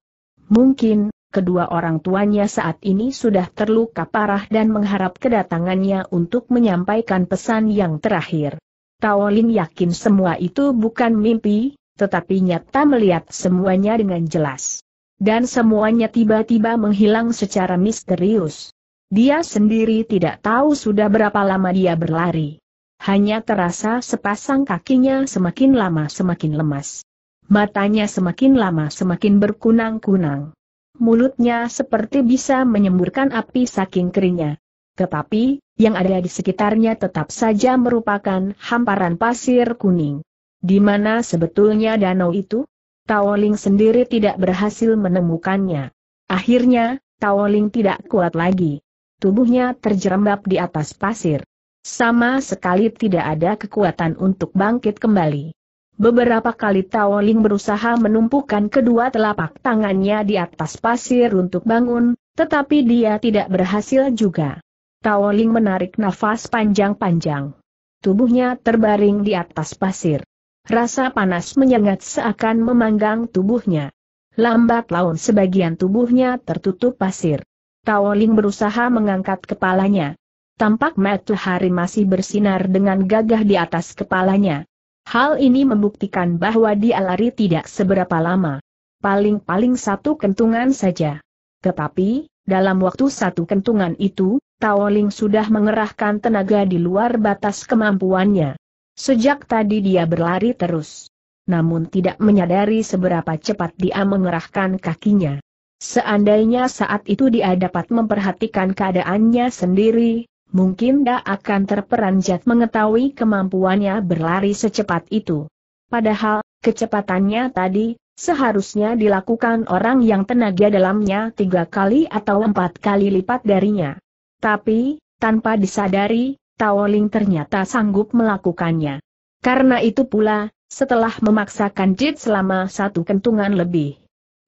Mungkin, kedua orang tuanya saat ini sudah terluka parah dan mengharap kedatangannya untuk menyampaikan pesan yang terakhir. Taolin yakin semua itu bukan mimpi, tetapi nyata melihat semuanya dengan jelas. Dan semuanya tiba-tiba menghilang secara misterius. Dia sendiri tidak tahu sudah berapa lama dia berlari. Hanya terasa sepasang kakinya semakin lama semakin lemas. Matanya semakin lama semakin berkunang-kunang. Mulutnya seperti bisa menyemburkan api saking keringnya. Tetapi, yang ada di sekitarnya tetap saja merupakan hamparan pasir kuning. Di mana sebetulnya danau itu? Taoling sendiri tidak berhasil menemukannya. Akhirnya, Taoling tidak kuat lagi. Tubuhnya terjerembab di atas pasir. Sama sekali tidak ada kekuatan untuk bangkit kembali. Beberapa kali Taoling berusaha menumpukan kedua telapak tangannya di atas pasir untuk bangun, tetapi dia tidak berhasil juga. Taoling menarik nafas panjang-panjang. Tubuhnya terbaring di atas pasir. Rasa panas menyengat seakan memanggang tubuhnya. Lambat laun sebagian tubuhnya tertutup pasir. Taoling berusaha mengangkat kepalanya. Tampak matahari masih bersinar dengan gagah di atas kepalanya. Hal ini membuktikan bahwa dia lari tidak seberapa lama. Paling-paling satu kentungan saja. Tetapi, dalam waktu satu kentungan itu, Taoling sudah mengerahkan tenaga di luar batas kemampuannya. Sejak tadi dia berlari terus. Namun tidak menyadari seberapa cepat dia mengerahkan kakinya. Seandainya saat itu dia dapat memperhatikan keadaannya sendiri, mungkin dia akan terperanjat mengetahui kemampuannya berlari secepat itu. Padahal, kecepatannya tadi, seharusnya dilakukan orang yang tenaga dalamnya tiga kali atau empat kali lipat darinya. Tapi, tanpa disadari, Taoling ternyata sanggup melakukannya. Karena itu pula, setelah memaksakan jit selama satu kentungan lebih,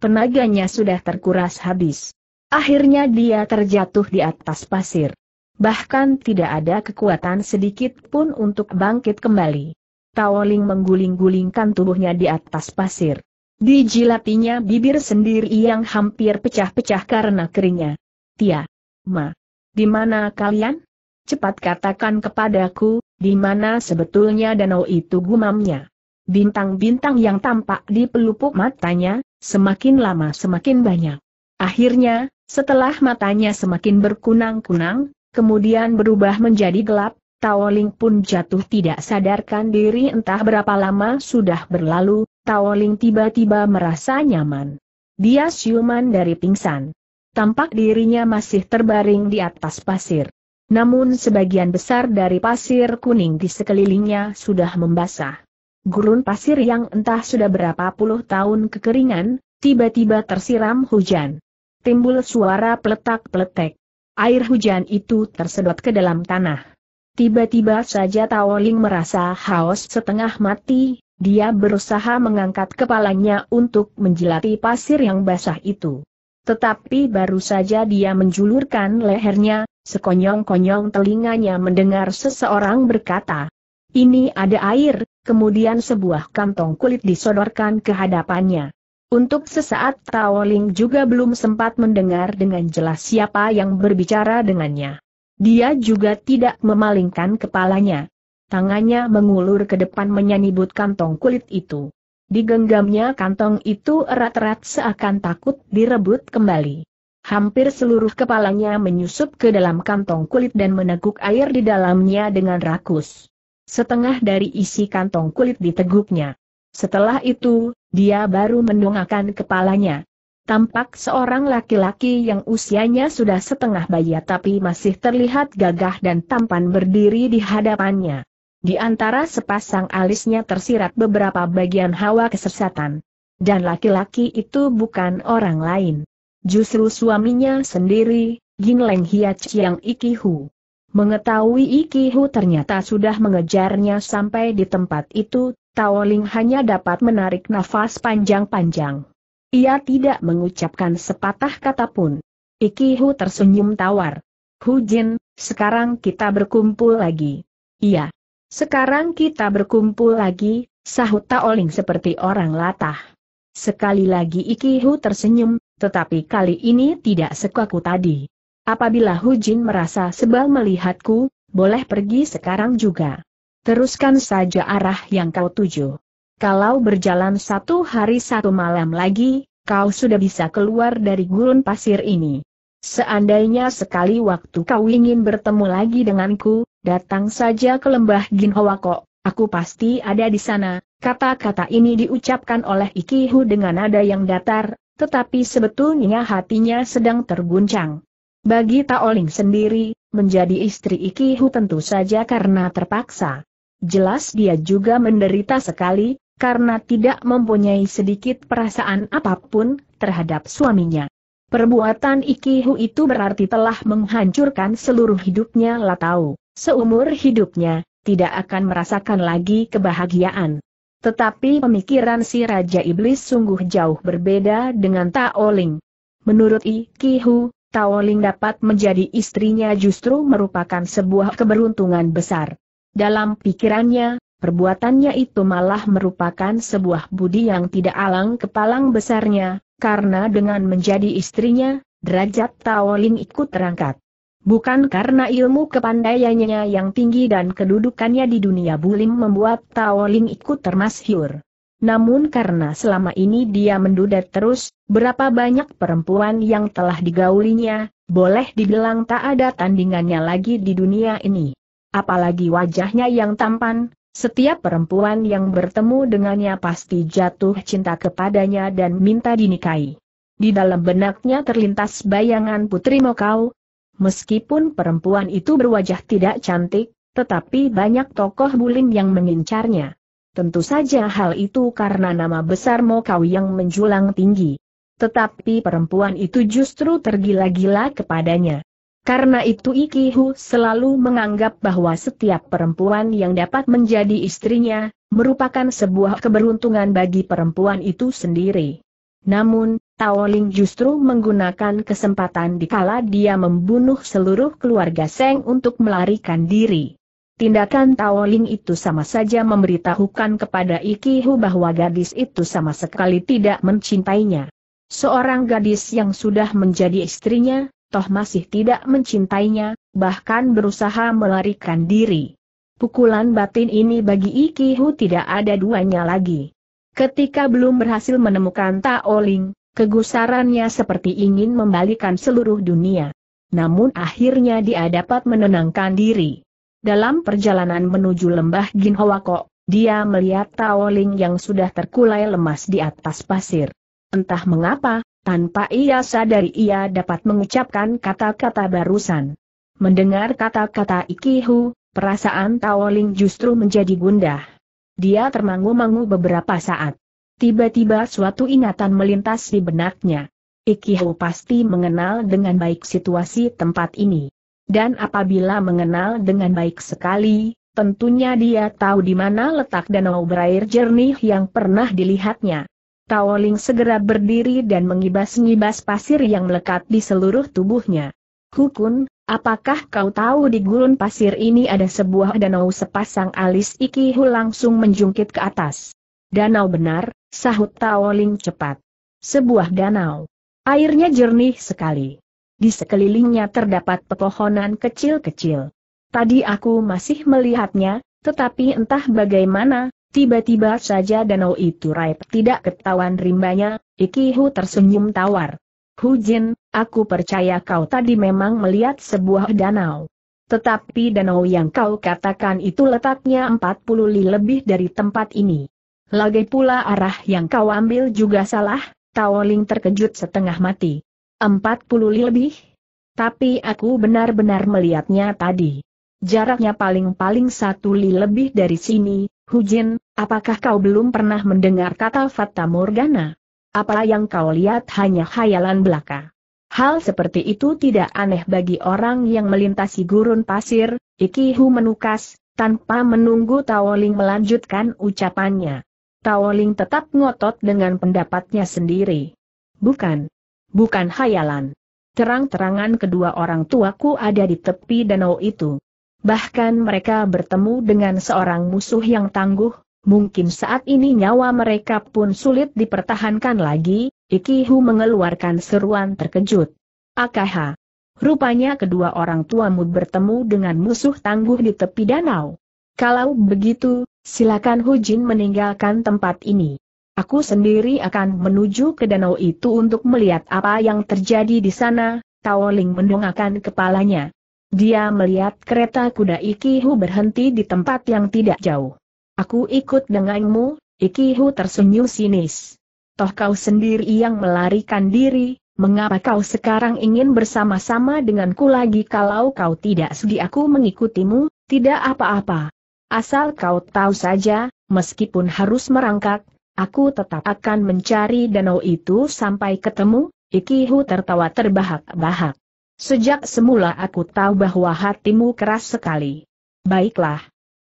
tenaganya sudah terkuras habis. Akhirnya dia terjatuh di atas pasir. Bahkan tidak ada kekuatan sedikit pun untuk bangkit kembali. Taoling mengguling-gulingkan tubuhnya di atas pasir. Dijilatinya bibir sendiri yang hampir pecah-pecah karena keringnya. Tia. Ma. Di mana kalian? cepat katakan kepadaku, di mana sebetulnya danau itu gumamnya. Bintang-bintang yang tampak di pelupuk matanya, semakin lama semakin banyak. Akhirnya, setelah matanya semakin berkunang-kunang, kemudian berubah menjadi gelap, Taoling pun jatuh tidak sadarkan diri entah berapa lama sudah berlalu, Taoling tiba-tiba merasa nyaman. Dia siuman dari pingsan. Tampak dirinya masih terbaring di atas pasir. Namun sebagian besar dari pasir kuning di sekelilingnya sudah membasah. Gurun pasir yang entah sudah berapa puluh tahun kekeringan, tiba-tiba tersiram hujan. Timbul suara peletak-peletek. Air hujan itu tersedot ke dalam tanah. Tiba-tiba saja Taoling merasa haus setengah mati, dia berusaha mengangkat kepalanya untuk menjelati pasir yang basah itu. Tetapi baru saja dia menjulurkan lehernya, sekonyong-konyong telinganya mendengar seseorang berkata, ini ada air, kemudian sebuah kantong kulit disodorkan ke hadapannya. Untuk sesaat Taoling juga belum sempat mendengar dengan jelas siapa yang berbicara dengannya. Dia juga tidak memalingkan kepalanya. Tangannya mengulur ke depan menyanyibut kantong kulit itu. Digenggamnya kantong itu erat-erat seakan takut direbut kembali. Hampir seluruh kepalanya menyusup ke dalam kantong kulit dan meneguk air di dalamnya dengan rakus. Setengah dari isi kantong kulit diteguknya. Setelah itu, dia baru mendongakkan kepalanya. Tampak seorang laki-laki yang usianya sudah setengah baya tapi masih terlihat gagah dan tampan berdiri di hadapannya. Di antara sepasang alisnya tersirat beberapa bagian hawa kesesatan. Dan laki-laki itu bukan orang lain. Justru suaminya sendiri, Gin Leng Hiach yang Hu. Mengetahui Iki Hu ternyata sudah mengejarnya sampai di tempat itu, Tao Ling hanya dapat menarik nafas panjang-panjang. Ia tidak mengucapkan sepatah kata pun. Iki Hu tersenyum tawar. Hu Jin, sekarang kita berkumpul lagi. Iya. Sekarang kita berkumpul lagi, sahut Taoling seperti orang latah. Sekali lagi Ikihu tersenyum, tetapi kali ini tidak sekaku tadi. Apabila Hu Jin merasa sebal melihatku, boleh pergi sekarang juga. Teruskan saja arah yang kau tuju. Kalau berjalan satu hari satu malam lagi, kau sudah bisa keluar dari gurun pasir ini. Seandainya sekali waktu kau ingin bertemu lagi denganku, datang saja ke lembah Ginhowako, aku pasti ada di sana. Kata-kata ini diucapkan oleh Ikihu dengan nada yang datar, tetapi sebetulnya hatinya sedang terguncang. Bagi Taoling sendiri, menjadi istri Ikihu tentu saja karena terpaksa. Jelas dia juga menderita sekali, karena tidak mempunyai sedikit perasaan apapun terhadap suaminya. Perbuatan Ikihu itu berarti telah menghancurkan seluruh hidupnya Tahu, Seumur hidupnya, tidak akan merasakan lagi kebahagiaan. Tetapi pemikiran si Raja Iblis sungguh jauh berbeda dengan Taoling. Menurut Ikihu, Taoling dapat menjadi istrinya justru merupakan sebuah keberuntungan besar. Dalam pikirannya, perbuatannya itu malah merupakan sebuah budi yang tidak alang kepalang besarnya, karena dengan menjadi istrinya, derajat Tawoling ikut terangkat. Bukan karena ilmu kepandaiannya yang tinggi dan kedudukannya di dunia bulim membuat Tawoling ikut termasyhur. Namun karena selama ini dia mendudet terus, berapa banyak perempuan yang telah digaulinya, boleh dibilang tak ada tandingannya lagi di dunia ini. Apalagi wajahnya yang tampan, setiap perempuan yang bertemu dengannya pasti jatuh cinta kepadanya dan minta dinikahi. Di dalam benaknya terlintas bayangan Putri Mokau. Meskipun perempuan itu berwajah tidak cantik, tetapi banyak tokoh bulim yang mengincarnya. Tentu saja hal itu karena nama besar Mokau yang menjulang tinggi. Tetapi perempuan itu justru tergila-gila kepadanya. Karena itu Ikihu selalu menganggap bahwa setiap perempuan yang dapat menjadi istrinya, merupakan sebuah keberuntungan bagi perempuan itu sendiri. Namun, Tao Ling justru menggunakan kesempatan dikala dia membunuh seluruh keluarga Seng untuk melarikan diri. Tindakan Tao Ling itu sama saja memberitahukan kepada Ikihu bahwa gadis itu sama sekali tidak mencintainya. Seorang gadis yang sudah menjadi istrinya, toh masih tidak mencintainya, bahkan berusaha melarikan diri. Pukulan batin ini bagi Ikihu tidak ada duanya lagi. Ketika belum berhasil menemukan Taoling, kegusarannya seperti ingin membalikan seluruh dunia. Namun akhirnya dia dapat menenangkan diri. Dalam perjalanan menuju lembah Ginhowako, dia melihat Taoling yang sudah terkulai lemas di atas pasir. Entah mengapa, tanpa ia sadari ia dapat mengucapkan kata-kata barusan. Mendengar kata-kata Ikihu, perasaan Taoling justru menjadi gundah. Dia termangu-mangu beberapa saat. Tiba-tiba suatu ingatan melintas di benaknya. Ikihu pasti mengenal dengan baik situasi tempat ini. Dan apabila mengenal dengan baik sekali, tentunya dia tahu di mana letak danau berair jernih yang pernah dilihatnya. Taoling segera berdiri dan mengibas-ngibas pasir yang melekat di seluruh tubuhnya. Hukun, apakah kau tahu di gurun pasir ini ada sebuah danau sepasang alis Ikihu langsung menjungkit ke atas. Danau benar, sahut Taoling cepat. Sebuah danau. Airnya jernih sekali. Di sekelilingnya terdapat pepohonan kecil-kecil. Tadi aku masih melihatnya, tetapi entah bagaimana, Tiba-tiba saja danau itu raib tidak ketahuan rimbanya, Ikihu tersenyum tawar. Hu Jin, aku percaya kau tadi memang melihat sebuah danau. Tetapi danau yang kau katakan itu letaknya 40 li lebih dari tempat ini. Lagi pula arah yang kau ambil juga salah, Taoling terkejut setengah mati. 40 li lebih? Tapi aku benar-benar melihatnya tadi. Jaraknya paling-paling satu li lebih dari sini, Hu Jin. Apakah kau belum pernah mendengar kata Fata Morgana? Apa yang kau lihat hanya khayalan belaka. Hal seperti itu tidak aneh bagi orang yang melintasi gurun pasir, Ikihu menukas, tanpa menunggu Taoling melanjutkan ucapannya. Taoling tetap ngotot dengan pendapatnya sendiri. Bukan. Bukan khayalan. Terang-terangan kedua orang tuaku ada di tepi danau itu. Bahkan mereka bertemu dengan seorang musuh yang tangguh, mungkin saat ini nyawa mereka pun sulit dipertahankan lagi, Ikihu mengeluarkan seruan terkejut. Akaha. Rupanya kedua orang tuamu bertemu dengan musuh tangguh di tepi danau. Kalau begitu, silakan Hujin meninggalkan tempat ini. Aku sendiri akan menuju ke danau itu untuk melihat apa yang terjadi di sana, Taoling mendongakkan kepalanya. Dia melihat kereta kuda Ikihu berhenti di tempat yang tidak jauh. Aku ikut denganmu, Ikihu tersenyum sinis. Toh kau sendiri yang melarikan diri, mengapa kau sekarang ingin bersama-sama denganku lagi kalau kau tidak sedih aku mengikutimu, tidak apa-apa. Asal kau tahu saja, meskipun harus merangkak, aku tetap akan mencari danau itu sampai ketemu, Ikihu tertawa terbahak-bahak. Sejak semula aku tahu bahwa hatimu keras sekali. Baiklah,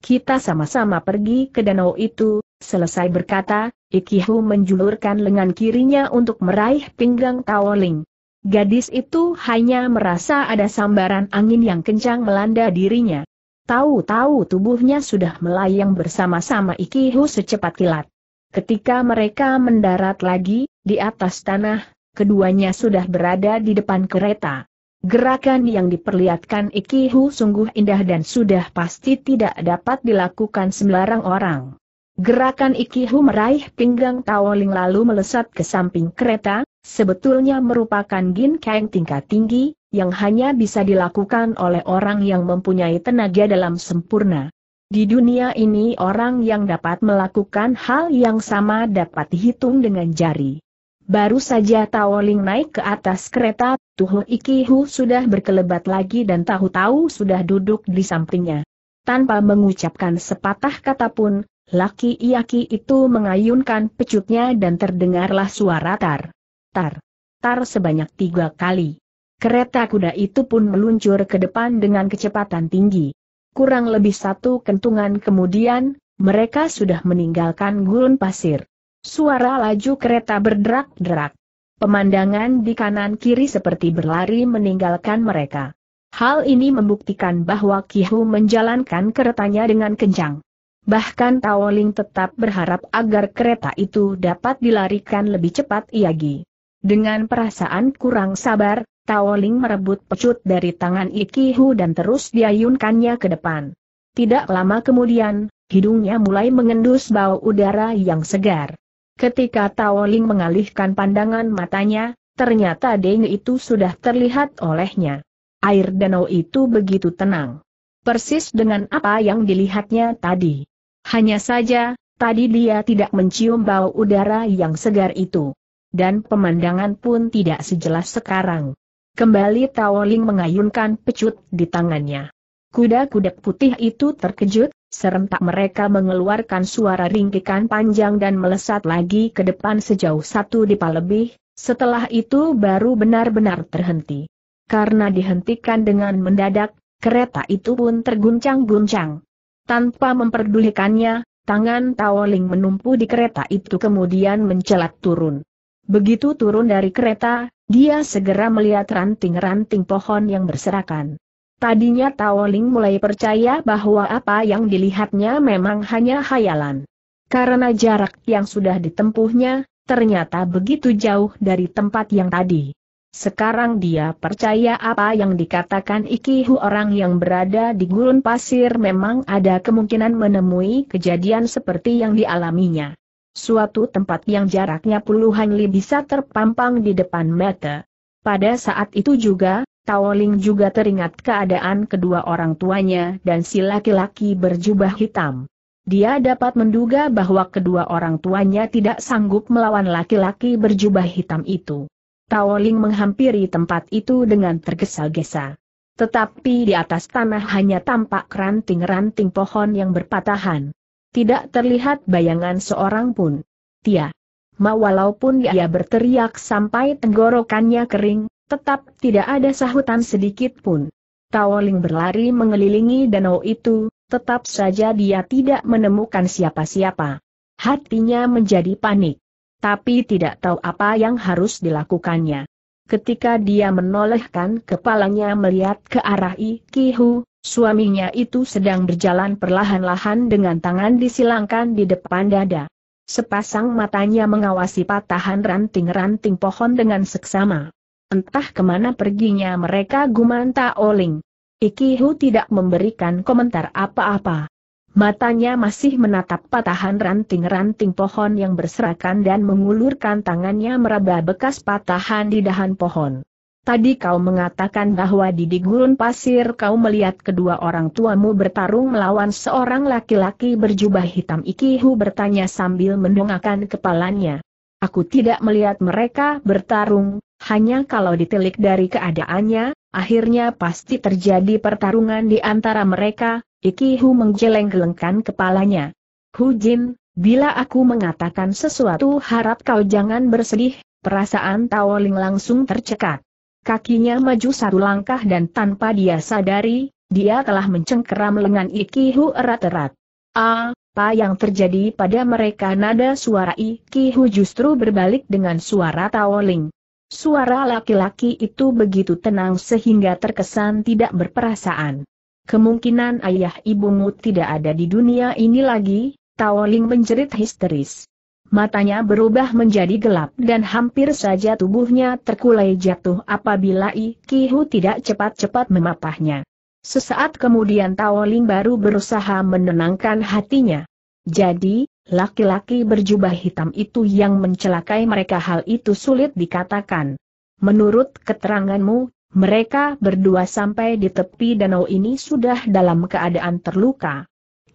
kita sama-sama pergi ke danau itu, selesai berkata, Ikihu menjulurkan lengan kirinya untuk meraih pinggang Taoling. Gadis itu hanya merasa ada sambaran angin yang kencang melanda dirinya. Tahu-tahu tubuhnya sudah melayang bersama-sama Ikihu secepat kilat. Ketika mereka mendarat lagi, di atas tanah, keduanya sudah berada di depan kereta. Gerakan yang diperlihatkan Ikihu sungguh indah dan sudah pasti tidak dapat dilakukan sembarang orang. Gerakan Ikihu meraih pinggang Taoling lalu melesat ke samping kereta, sebetulnya merupakan gin Kang tingkat tinggi, yang hanya bisa dilakukan oleh orang yang mempunyai tenaga dalam sempurna. Di dunia ini orang yang dapat melakukan hal yang sama dapat dihitung dengan jari. Baru saja Tao Ling naik ke atas kereta, Tuhu Ikihu sudah berkelebat lagi dan tahu-tahu sudah duduk di sampingnya. Tanpa mengucapkan sepatah kata pun, laki Iaki itu mengayunkan pecutnya dan terdengarlah suara tar. Tar. Tar sebanyak tiga kali. Kereta kuda itu pun meluncur ke depan dengan kecepatan tinggi. Kurang lebih satu kentungan kemudian, mereka sudah meninggalkan gurun pasir. Suara laju kereta berderak-derak. Pemandangan di kanan kiri seperti berlari meninggalkan mereka. Hal ini membuktikan bahwa Kihu menjalankan keretanya dengan kencang. Bahkan Taoling tetap berharap agar kereta itu dapat dilarikan lebih cepat Iagi. Dengan perasaan kurang sabar, Taoling merebut pecut dari tangan Ikihu dan terus diayunkannya ke depan. Tidak lama kemudian, hidungnya mulai mengendus bau udara yang segar. Ketika Ling mengalihkan pandangan matanya, ternyata Deng itu sudah terlihat olehnya. Air danau itu begitu tenang. Persis dengan apa yang dilihatnya tadi. Hanya saja, tadi dia tidak mencium bau udara yang segar itu. Dan pemandangan pun tidak sejelas sekarang. Kembali Ling mengayunkan pecut di tangannya. Kuda-kuda putih itu terkejut, Serentak mereka mengeluarkan suara ringkikan panjang dan melesat lagi ke depan sejauh satu dipa lebih, setelah itu baru benar-benar terhenti. Karena dihentikan dengan mendadak, kereta itu pun terguncang-guncang. Tanpa memperdulikannya, tangan Tawoling menumpu di kereta itu kemudian mencelat turun. Begitu turun dari kereta, dia segera melihat ranting-ranting pohon yang berserakan. Tadinya Tao Ling mulai percaya bahwa apa yang dilihatnya memang hanya khayalan. Karena jarak yang sudah ditempuhnya, ternyata begitu jauh dari tempat yang tadi. Sekarang dia percaya apa yang dikatakan Ikihu orang yang berada di gurun pasir memang ada kemungkinan menemui kejadian seperti yang dialaminya. Suatu tempat yang jaraknya puluhan li bisa terpampang di depan mata. Pada saat itu juga, Taoling juga teringat keadaan kedua orang tuanya dan si laki-laki berjubah hitam. Dia dapat menduga bahwa kedua orang tuanya tidak sanggup melawan laki-laki berjubah hitam itu. Taoling menghampiri tempat itu dengan tergesa-gesa. Tetapi di atas tanah hanya tampak ranting-ranting pohon yang berpatahan. Tidak terlihat bayangan seorang pun. Tia. Ma walaupun dia berteriak sampai tenggorokannya kering, Tetap tidak ada sahutan sedikit pun. Taoling berlari mengelilingi danau itu, tetap saja dia tidak menemukan siapa-siapa. Hatinya menjadi panik. Tapi tidak tahu apa yang harus dilakukannya. Ketika dia menolehkan kepalanya melihat ke arah Ikihu, suaminya itu sedang berjalan perlahan-lahan dengan tangan disilangkan di depan dada. Sepasang matanya mengawasi patahan ranting-ranting pohon dengan seksama. Entah kemana perginya mereka gumanta Oling. Ikihu tidak memberikan komentar apa-apa. Matanya masih menatap patahan ranting-ranting pohon yang berserakan dan mengulurkan tangannya meraba bekas patahan di dahan pohon. Tadi kau mengatakan bahwa di di gurun pasir kau melihat kedua orang tuamu bertarung melawan seorang laki-laki berjubah hitam Ikihu bertanya sambil mendongakkan kepalanya. Aku tidak melihat mereka bertarung, hanya kalau ditelik dari keadaannya, akhirnya pasti terjadi pertarungan di antara mereka, Iki Hu menggeleng-gelengkan kepalanya. Hu Jin, bila aku mengatakan sesuatu harap kau jangan bersedih, perasaan Ling langsung tercekat. Kakinya maju satu langkah dan tanpa dia sadari, dia telah mencengkeram lengan Iki Hu erat-erat. Apa yang terjadi pada mereka nada suara Iki Hu justru berbalik dengan suara Ling. Suara laki-laki itu begitu tenang sehingga terkesan tidak berperasaan. Kemungkinan ayah ibumu tidak ada di dunia ini lagi, Taoling menjerit histeris. Matanya berubah menjadi gelap dan hampir saja tubuhnya terkulai jatuh apabila Ikihu tidak cepat-cepat memapahnya. Sesaat kemudian Taoling baru berusaha menenangkan hatinya. Jadi, Laki-laki berjubah hitam itu yang mencelakai mereka hal itu sulit dikatakan. Menurut keteranganmu, mereka berdua sampai di tepi danau ini sudah dalam keadaan terluka.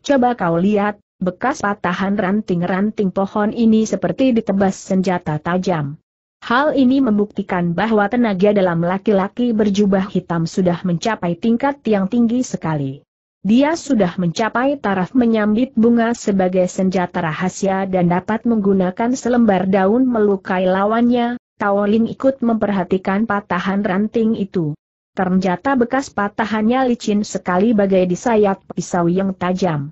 Coba kau lihat, bekas patahan ranting-ranting pohon ini seperti ditebas senjata tajam. Hal ini membuktikan bahwa tenaga dalam laki-laki berjubah hitam sudah mencapai tingkat yang tinggi sekali. Dia sudah mencapai taraf menyambit bunga sebagai senjata rahasia dan dapat menggunakan selembar daun melukai lawannya, Taoling ikut memperhatikan patahan ranting itu. Ternyata bekas patahannya licin sekali bagai disayat pisau yang tajam.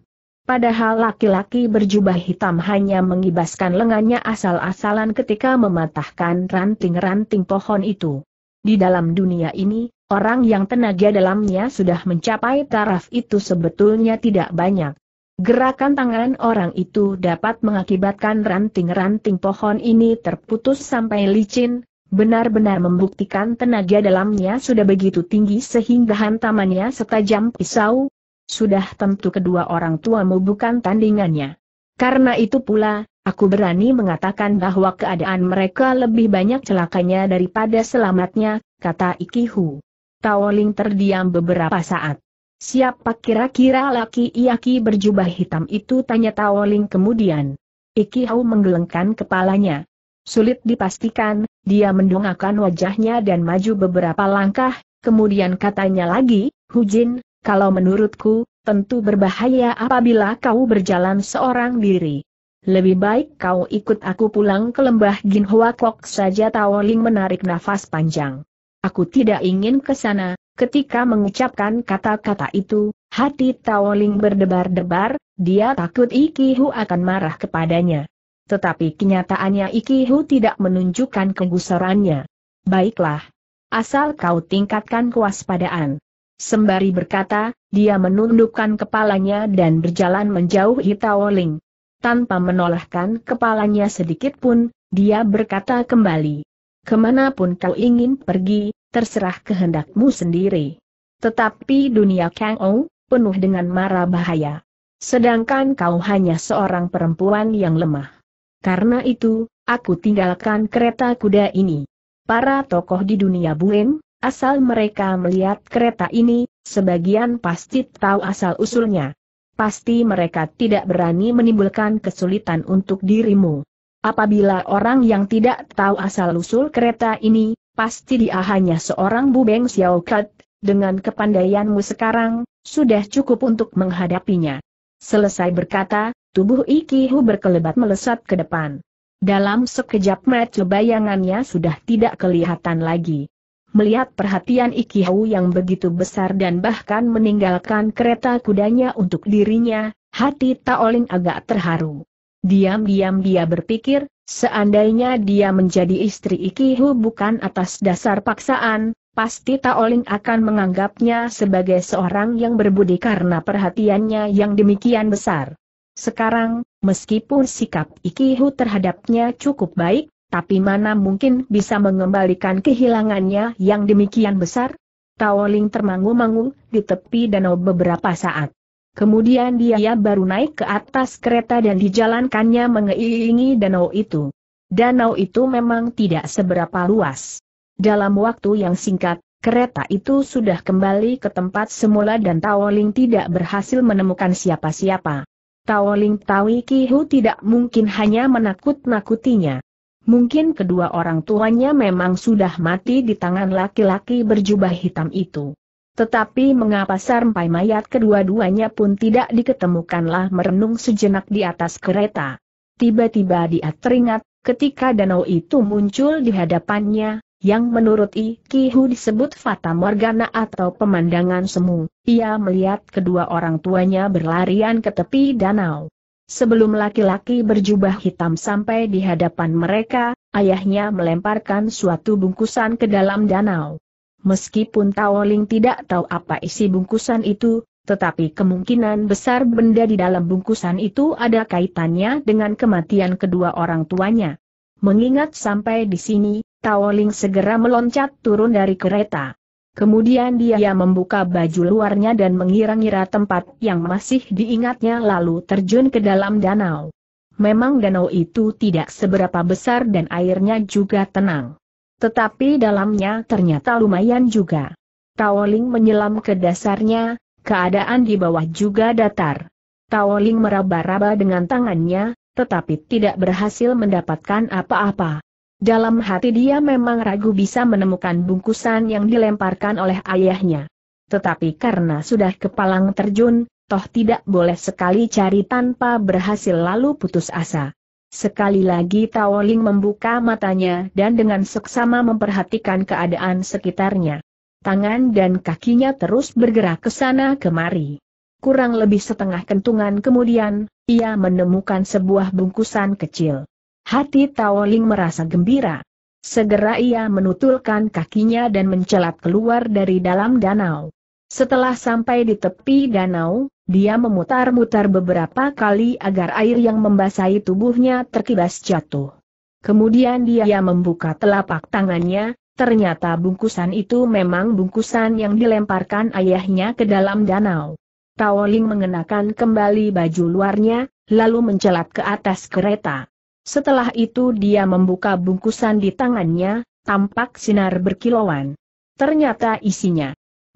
Padahal laki-laki berjubah hitam hanya mengibaskan lengannya asal-asalan ketika mematahkan ranting-ranting pohon itu. Di dalam dunia ini, Orang yang tenaga dalamnya sudah mencapai taraf itu sebetulnya tidak banyak. Gerakan tangan orang itu dapat mengakibatkan ranting-ranting pohon ini terputus sampai licin, benar-benar membuktikan tenaga dalamnya sudah begitu tinggi sehingga hantamannya setajam pisau. Sudah tentu kedua orang tuamu bukan tandingannya. Karena itu pula, aku berani mengatakan bahwa keadaan mereka lebih banyak celakanya daripada selamatnya, kata Ikihu. Taoling terdiam beberapa saat. Siapa kira-kira laki Iaki berjubah hitam itu tanya Taoling kemudian. Iki Hau menggelengkan kepalanya. Sulit dipastikan, dia mendongakkan wajahnya dan maju beberapa langkah, kemudian katanya lagi, Hujin, kalau menurutku, tentu berbahaya apabila kau berjalan seorang diri. Lebih baik kau ikut aku pulang ke lembah Ginhua Kok saja Taoling menarik nafas panjang. Aku tidak ingin ke sana. Ketika mengucapkan kata-kata itu, hati Taoling berdebar-debar, dia takut Ikihu akan marah kepadanya. Tetapi kenyataannya Ikihu tidak menunjukkan kegusarannya. Baiklah. Asal kau tingkatkan kewaspadaan. Sembari berkata, dia menundukkan kepalanya dan berjalan menjauhi Taoling. Tanpa menolakkan kepalanya sedikit pun, dia berkata kembali kemanapun kau ingin pergi, terserah kehendakmu sendiri. Tetapi dunia Kang Ou, penuh dengan mara bahaya. Sedangkan kau hanya seorang perempuan yang lemah. Karena itu, aku tinggalkan kereta kuda ini. Para tokoh di dunia Buen, asal mereka melihat kereta ini, sebagian pasti tahu asal-usulnya. Pasti mereka tidak berani menimbulkan kesulitan untuk dirimu. Apabila orang yang tidak tahu asal-usul kereta ini, pasti dia hanya seorang bubeng siaukat, dengan kepandaianmu sekarang, sudah cukup untuk menghadapinya. Selesai berkata, tubuh Ikihu berkelebat melesat ke depan. Dalam sekejap mata bayangannya sudah tidak kelihatan lagi. Melihat perhatian Ikihu yang begitu besar dan bahkan meninggalkan kereta kudanya untuk dirinya, hati Taoling agak terharu. Diam-diam dia berpikir, seandainya dia menjadi istri Ikihu bukan atas dasar paksaan, pasti Taoling akan menganggapnya sebagai seorang yang berbudi karena perhatiannya yang demikian besar. Sekarang, meskipun sikap Ikihu terhadapnya cukup baik, tapi mana mungkin bisa mengembalikan kehilangannya yang demikian besar? Taoling termangu-mangu di tepi danau beberapa saat. Kemudian dia baru naik ke atas kereta dan dijalankannya mengeiringi danau itu. Danau itu memang tidak seberapa luas. Dalam waktu yang singkat, kereta itu sudah kembali ke tempat semula dan Taoling tidak berhasil menemukan siapa-siapa. Taoling Ki Hu tidak mungkin hanya menakut-nakutinya. Mungkin kedua orang tuanya memang sudah mati di tangan laki-laki berjubah hitam itu. Tetapi mengapa sampai mayat kedua-duanya pun tidak diketemukanlah merenung sejenak di atas kereta. Tiba-tiba dia teringat, ketika danau itu muncul di hadapannya, yang menurut Ikihu disebut Fata Morgana atau pemandangan semu, ia melihat kedua orang tuanya berlarian ke tepi danau. Sebelum laki-laki berjubah hitam sampai di hadapan mereka, ayahnya melemparkan suatu bungkusan ke dalam danau meskipun Tao Ling tidak tahu apa isi bungkusan itu, tetapi kemungkinan besar benda di dalam bungkusan itu ada kaitannya dengan kematian kedua orang tuanya. Mengingat sampai di sini, Tao Ling segera meloncat turun dari kereta. Kemudian dia membuka baju luarnya dan mengira-ngira tempat yang masih diingatnya lalu terjun ke dalam danau. Memang danau itu tidak seberapa besar dan airnya juga tenang. Tetapi dalamnya ternyata lumayan juga. Taoling menyelam ke dasarnya, keadaan di bawah juga datar. Taoling meraba-raba dengan tangannya, tetapi tidak berhasil mendapatkan apa-apa. Dalam hati dia memang ragu bisa menemukan bungkusan yang dilemparkan oleh ayahnya. Tetapi karena sudah kepalang terjun, toh tidak boleh sekali cari tanpa berhasil lalu putus asa. Sekali lagi Taoling membuka matanya dan dengan seksama memperhatikan keadaan sekitarnya. Tangan dan kakinya terus bergerak ke sana kemari. Kurang lebih setengah kentungan kemudian, ia menemukan sebuah bungkusan kecil. Hati Taoling merasa gembira. Segera ia menutulkan kakinya dan mencelat keluar dari dalam danau. Setelah sampai di tepi danau, dia memutar-mutar beberapa kali agar air yang membasahi tubuhnya terkibas jatuh. Kemudian dia membuka telapak tangannya, ternyata bungkusan itu memang bungkusan yang dilemparkan ayahnya ke dalam danau. Taoling mengenakan kembali baju luarnya, lalu mencelat ke atas kereta. Setelah itu dia membuka bungkusan di tangannya, tampak sinar berkilauan. Ternyata isinya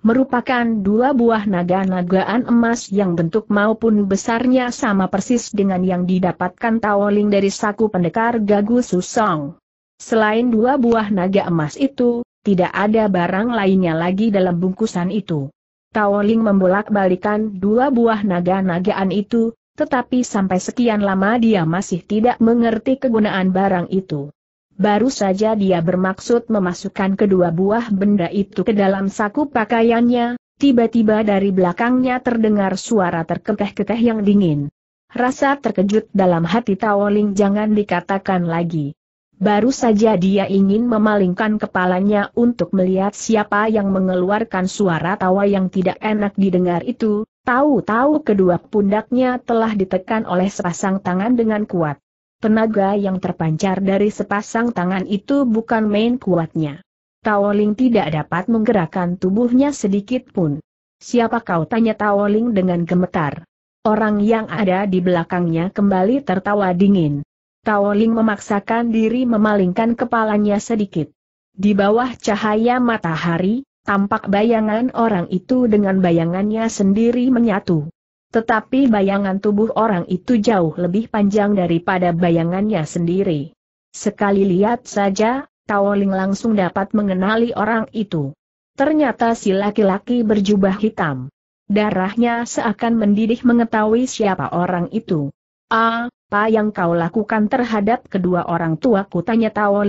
merupakan dua buah naga-nagaan emas yang bentuk maupun besarnya sama persis dengan yang didapatkan Taoling dari saku pendekar Gagu Susong. Selain dua buah naga emas itu, tidak ada barang lainnya lagi dalam bungkusan itu. Taoling membolak-balikan dua buah naga-nagaan itu, tetapi sampai sekian lama dia masih tidak mengerti kegunaan barang itu. Baru saja dia bermaksud memasukkan kedua buah benda itu ke dalam saku pakaiannya, tiba-tiba dari belakangnya terdengar suara terkekeh-kekeh yang dingin. Rasa terkejut dalam hati Tawoling jangan dikatakan lagi. Baru saja dia ingin memalingkan kepalanya untuk melihat siapa yang mengeluarkan suara tawa yang tidak enak didengar itu, tahu-tahu kedua pundaknya telah ditekan oleh sepasang tangan dengan kuat. Tenaga yang terpancar dari sepasang tangan itu bukan main kuatnya. Taoling tidak dapat menggerakkan tubuhnya sedikit pun. Siapa kau tanya Taoling dengan gemetar. Orang yang ada di belakangnya kembali tertawa dingin. Taoling memaksakan diri memalingkan kepalanya sedikit. Di bawah cahaya matahari, tampak bayangan orang itu dengan bayangannya sendiri menyatu. Tetapi bayangan tubuh orang itu jauh lebih panjang daripada bayangannya sendiri. Sekali lihat saja, Tao langsung dapat mengenali orang itu. Ternyata si laki-laki berjubah hitam. Darahnya seakan mendidih mengetahui siapa orang itu. Apa yang kau lakukan terhadap kedua orang tuaku tanya Tao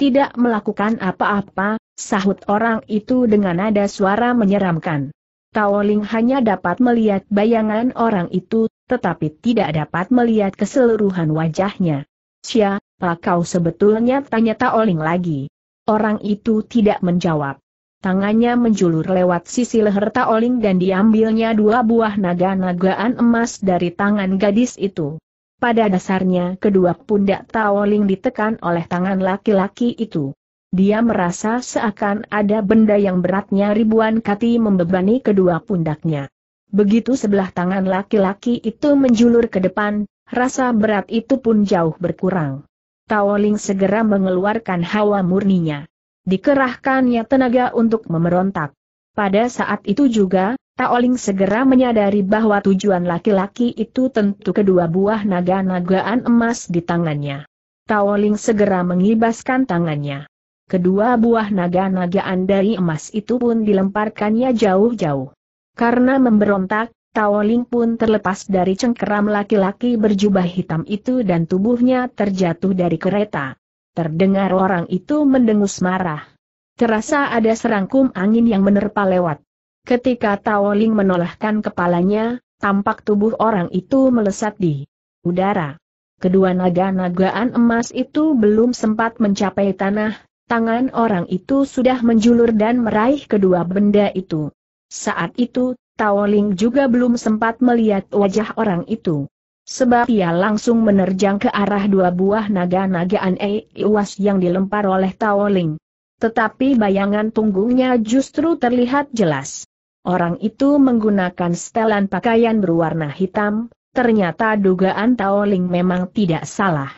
Tidak melakukan apa-apa, sahut orang itu dengan nada suara menyeramkan. Taoling hanya dapat melihat bayangan orang itu, tetapi tidak dapat melihat keseluruhan wajahnya. Siapa kau sebetulnya? Tanya Taoling lagi. Orang itu tidak menjawab. Tangannya menjulur lewat sisi leher Taoling dan diambilnya dua buah naga-nagaan emas dari tangan gadis itu. Pada dasarnya kedua pundak Taoling ditekan oleh tangan laki-laki itu. Dia merasa seakan ada benda yang beratnya ribuan kati membebani kedua pundaknya. Begitu sebelah tangan laki-laki itu menjulur ke depan, rasa berat itu pun jauh berkurang. Taoling segera mengeluarkan hawa murninya. Dikerahkannya tenaga untuk memerontak. Pada saat itu juga, Taoling segera menyadari bahwa tujuan laki-laki itu tentu kedua buah naga-nagaan emas di tangannya. Taoling segera mengibaskan tangannya kedua buah naga-nagaan dari emas itu pun dilemparkannya jauh-jauh. Karena memberontak, Taoling pun terlepas dari cengkeram laki-laki berjubah hitam itu dan tubuhnya terjatuh dari kereta. Terdengar orang itu mendengus marah. Terasa ada serangkum angin yang menerpa lewat. Ketika Taoling menolehkan kepalanya, tampak tubuh orang itu melesat di udara. Kedua naga-nagaan emas itu belum sempat mencapai tanah, Tangan orang itu sudah menjulur dan meraih kedua benda itu. Saat itu, Taoling juga belum sempat melihat wajah orang itu. Sebab ia langsung menerjang ke arah dua buah naga-nagaan Iwas yang dilempar oleh Taoling. Tetapi bayangan punggungnya justru terlihat jelas. Orang itu menggunakan setelan pakaian berwarna hitam, ternyata dugaan Taoling memang tidak salah.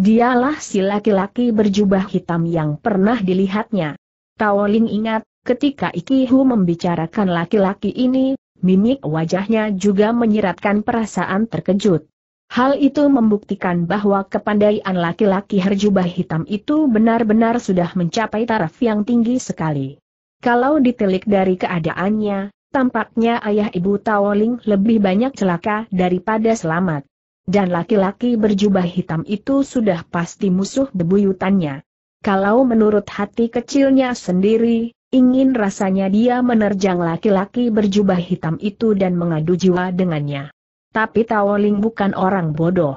Dialah si laki-laki berjubah hitam yang pernah dilihatnya. Tao ingat, ketika Ikihu membicarakan laki-laki ini, mimik wajahnya juga menyiratkan perasaan terkejut. Hal itu membuktikan bahwa kepandaian laki-laki berjubah hitam itu benar-benar sudah mencapai taraf yang tinggi sekali. Kalau ditelik dari keadaannya, tampaknya ayah ibu Taoling lebih banyak celaka daripada selamat. Dan laki-laki berjubah hitam itu sudah pasti musuh bebuyutannya. Kalau menurut hati kecilnya sendiri, ingin rasanya dia menerjang laki-laki berjubah hitam itu dan mengadu jiwa dengannya. Tapi Tawoling bukan orang bodoh.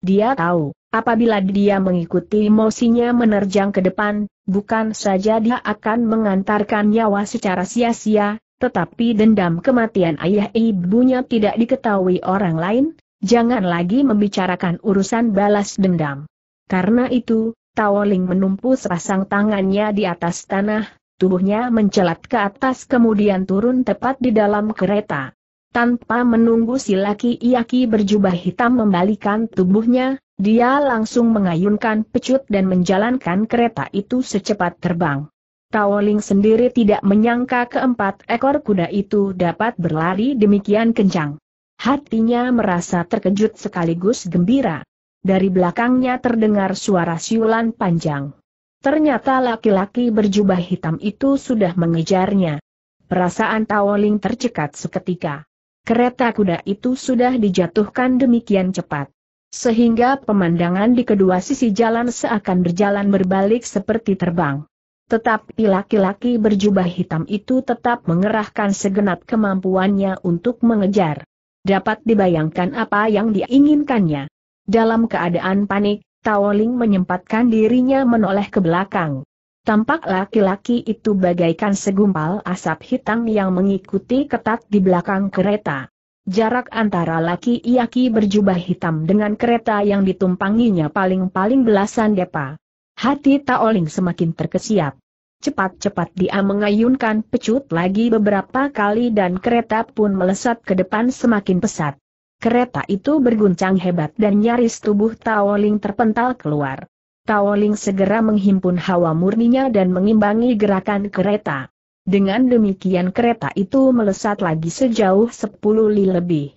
Dia tahu, apabila dia mengikuti emosinya menerjang ke depan, bukan saja dia akan mengantarkan nyawa secara sia-sia, tetapi dendam kematian ayah ibunya tidak diketahui orang lain, Jangan lagi membicarakan urusan balas dendam. Karena itu, Tawoling menumpu sepasang tangannya di atas tanah, tubuhnya mencelat ke atas kemudian turun tepat di dalam kereta. Tanpa menunggu si laki Iaki berjubah hitam membalikan tubuhnya, dia langsung mengayunkan pecut dan menjalankan kereta itu secepat terbang. Tawoling sendiri tidak menyangka keempat ekor kuda itu dapat berlari demikian kencang. Hatinya merasa terkejut sekaligus gembira. Dari belakangnya terdengar suara siulan panjang. Ternyata laki-laki berjubah hitam itu sudah mengejarnya. Perasaan Tawoling tercekat seketika. Kereta kuda itu sudah dijatuhkan demikian cepat. Sehingga pemandangan di kedua sisi jalan seakan berjalan berbalik seperti terbang. Tetapi laki-laki berjubah hitam itu tetap mengerahkan segenap kemampuannya untuk mengejar. Dapat dibayangkan apa yang diinginkannya. Dalam keadaan panik, Taoling menyempatkan dirinya menoleh ke belakang. Tampak laki-laki itu bagaikan segumpal asap hitam yang mengikuti ketat di belakang kereta. Jarak antara laki-laki berjubah hitam dengan kereta yang ditumpanginya paling-paling belasan depa. Hati Taoling semakin terkesiap. Cepat-cepat dia mengayunkan pecut lagi beberapa kali dan kereta pun melesat ke depan semakin pesat. Kereta itu berguncang hebat dan nyaris tubuh Taoling terpental keluar. Taoling segera menghimpun hawa murninya dan mengimbangi gerakan kereta. Dengan demikian kereta itu melesat lagi sejauh 10 li lebih.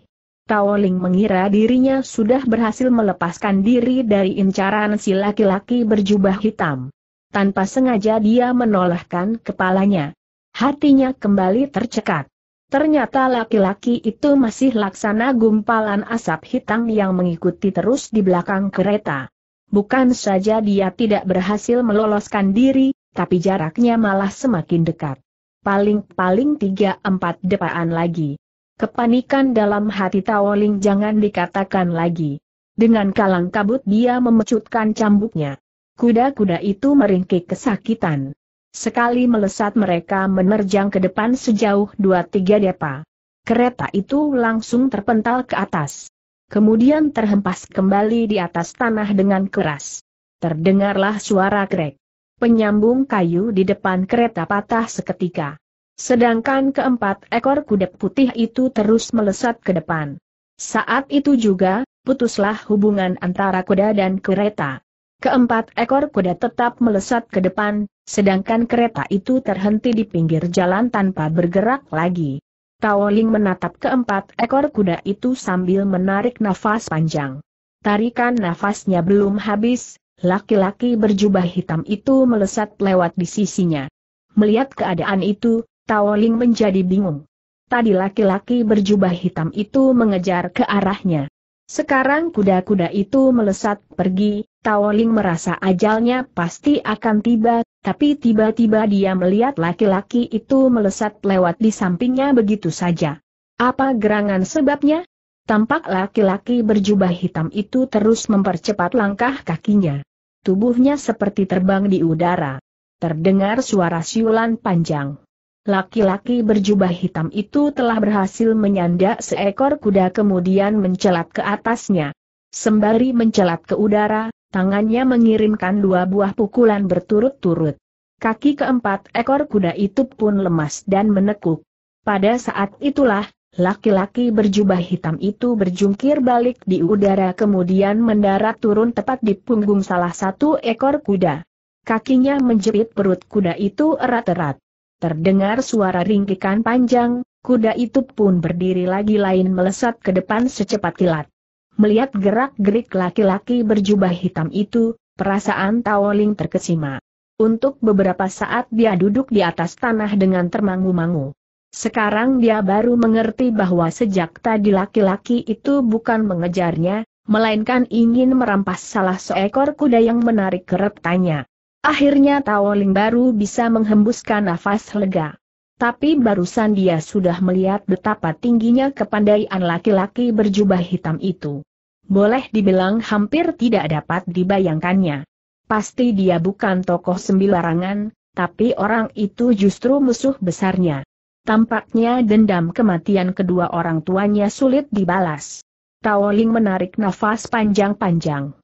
Taoling mengira dirinya sudah berhasil melepaskan diri dari incaran si laki-laki berjubah hitam. Tanpa sengaja dia menolakkan kepalanya. Hatinya kembali tercekat. Ternyata laki-laki itu masih laksana gumpalan asap hitam yang mengikuti terus di belakang kereta. Bukan saja dia tidak berhasil meloloskan diri, tapi jaraknya malah semakin dekat. Paling-paling tiga empat depaan lagi. Kepanikan dalam hati Tawoling jangan dikatakan lagi. Dengan kalang kabut dia memecutkan cambuknya. Kuda-kuda itu meringkik kesakitan. Sekali melesat mereka menerjang ke depan sejauh dua-tiga depa. Kereta itu langsung terpental ke atas. Kemudian terhempas kembali di atas tanah dengan keras. Terdengarlah suara krek. Penyambung kayu di depan kereta patah seketika. Sedangkan keempat ekor kuda putih itu terus melesat ke depan. Saat itu juga, putuslah hubungan antara kuda dan kereta. Keempat ekor kuda tetap melesat ke depan, sedangkan kereta itu terhenti di pinggir jalan tanpa bergerak lagi. Tao Ling menatap keempat ekor kuda itu sambil menarik nafas panjang. Tarikan nafasnya belum habis, laki-laki berjubah hitam itu melesat lewat di sisinya. Melihat keadaan itu, Tao Ling menjadi bingung. Tadi laki-laki berjubah hitam itu mengejar ke arahnya. Sekarang kuda-kuda itu melesat pergi, Taoling merasa ajalnya pasti akan tiba, tapi tiba-tiba dia melihat laki-laki itu melesat lewat di sampingnya begitu saja. Apa gerangan sebabnya? Tampak laki-laki berjubah hitam itu terus mempercepat langkah kakinya. Tubuhnya seperti terbang di udara. Terdengar suara siulan panjang. Laki-laki berjubah hitam itu telah berhasil menyandak seekor kuda kemudian mencelat ke atasnya. Sembari mencelat ke udara, tangannya mengirimkan dua buah pukulan berturut-turut. Kaki keempat ekor kuda itu pun lemas dan menekuk. Pada saat itulah, laki-laki berjubah hitam itu berjungkir balik di udara kemudian mendarat turun tepat di punggung salah satu ekor kuda. Kakinya menjepit perut kuda itu erat-erat. Terdengar suara ringkikan panjang, kuda itu pun berdiri lagi lain melesat ke depan secepat kilat. Melihat gerak-gerik laki-laki berjubah hitam itu, perasaan Taoling terkesima. Untuk beberapa saat dia duduk di atas tanah dengan termangu-mangu. Sekarang dia baru mengerti bahwa sejak tadi laki-laki itu bukan mengejarnya, melainkan ingin merampas salah seekor kuda yang menarik keretanya. Akhirnya Tao Ling baru bisa menghembuskan nafas lega. Tapi barusan dia sudah melihat betapa tingginya kepandaian laki-laki berjubah hitam itu. Boleh dibilang hampir tidak dapat dibayangkannya. Pasti dia bukan tokoh sembilarangan, tapi orang itu justru musuh besarnya. Tampaknya dendam kematian kedua orang tuanya sulit dibalas. Tao Ling menarik nafas panjang-panjang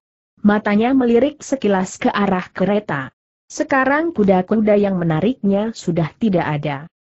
matanya melirik sekilas ke arah kereta. Sekarang kuda-kuda yang menariknya sudah tidak ada.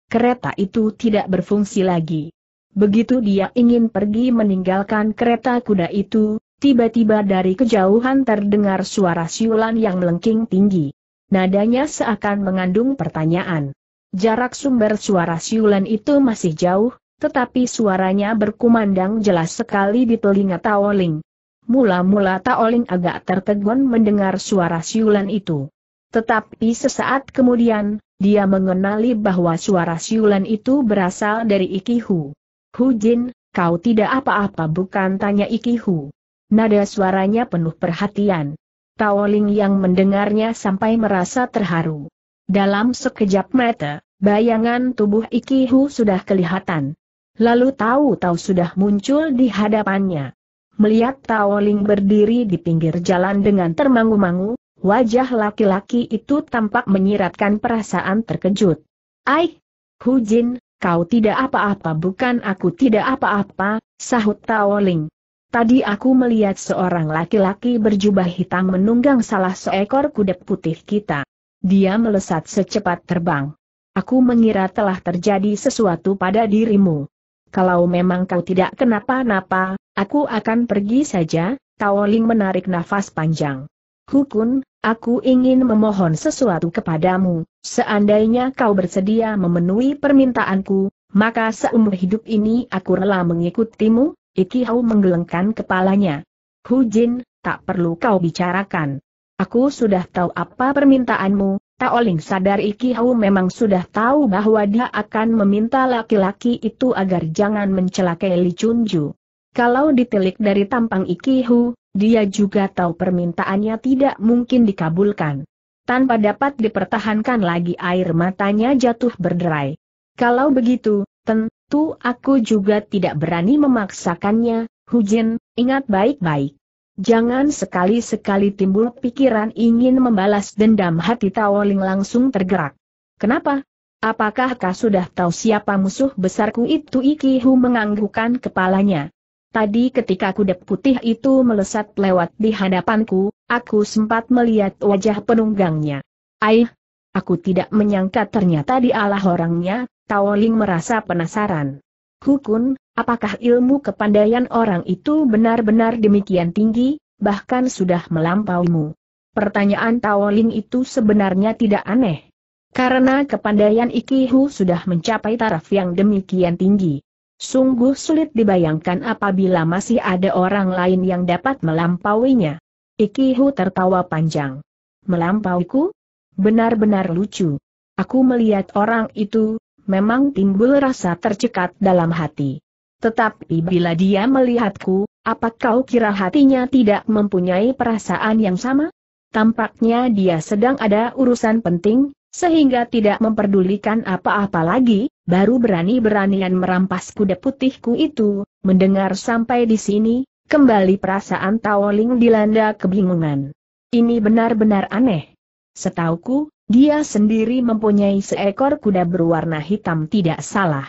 Kereta itu tidak berfungsi lagi. Begitu dia ingin pergi meninggalkan kereta kuda itu, tiba-tiba dari kejauhan terdengar suara siulan yang melengking tinggi. Nadanya seakan mengandung pertanyaan. Jarak sumber suara siulan itu masih jauh, tetapi suaranya berkumandang jelas sekali di telinga Taoling. Mula-mula Taoling agak tertegun mendengar suara siulan itu. Tetapi sesaat kemudian, dia mengenali bahwa suara siulan itu berasal dari Ikihu. Jin, kau tidak apa-apa bukan tanya Ikihu. Nada suaranya penuh perhatian. Taoling yang mendengarnya sampai merasa terharu. Dalam sekejap mata, bayangan tubuh Ikihu sudah kelihatan. Lalu tahu-tahu sudah muncul di hadapannya. Melihat Tao Ling berdiri di pinggir jalan dengan termangu-mangu, wajah laki-laki itu tampak menyiratkan perasaan terkejut. Ai, Jin, kau tidak apa-apa bukan aku tidak apa-apa, sahut Tao Ling. Tadi aku melihat seorang laki-laki berjubah hitam menunggang salah seekor kuda putih kita. Dia melesat secepat terbang. Aku mengira telah terjadi sesuatu pada dirimu. Kalau memang kau tidak kenapa-napa, Aku akan pergi saja, Taoling menarik nafas panjang. Hukun, aku ingin memohon sesuatu kepadamu, seandainya kau bersedia memenuhi permintaanku, maka seumur hidup ini aku rela mengikutimu, Iki Hau menggelengkan kepalanya. Hu Jin, tak perlu kau bicarakan. Aku sudah tahu apa permintaanmu, Taoling sadar Iki Hau memang sudah tahu bahwa dia akan meminta laki-laki itu agar jangan mencelakai Li Chunju. Kalau ditilik dari tampang Ikihu, dia juga tahu permintaannya tidak mungkin dikabulkan. Tanpa dapat dipertahankan lagi air matanya jatuh berderai. Kalau begitu, tentu aku juga tidak berani memaksakannya, Hujin, ingat baik-baik. Jangan sekali-sekali timbul pikiran ingin membalas dendam hati Tawoling langsung tergerak. Kenapa? Apakah kau sudah tahu siapa musuh besarku itu Ikihu menganggukkan kepalanya. Tadi ketika kuda putih itu melesat lewat di hadapanku, aku sempat melihat wajah penunggangnya. Aih, aku tidak menyangka ternyata dialah orangnya, Taoling merasa penasaran. Hukun, apakah ilmu kepandaian orang itu benar-benar demikian tinggi, bahkan sudah melampauimu? Pertanyaan Taoling itu sebenarnya tidak aneh. Karena kepandaian Ikihu sudah mencapai taraf yang demikian tinggi. Sungguh sulit dibayangkan apabila masih ada orang lain yang dapat melampauinya. Ikihu tertawa panjang. Melampauiku? Benar-benar lucu. Aku melihat orang itu, memang timbul rasa tercekat dalam hati. Tetapi bila dia melihatku, apa kau kira hatinya tidak mempunyai perasaan yang sama? Tampaknya dia sedang ada urusan penting, sehingga tidak memperdulikan apa-apa lagi, baru berani-beranian merampas kuda putihku itu, mendengar sampai di sini, kembali perasaan Taoling dilanda kebingungan. Ini benar-benar aneh. Setauku, dia sendiri mempunyai seekor kuda berwarna hitam tidak salah.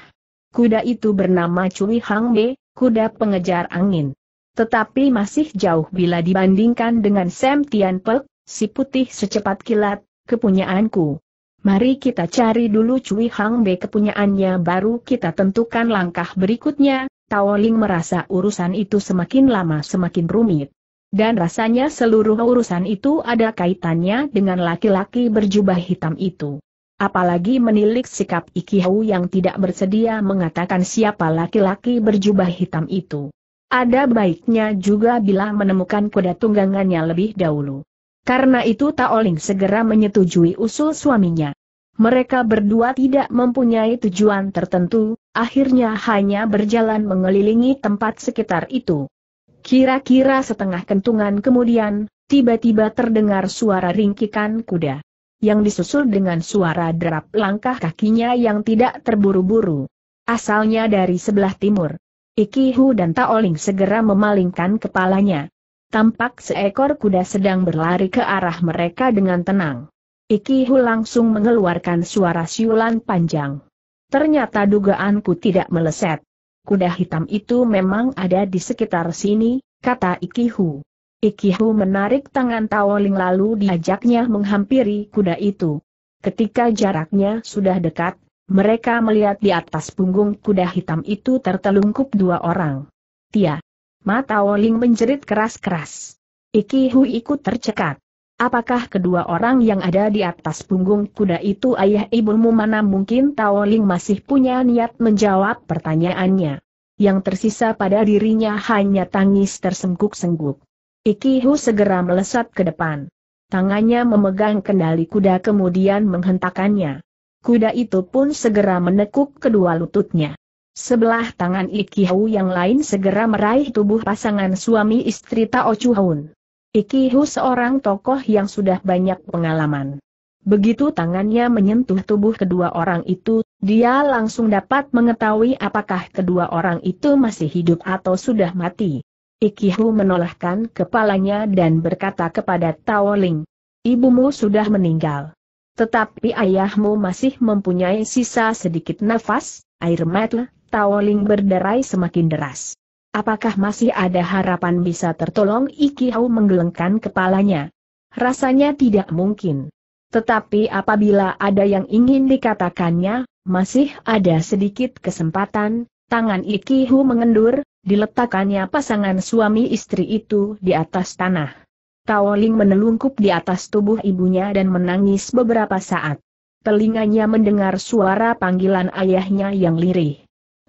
Kuda itu bernama Cui Hang Be, kuda pengejar angin. Tetapi masih jauh bila dibandingkan dengan Sam Tian Pek, si putih secepat kilat, kepunyaanku. Mari kita cari dulu Cui Hang Be kepunyaannya baru kita tentukan langkah berikutnya, Tao Ling merasa urusan itu semakin lama semakin rumit. Dan rasanya seluruh urusan itu ada kaitannya dengan laki-laki berjubah hitam itu. Apalagi menilik sikap Iki Hau yang tidak bersedia mengatakan siapa laki-laki berjubah hitam itu. Ada baiknya juga bila menemukan kuda tunggangannya lebih dahulu. Karena itu Taoling segera menyetujui usul suaminya. Mereka berdua tidak mempunyai tujuan tertentu, akhirnya hanya berjalan mengelilingi tempat sekitar itu. Kira-kira setengah kentungan kemudian, tiba-tiba terdengar suara ringkikan kuda. Yang disusul dengan suara derap langkah kakinya yang tidak terburu-buru. Asalnya dari sebelah timur. Ikihu dan Taoling segera memalingkan kepalanya. Tampak seekor kuda sedang berlari ke arah mereka dengan tenang. Ikihu langsung mengeluarkan suara siulan panjang. Ternyata dugaanku tidak meleset. Kuda hitam itu memang ada di sekitar sini, kata Ikihu. Ikihu menarik tangan Taoling lalu diajaknya menghampiri kuda itu. Ketika jaraknya sudah dekat, mereka melihat di atas punggung kuda hitam itu tertelungkup dua orang. Tia, Mata Woling menjerit keras-keras. Iki Hu ikut tercekat. Apakah kedua orang yang ada di atas punggung kuda itu ayah ibumu mana mungkin Taoling masih punya niat menjawab pertanyaannya. Yang tersisa pada dirinya hanya tangis tersengguk-sengguk. Iki Hu segera melesat ke depan. Tangannya memegang kendali kuda kemudian menghentakannya. Kuda itu pun segera menekuk kedua lututnya. Sebelah tangan Iki Hu yang lain segera meraih tubuh pasangan suami istri Tao Chu Hun. Iki Hu seorang tokoh yang sudah banyak pengalaman. Begitu tangannya menyentuh tubuh kedua orang itu, dia langsung dapat mengetahui apakah kedua orang itu masih hidup atau sudah mati. Iki Hu menolakkan kepalanya dan berkata kepada Tao Ling, Ibumu sudah meninggal. Tetapi ayahmu masih mempunyai sisa sedikit nafas, air mata, Tawoling berderai semakin deras. Apakah masih ada harapan bisa tertolong Iki Hau menggelengkan kepalanya? Rasanya tidak mungkin. Tetapi apabila ada yang ingin dikatakannya, masih ada sedikit kesempatan, tangan Iki Hu mengendur, diletakkannya pasangan suami istri itu di atas tanah. Taoling menelungkup di atas tubuh ibunya dan menangis beberapa saat. Telinganya mendengar suara panggilan ayahnya yang lirih.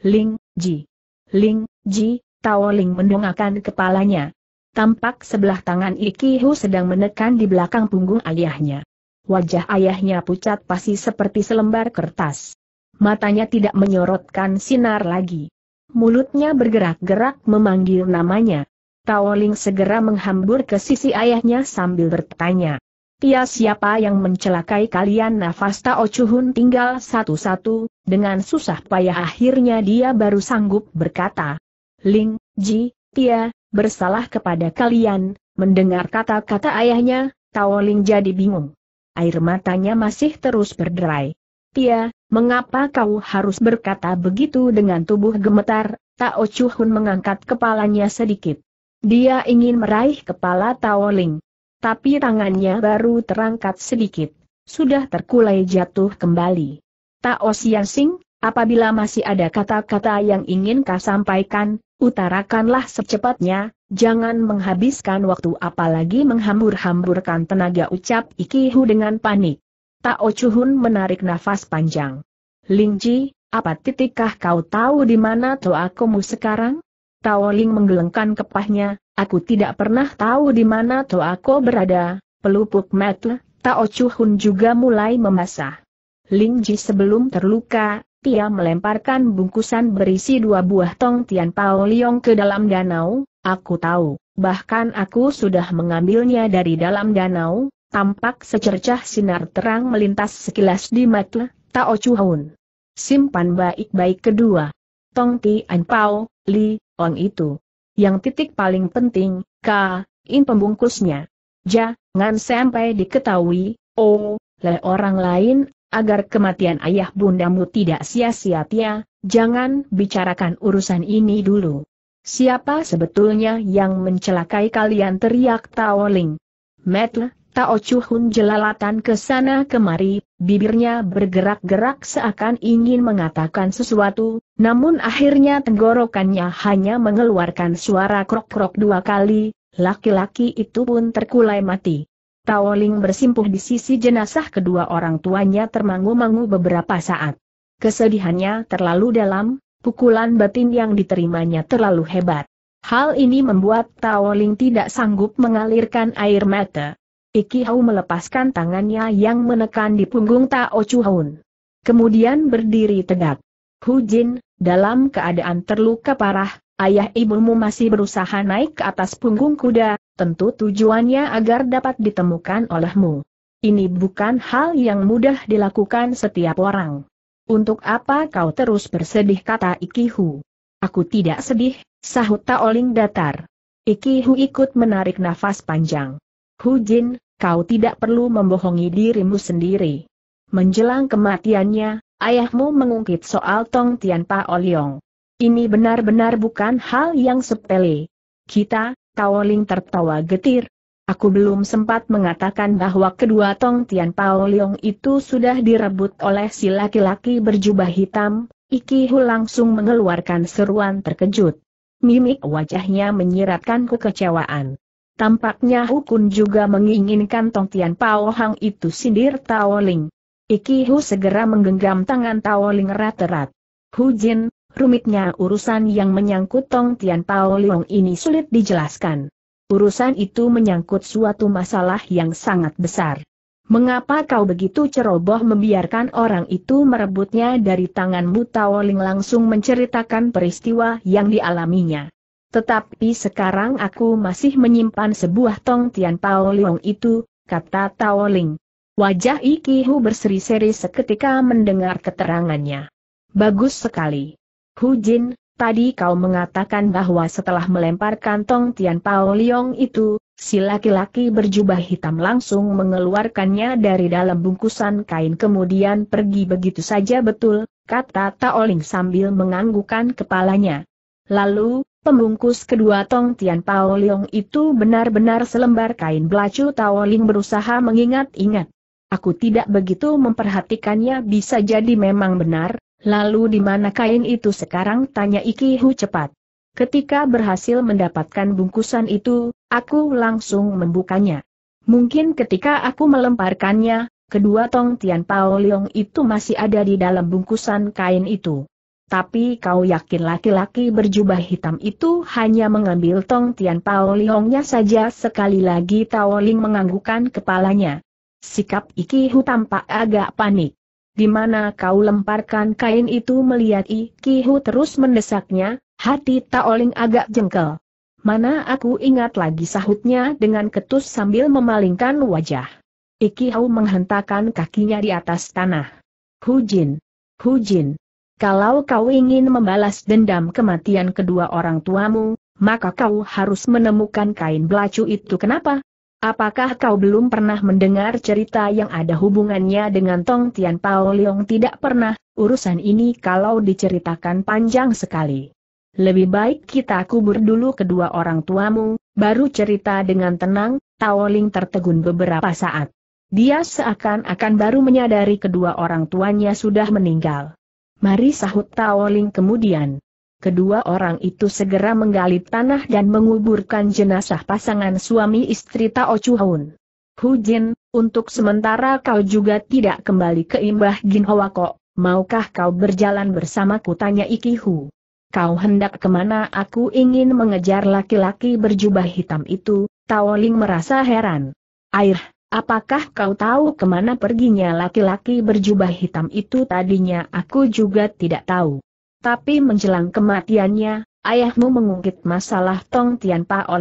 Ling, Ji. Ling, Ji, Tao Ling mendongakkan kepalanya. Tampak sebelah tangan Iki Hu sedang menekan di belakang punggung ayahnya. Wajah ayahnya pucat pasi seperti selembar kertas. Matanya tidak menyorotkan sinar lagi. Mulutnya bergerak-gerak memanggil namanya. Tao Ling segera menghambur ke sisi ayahnya sambil bertanya. Pia siapa yang mencelakai kalian nafas Tao Chuhun tinggal satu-satu, dengan susah payah akhirnya dia baru sanggup berkata. Ling, Ji, Pia, bersalah kepada kalian, mendengar kata-kata ayahnya, Tao Ling jadi bingung. Air matanya masih terus berderai. Pia, mengapa kau harus berkata begitu dengan tubuh gemetar, Tao Chuhun mengangkat kepalanya sedikit. Dia ingin meraih kepala Tao Ling tapi tangannya baru terangkat sedikit. Sudah terkulai jatuh kembali. Tak Osiang Sing, apabila masih ada kata-kata yang ingin kau sampaikan, utarakanlah secepatnya, jangan menghabiskan waktu apalagi menghambur-hamburkan tenaga ucap Ikihu dengan panik. Tao Chuhun menarik nafas panjang. Lingji, apa titikkah kau tahu di mana toakomu sekarang? Tao Ling menggelengkan kepahnya, Aku tidak pernah tahu di mana Toako berada, pelupuk metle, Tao Chuhun juga mulai memasah. Ling Ji sebelum terluka, dia melemparkan bungkusan berisi dua buah tong Tian Pao Liong ke dalam danau, aku tahu, bahkan aku sudah mengambilnya dari dalam danau, tampak secercah sinar terang melintas sekilas di metle, Tao Chuhun. Simpan baik-baik kedua. Tong Tian Pao, Li, Ong itu, yang titik paling penting, K, in pembungkusnya. Jangan sampai diketahui, oh, le orang lain, agar kematian ayah bundamu tidak sia-sia-tia, jangan bicarakan urusan ini dulu. Siapa sebetulnya yang mencelakai kalian teriak Taoling? Metle, Tao Chuhun jelalatan ke sana kemari, bibirnya bergerak-gerak seakan ingin mengatakan sesuatu, namun akhirnya tenggorokannya hanya mengeluarkan suara krok-krok dua kali, laki-laki itu pun terkulai mati. Tao Ling bersimpuh di sisi jenazah kedua orang tuanya termangu-mangu beberapa saat. Kesedihannya terlalu dalam, pukulan batin yang diterimanya terlalu hebat. Hal ini membuat Tao Ling tidak sanggup mengalirkan air mata. Iki Hau melepaskan tangannya yang menekan di punggung Tao Chu Kemudian berdiri tegak. Hu Jin, dalam keadaan terluka parah, ayah ibumu masih berusaha naik ke atas punggung kuda, tentu tujuannya agar dapat ditemukan olehmu. Ini bukan hal yang mudah dilakukan setiap orang. Untuk apa kau terus bersedih kata Iki Hu? Aku tidak sedih, sahut Taoling datar. Iki Hu ikut menarik nafas panjang. Hu Jin, kau tidak perlu membohongi dirimu sendiri. Menjelang kematiannya, ayahmu mengungkit soal Tong Tian Pao Liong. Ini benar-benar bukan hal yang sepele. Kita, Tao Ling tertawa getir. Aku belum sempat mengatakan bahwa kedua Tong Tian Pao Liong itu sudah direbut oleh si laki-laki berjubah hitam, Iki Hu langsung mengeluarkan seruan terkejut. Mimik wajahnya menyiratkan kekecewaan. Tampaknya Hukun juga menginginkan Tong Tian Pao Hang itu sindir Tao Ling. Iki Hu segera menggenggam tangan Tao Ling erat-erat. Hu Jin, rumitnya urusan yang menyangkut Tong Tian Pao Leong ini sulit dijelaskan. Urusan itu menyangkut suatu masalah yang sangat besar. Mengapa kau begitu ceroboh membiarkan orang itu merebutnya dari tanganmu Tao Ling langsung menceritakan peristiwa yang dialaminya. Tetapi sekarang aku masih menyimpan sebuah tong Tian Pao Leong itu, kata Tao Ling. Wajah iki Hu berseri-seri seketika mendengar keterangannya. Bagus sekali. Hu Jin, tadi kau mengatakan bahwa setelah melemparkan tong Tian Pao Leong itu, si laki-laki berjubah hitam langsung mengeluarkannya dari dalam bungkusan kain kemudian pergi begitu saja betul, kata Tao Ling sambil menganggukan kepalanya. Lalu, Pembungkus kedua Tong Tian Pao Leong itu benar-benar selembar kain belacu Tao Ling berusaha mengingat-ingat. Aku tidak begitu memperhatikannya bisa jadi memang benar, lalu di mana kain itu sekarang tanya Iki Hu cepat. Ketika berhasil mendapatkan bungkusan itu, aku langsung membukanya. Mungkin ketika aku melemparkannya, kedua Tong Tian Pao Leong itu masih ada di dalam bungkusan kain itu. Tapi kau yakin laki-laki berjubah hitam itu hanya mengambil Tong Tian Pao Liongnya saja sekali lagi Tao Ling menganggukkan kepalanya. Sikap Iki Hu tampak agak panik. Di mana kau lemparkan kain itu melihat Iki Hu terus mendesaknya, hati Tao Ling agak jengkel. Mana aku ingat lagi sahutnya dengan ketus sambil memalingkan wajah. Iki Hu menghentakkan kakinya di atas tanah. Hu Jin, Hu Jin. Kalau kau ingin membalas dendam kematian kedua orang tuamu, maka kau harus menemukan kain belacu itu kenapa? Apakah kau belum pernah mendengar cerita yang ada hubungannya dengan Tong Tian Pao Leong tidak pernah, urusan ini kalau diceritakan panjang sekali. Lebih baik kita kubur dulu kedua orang tuamu, baru cerita dengan tenang, Tao Ling tertegun beberapa saat. Dia seakan-akan baru menyadari kedua orang tuanya sudah meninggal. Mari sahut Taoling kemudian. Kedua orang itu segera menggali tanah dan menguburkan jenazah pasangan suami istri Tao Chuhun. Hu Jin, untuk sementara kau juga tidak kembali ke Imbah Gin Hoa Kok, maukah kau berjalan bersamaku tanya Iki Hu. Kau hendak kemana aku ingin mengejar laki-laki berjubah hitam itu, Taoling merasa heran. Air, Apakah kau tahu kemana perginya laki-laki berjubah hitam itu tadinya aku juga tidak tahu. Tapi menjelang kematiannya, ayahmu mengungkit masalah Tong Tian Pao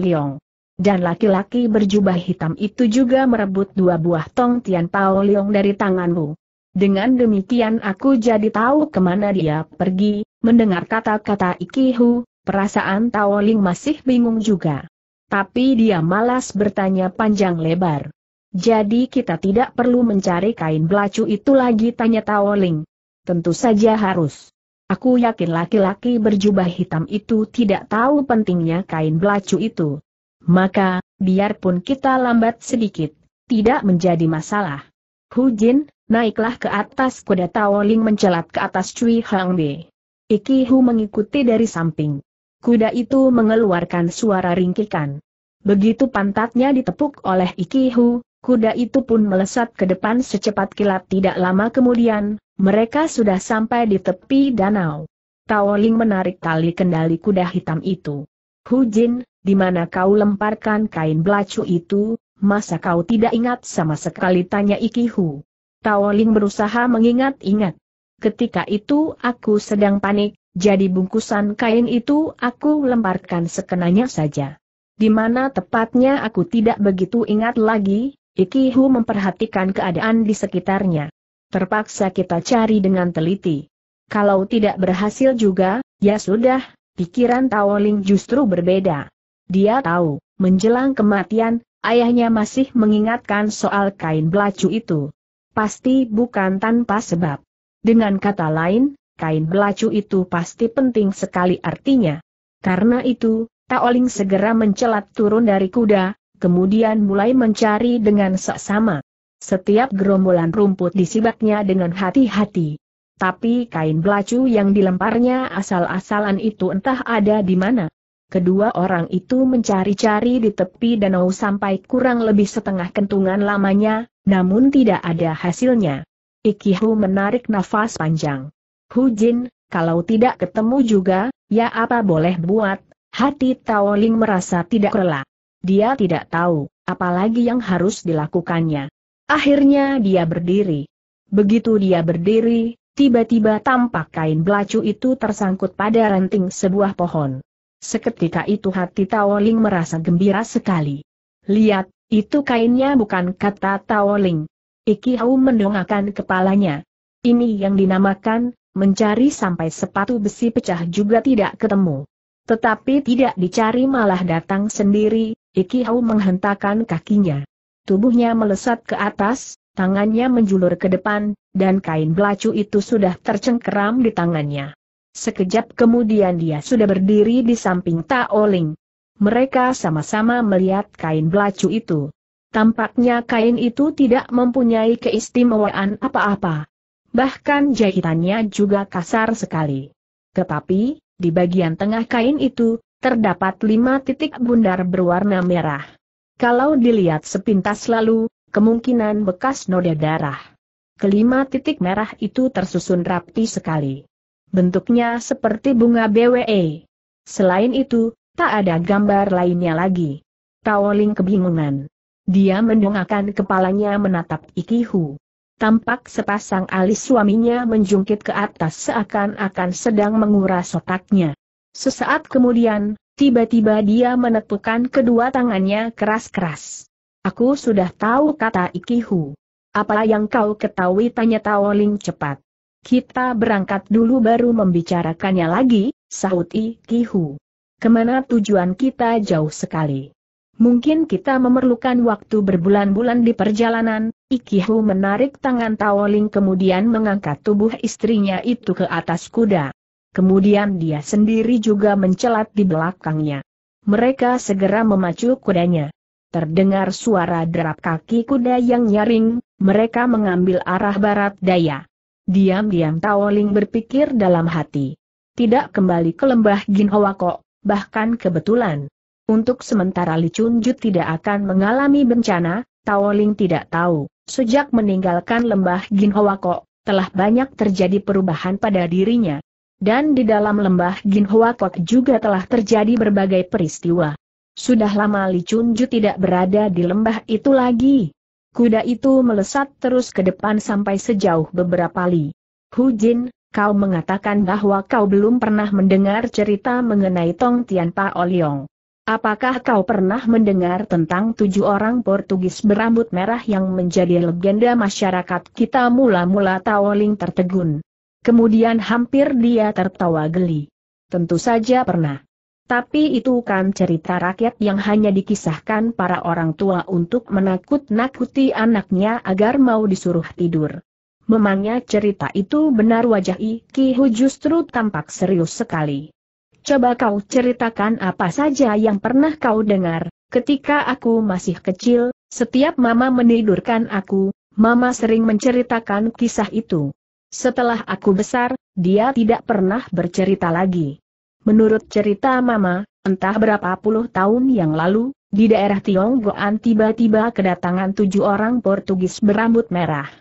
Dan laki-laki berjubah hitam itu juga merebut dua buah Tong Tian Pao dari tanganmu. Dengan demikian aku jadi tahu kemana dia pergi, mendengar kata-kata Ikihu, perasaan Tao Ling masih bingung juga. Tapi dia malas bertanya panjang lebar. Jadi kita tidak perlu mencari kain belacu itu lagi tanya Taoling. Tentu saja harus. Aku yakin laki-laki berjubah hitam itu tidak tahu pentingnya kain belacu itu. Maka, biarpun kita lambat sedikit, tidak menjadi masalah. Hu Jin naiklah ke atas kuda Taoling mencelat ke atas Cui Iki Hu mengikuti dari samping. Kuda itu mengeluarkan suara ringkikan. Begitu pantatnya ditepuk oleh Iki Hu. Kuda itu pun melesat ke depan secepat kilat tidak lama kemudian, mereka sudah sampai di tepi danau. Taoling menarik tali kendali kuda hitam itu. Hu Jin, di mana kau lemparkan kain belacu itu, masa kau tidak ingat sama sekali tanya Iki Ikihu. Taoling berusaha mengingat-ingat. Ketika itu aku sedang panik, jadi bungkusan kain itu aku lemparkan sekenanya saja. Di mana tepatnya aku tidak begitu ingat lagi, Ikihu memperhatikan keadaan di sekitarnya. Terpaksa kita cari dengan teliti. Kalau tidak berhasil juga, ya sudah, pikiran Taoling justru berbeda. Dia tahu, menjelang kematian, ayahnya masih mengingatkan soal kain belacu itu. Pasti bukan tanpa sebab. Dengan kata lain, kain belacu itu pasti penting sekali artinya. Karena itu, Taoling segera mencelat turun dari kuda, kemudian mulai mencari dengan seksama. Setiap gerombolan rumput disibaknya dengan hati-hati. Tapi kain belacu yang dilemparnya asal-asalan itu entah ada di mana. Kedua orang itu mencari-cari di tepi danau sampai kurang lebih setengah kentungan lamanya, namun tidak ada hasilnya. Ikihu menarik nafas panjang. Hu Jin, kalau tidak ketemu juga, ya apa boleh buat, hati Taoling merasa tidak rela. Dia tidak tahu, apalagi yang harus dilakukannya. Akhirnya dia berdiri. Begitu dia berdiri, tiba-tiba tampak kain belacu itu tersangkut pada ranting sebuah pohon. Seketika itu hati Taoling merasa gembira sekali. Lihat, itu kainnya bukan kata Taoling. Iki Hau mendongakkan kepalanya. Ini yang dinamakan, mencari sampai sepatu besi pecah juga tidak ketemu. Tetapi tidak dicari malah datang sendiri, Iki Hau menghentakkan kakinya. Tubuhnya melesat ke atas, tangannya menjulur ke depan, dan kain belacu itu sudah tercengkeram di tangannya. Sekejap kemudian dia sudah berdiri di samping Taoling. Mereka sama-sama melihat kain belacu itu. Tampaknya kain itu tidak mempunyai keistimewaan apa-apa. Bahkan jahitannya juga kasar sekali. Tetapi, di bagian tengah kain itu, terdapat lima titik bundar berwarna merah. Kalau dilihat sepintas lalu, kemungkinan bekas noda darah. Kelima titik merah itu tersusun rapi sekali. Bentuknya seperti bunga BWE. Selain itu, tak ada gambar lainnya lagi. Tawoling kebingungan. Dia mendongakkan kepalanya menatap Ikihu tampak sepasang alis suaminya menjungkit ke atas seakan-akan sedang menguras otaknya. Sesaat kemudian, tiba-tiba dia menepukkan kedua tangannya keras-keras. Aku sudah tahu kata Ikihu. Apa yang kau ketahui tanya Taoling cepat. Kita berangkat dulu baru membicarakannya lagi, sahut Ikihu. Kemana tujuan kita jauh sekali. Mungkin kita memerlukan waktu berbulan-bulan di perjalanan, Ikihu menarik tangan Tawoling kemudian mengangkat tubuh istrinya itu ke atas kuda. Kemudian dia sendiri juga mencelat di belakangnya. Mereka segera memacu kudanya. Terdengar suara derap kaki kuda yang nyaring, mereka mengambil arah barat daya. Diam-diam Tawoling berpikir dalam hati. Tidak kembali ke lembah Ginhowako, bahkan kebetulan. Untuk sementara Licunju tidak akan mengalami bencana, Tawoling tidak tahu sejak meninggalkan lembah Ginhoako, telah banyak terjadi perubahan pada dirinya. Dan di dalam lembah Ginhoako juga telah terjadi berbagai peristiwa. Sudah lama Li Chunju tidak berada di lembah itu lagi. Kuda itu melesat terus ke depan sampai sejauh beberapa li. Hu Jin, kau mengatakan bahwa kau belum pernah mendengar cerita mengenai Tong Tian Pao Liong. Apakah kau pernah mendengar tentang tujuh orang Portugis berambut merah yang menjadi legenda masyarakat kita mula-mula Taoling tertegun? Kemudian hampir dia tertawa geli. Tentu saja pernah. Tapi itu kan cerita rakyat yang hanya dikisahkan para orang tua untuk menakut-nakuti anaknya agar mau disuruh tidur. Memangnya cerita itu benar wajah Iki Hu justru tampak serius sekali. Coba kau ceritakan apa saja yang pernah kau dengar. Ketika aku masih kecil, setiap mama menidurkan aku, mama sering menceritakan kisah itu. Setelah aku besar, dia tidak pernah bercerita lagi. Menurut cerita mama, entah berapa puluh tahun yang lalu, di daerah Tionggoan tiba-tiba kedatangan tujuh orang Portugis berambut merah.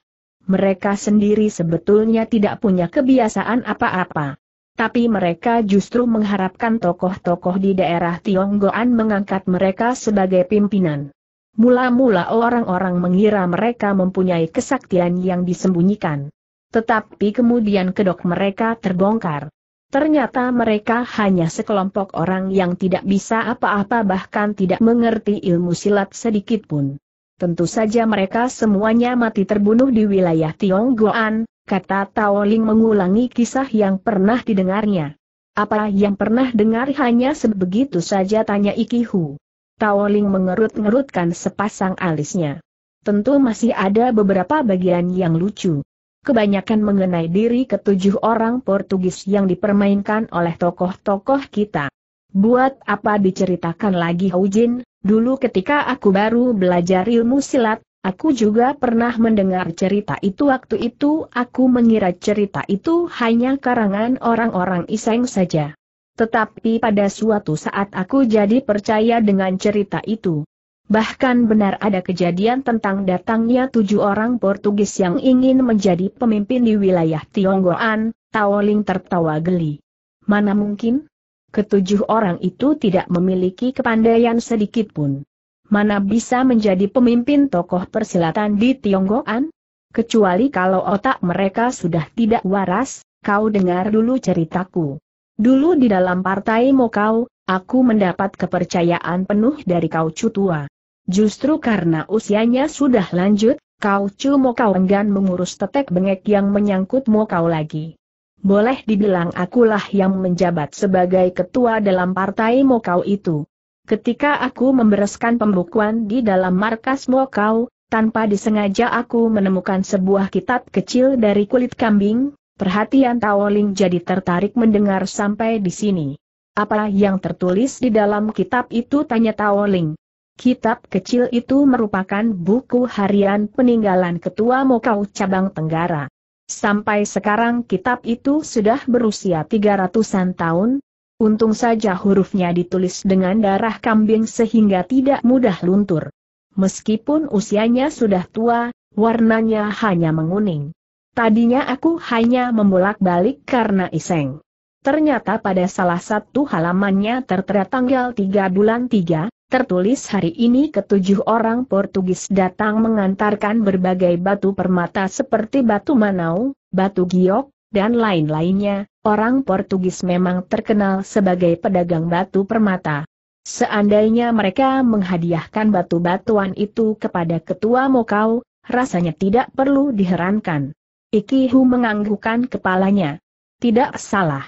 Mereka sendiri sebetulnya tidak punya kebiasaan apa-apa tapi mereka justru mengharapkan tokoh-tokoh di daerah Tionggoan mengangkat mereka sebagai pimpinan. Mula-mula orang-orang mengira mereka mempunyai kesaktian yang disembunyikan. Tetapi kemudian kedok mereka terbongkar. Ternyata mereka hanya sekelompok orang yang tidak bisa apa-apa bahkan tidak mengerti ilmu silat sedikit pun. Tentu saja mereka semuanya mati terbunuh di wilayah Tionggoan, kata Taoling mengulangi kisah yang pernah didengarnya. Apa yang pernah dengar hanya sebegitu saja tanya Ikihu. Taoling mengerut-ngerutkan sepasang alisnya. Tentu masih ada beberapa bagian yang lucu. Kebanyakan mengenai diri ketujuh orang Portugis yang dipermainkan oleh tokoh-tokoh kita. Buat apa diceritakan lagi Hujin, dulu ketika aku baru belajar ilmu silat, Aku juga pernah mendengar cerita itu waktu itu aku mengira cerita itu hanya karangan orang-orang iseng saja. Tetapi pada suatu saat aku jadi percaya dengan cerita itu. Bahkan benar ada kejadian tentang datangnya tujuh orang Portugis yang ingin menjadi pemimpin di wilayah Tionggoan, Taoling tertawa geli. Mana mungkin? Ketujuh orang itu tidak memiliki kepandaian sedikitpun mana bisa menjadi pemimpin tokoh persilatan di Tionggoan? Kecuali kalau otak mereka sudah tidak waras, kau dengar dulu ceritaku. Dulu di dalam partai Mokau, aku mendapat kepercayaan penuh dari kau cu tua. Justru karena usianya sudah lanjut, kau Cu Mokau enggan mengurus tetek bengek yang menyangkut Mokau lagi. Boleh dibilang akulah yang menjabat sebagai ketua dalam partai Mokau itu. Ketika aku membereskan pembukuan di dalam markas Mokau, tanpa disengaja aku menemukan sebuah kitab kecil dari kulit kambing, perhatian Tawoling jadi tertarik mendengar sampai di sini. Apa yang tertulis di dalam kitab itu tanya Tawoling. Kitab kecil itu merupakan buku harian peninggalan Ketua Mokau Cabang Tenggara. Sampai sekarang kitab itu sudah berusia 300-an tahun, Untung saja hurufnya ditulis dengan darah kambing sehingga tidak mudah luntur. Meskipun usianya sudah tua, warnanya hanya menguning. Tadinya aku hanya membolak-balik karena iseng. Ternyata pada salah satu halamannya tertera tanggal 3 bulan 3, tertulis hari ini ketujuh orang Portugis datang mengantarkan berbagai batu permata seperti batu manau, batu giok, dan lain-lainnya, Orang Portugis memang terkenal sebagai pedagang batu permata. Seandainya mereka menghadiahkan batu-batuan itu kepada ketua Mokau, rasanya tidak perlu diherankan. Ikihu menganggukkan kepalanya. Tidak salah.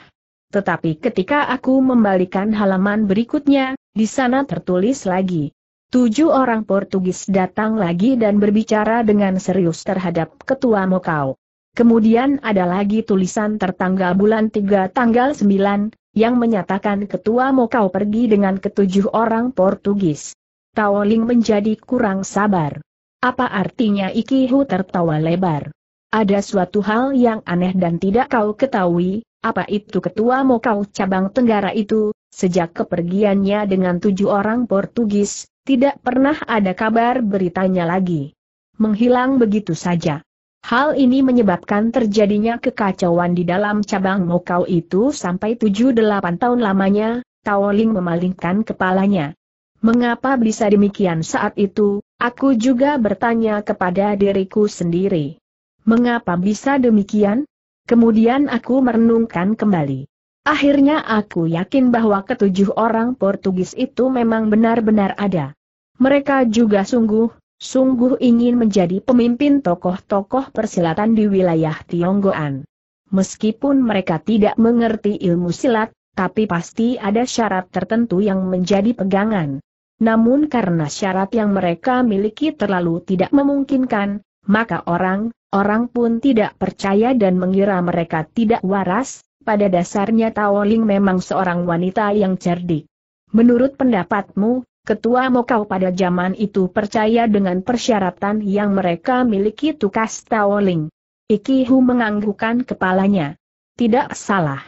Tetapi ketika aku membalikan halaman berikutnya, di sana tertulis lagi. Tujuh orang Portugis datang lagi dan berbicara dengan serius terhadap ketua Mokau. Kemudian ada lagi tulisan tertanggal bulan 3 tanggal 9, yang menyatakan ketua Mokau pergi dengan ketujuh orang Portugis. Taoling menjadi kurang sabar. Apa artinya Ikihu tertawa lebar? Ada suatu hal yang aneh dan tidak kau ketahui, apa itu ketua Mokau cabang Tenggara itu, sejak kepergiannya dengan tujuh orang Portugis, tidak pernah ada kabar beritanya lagi. Menghilang begitu saja. Hal ini menyebabkan terjadinya kekacauan di dalam cabang Mokau itu sampai 7-8 tahun lamanya, Tao Ling memalingkan kepalanya. Mengapa bisa demikian saat itu, aku juga bertanya kepada diriku sendiri. Mengapa bisa demikian? Kemudian aku merenungkan kembali. Akhirnya aku yakin bahwa ketujuh orang Portugis itu memang benar-benar ada. Mereka juga sungguh Sungguh ingin menjadi pemimpin tokoh-tokoh persilatan di wilayah Tionggoan. Meskipun mereka tidak mengerti ilmu silat, tapi pasti ada syarat tertentu yang menjadi pegangan. Namun karena syarat yang mereka miliki terlalu tidak memungkinkan, maka orang-orang pun tidak percaya dan mengira mereka tidak waras, pada dasarnya Taoling memang seorang wanita yang cerdik. Menurut pendapatmu, Ketua Mokau pada zaman itu percaya dengan persyaratan yang mereka miliki Tukas Taoling. Ikihu menganggukkan kepalanya. Tidak salah.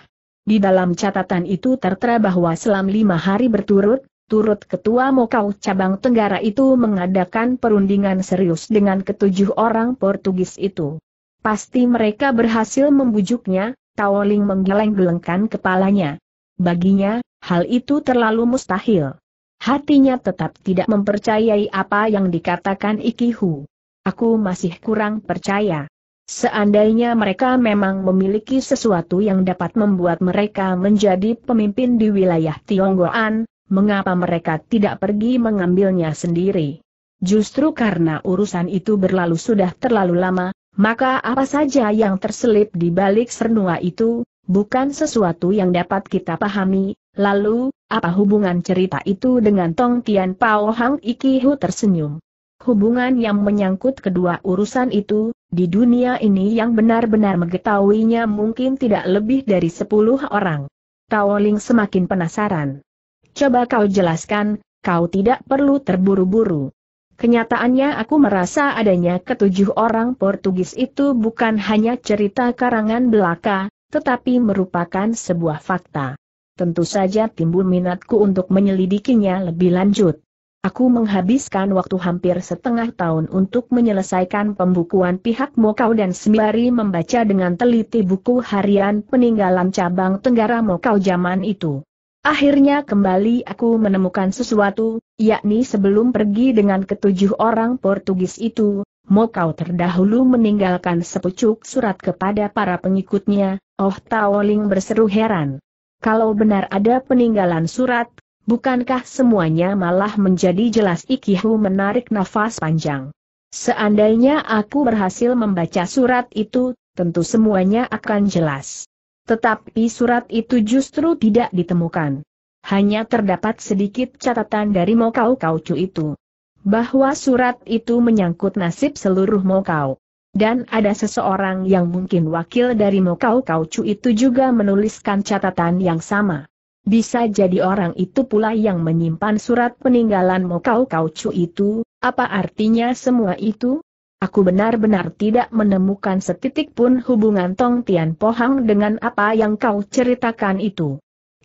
Di dalam catatan itu tertera bahwa selama lima hari berturut, turut Ketua Mokau cabang Tenggara itu mengadakan perundingan serius dengan ketujuh orang Portugis itu. Pasti mereka berhasil membujuknya, Taoling menggeleng-gelengkan kepalanya. Baginya, hal itu terlalu mustahil. Hatinya tetap tidak mempercayai apa yang dikatakan Ikihu. Aku masih kurang percaya. Seandainya mereka memang memiliki sesuatu yang dapat membuat mereka menjadi pemimpin di wilayah Tionggoan, mengapa mereka tidak pergi mengambilnya sendiri? Justru karena urusan itu berlalu sudah terlalu lama, maka apa saja yang terselip di balik sernua itu, bukan sesuatu yang dapat kita pahami, Lalu, apa hubungan cerita itu dengan Tong Tian Pao Hang Ikihu tersenyum? Hubungan yang menyangkut kedua urusan itu, di dunia ini yang benar-benar mengetahuinya mungkin tidak lebih dari sepuluh orang. Tao Ling semakin penasaran. Coba kau jelaskan, kau tidak perlu terburu-buru. Kenyataannya aku merasa adanya ketujuh orang Portugis itu bukan hanya cerita karangan belaka, tetapi merupakan sebuah fakta tentu saja timbul minatku untuk menyelidikinya lebih lanjut. Aku menghabiskan waktu hampir setengah tahun untuk menyelesaikan pembukuan pihak Mokau dan sembari membaca dengan teliti buku harian peninggalan cabang Tenggara Mokau zaman itu. Akhirnya kembali aku menemukan sesuatu, yakni sebelum pergi dengan ketujuh orang Portugis itu, Mokau terdahulu meninggalkan sepucuk surat kepada para pengikutnya, Oh Taoling berseru heran. Kalau benar ada peninggalan surat, bukankah semuanya malah menjadi jelas Ikihu menarik nafas panjang. Seandainya aku berhasil membaca surat itu, tentu semuanya akan jelas. Tetapi surat itu justru tidak ditemukan. Hanya terdapat sedikit catatan dari Mokau Kaucu itu. Bahwa surat itu menyangkut nasib seluruh Mokau. Dan ada seseorang yang mungkin wakil dari Mokau Kaucu itu juga menuliskan catatan yang sama. Bisa jadi orang itu pula yang menyimpan surat peninggalan Mokau Kaucu itu, apa artinya semua itu? Aku benar-benar tidak menemukan setitik pun hubungan Tong Tian Pohang dengan apa yang kau ceritakan itu.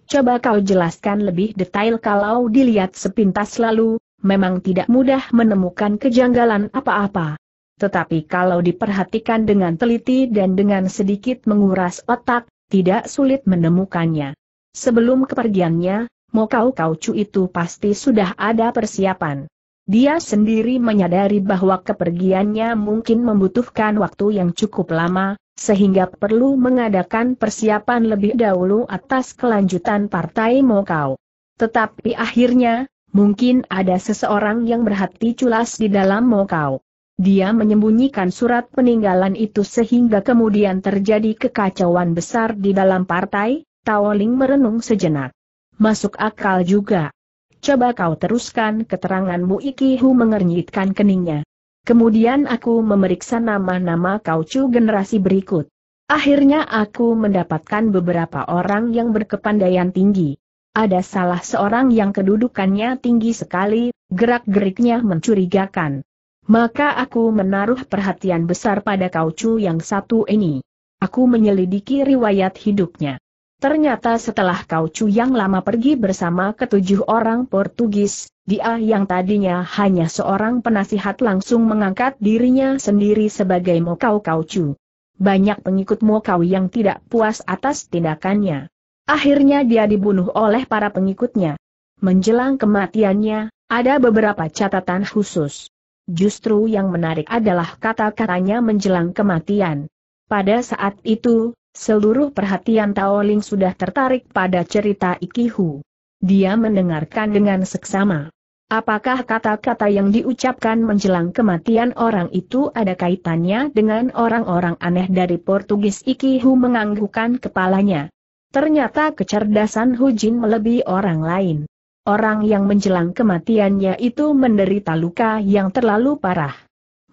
Coba kau jelaskan lebih detail kalau dilihat sepintas lalu, memang tidak mudah menemukan kejanggalan apa-apa. Tetapi kalau diperhatikan dengan teliti dan dengan sedikit menguras otak, tidak sulit menemukannya. Sebelum kepergiannya, Mokau Kaucu itu pasti sudah ada persiapan. Dia sendiri menyadari bahwa kepergiannya mungkin membutuhkan waktu yang cukup lama, sehingga perlu mengadakan persiapan lebih dahulu atas kelanjutan partai Mokau. Tetapi akhirnya, mungkin ada seseorang yang berhati culas di dalam Mokau. Dia menyembunyikan surat peninggalan itu sehingga kemudian terjadi kekacauan besar di dalam partai, Taoling merenung sejenak. Masuk akal juga. Coba kau teruskan keteranganmu Ikihu mengernyitkan keningnya. Kemudian aku memeriksa nama-nama kaucu generasi berikut. Akhirnya aku mendapatkan beberapa orang yang berkepandaian tinggi. Ada salah seorang yang kedudukannya tinggi sekali, gerak-geriknya mencurigakan. Maka aku menaruh perhatian besar pada kaucu yang satu ini. Aku menyelidiki riwayat hidupnya. Ternyata setelah kaucu yang lama pergi bersama ketujuh orang Portugis, dia yang tadinya hanya seorang penasihat langsung mengangkat dirinya sendiri sebagai Mokau Kaucu. Banyak pengikut Mokau yang tidak puas atas tindakannya. Akhirnya dia dibunuh oleh para pengikutnya. Menjelang kematiannya, ada beberapa catatan khusus. Justru yang menarik adalah kata-katanya menjelang kematian. Pada saat itu, seluruh perhatian Taoling sudah tertarik pada cerita Ikihu. Dia mendengarkan dengan seksama. Apakah kata-kata yang diucapkan menjelang kematian orang itu ada kaitannya dengan orang-orang aneh dari Portugis Ikihu menganggukkan kepalanya. Ternyata kecerdasan Hujin melebihi orang lain orang yang menjelang kematiannya itu menderita luka yang terlalu parah.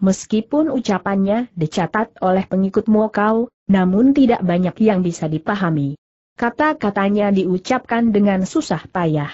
Meskipun ucapannya dicatat oleh pengikut Mokau, namun tidak banyak yang bisa dipahami. Kata-katanya diucapkan dengan susah payah.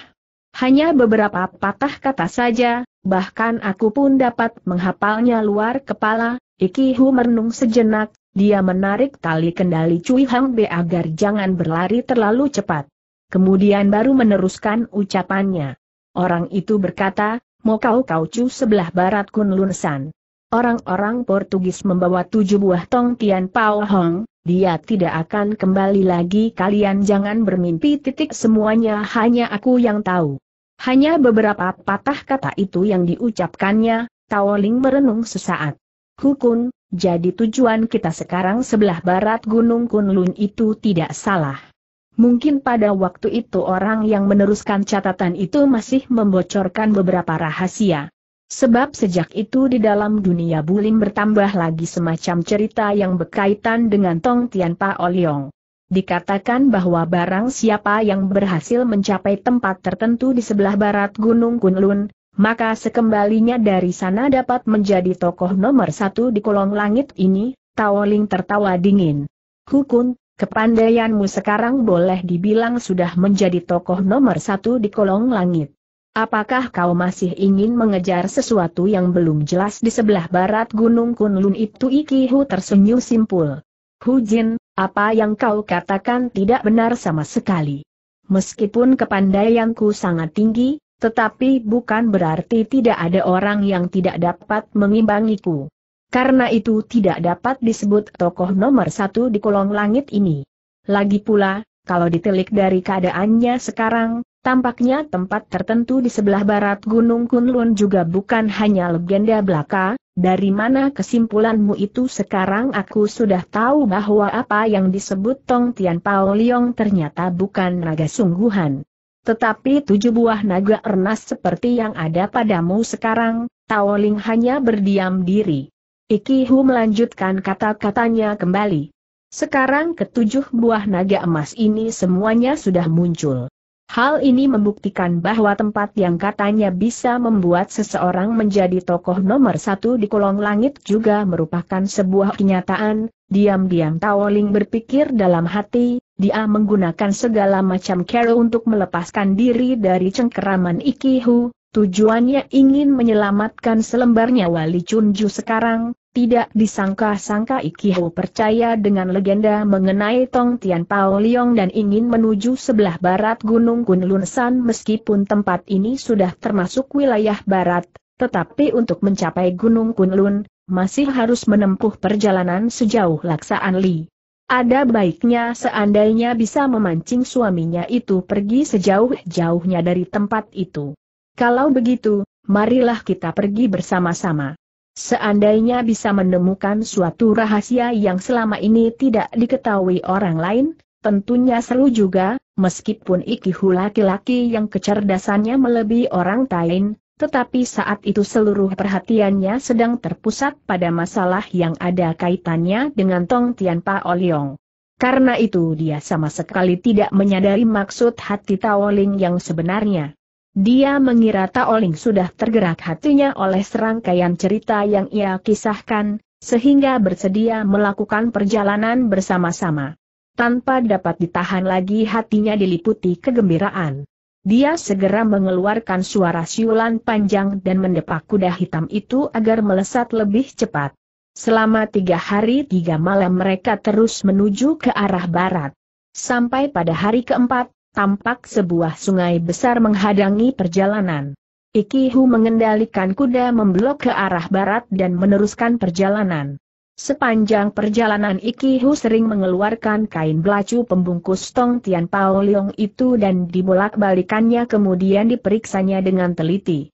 Hanya beberapa patah kata saja, bahkan aku pun dapat menghapalnya luar kepala, Iki Hu merenung sejenak, dia menarik tali kendali Cui Hang Be agar jangan berlari terlalu cepat. Kemudian baru meneruskan ucapannya. Orang itu berkata, Mau kau kaucu sebelah barat Kunlun San. Orang-orang Portugis membawa tujuh buah tong Tian Pao Hong, dia tidak akan kembali lagi kalian jangan bermimpi titik semuanya hanya aku yang tahu. Hanya beberapa patah kata itu yang diucapkannya, Taoling merenung sesaat. Hukun, jadi tujuan kita sekarang sebelah barat Gunung Kunlun itu tidak salah. Mungkin pada waktu itu orang yang meneruskan catatan itu masih membocorkan beberapa rahasia. Sebab sejak itu di dalam dunia bulim bertambah lagi semacam cerita yang berkaitan dengan Tong Tian Pa Oliong. Dikatakan bahwa barang siapa yang berhasil mencapai tempat tertentu di sebelah barat Gunung Kunlun, maka sekembalinya dari sana dapat menjadi tokoh nomor satu di kolong langit ini, Taoling tertawa dingin. Kukun, kepandaianmu sekarang boleh dibilang sudah menjadi tokoh nomor satu di kolong langit. Apakah kau masih ingin mengejar sesuatu yang belum jelas di sebelah barat Gunung Kunlun itu Ikihu tersenyum simpul. Hu Jin, apa yang kau katakan tidak benar sama sekali. Meskipun kepandaianku sangat tinggi, tetapi bukan berarti tidak ada orang yang tidak dapat mengimbangiku. Karena itu tidak dapat disebut tokoh nomor satu di kolong langit ini. Lagi pula, kalau ditelik dari keadaannya sekarang, tampaknya tempat tertentu di sebelah barat Gunung Kunlun juga bukan hanya legenda belaka, dari mana kesimpulanmu itu sekarang aku sudah tahu bahwa apa yang disebut Tong Tian Pao Liong ternyata bukan naga sungguhan. Tetapi tujuh buah naga ernas seperti yang ada padamu sekarang, Tao Ling hanya berdiam diri. Ikihu melanjutkan kata-katanya kembali. Sekarang ketujuh buah naga emas ini semuanya sudah muncul. Hal ini membuktikan bahwa tempat yang katanya bisa membuat seseorang menjadi tokoh nomor satu di kolong langit juga merupakan sebuah kenyataan, diam-diam Taoling berpikir dalam hati, dia menggunakan segala macam cara untuk melepaskan diri dari cengkeraman Ikihu, Tujuannya ingin menyelamatkan selembar nyawa Li Chunju sekarang, tidak disangka-sangka Ikiho percaya dengan legenda mengenai Tong Tian Pao Liong dan ingin menuju sebelah barat Gunung Kunlun San meskipun tempat ini sudah termasuk wilayah barat, tetapi untuk mencapai Gunung Kunlun, masih harus menempuh perjalanan sejauh laksaan Li. Ada baiknya seandainya bisa memancing suaminya itu pergi sejauh-jauhnya dari tempat itu. Kalau begitu, marilah kita pergi bersama-sama. Seandainya bisa menemukan suatu rahasia yang selama ini tidak diketahui orang lain, tentunya seru juga, meskipun Ikihu laki-laki yang kecerdasannya melebihi orang lain, tetapi saat itu seluruh perhatiannya sedang terpusat pada masalah yang ada kaitannya dengan Tong Tian Pa Oliong. Karena itu dia sama sekali tidak menyadari maksud hati Taoling yang sebenarnya. Dia mengira Taoling sudah tergerak hatinya oleh serangkaian cerita yang ia kisahkan, sehingga bersedia melakukan perjalanan bersama-sama. Tanpa dapat ditahan lagi hatinya diliputi kegembiraan. Dia segera mengeluarkan suara siulan panjang dan mendepak kuda hitam itu agar melesat lebih cepat. Selama tiga hari tiga malam mereka terus menuju ke arah barat. Sampai pada hari keempat, tampak sebuah sungai besar menghadangi perjalanan. Ikihu mengendalikan kuda memblok ke arah barat dan meneruskan perjalanan. Sepanjang perjalanan Ikihu sering mengeluarkan kain belacu pembungkus Tong Tian Pao Leong itu dan dibolak-balikannya kemudian diperiksanya dengan teliti.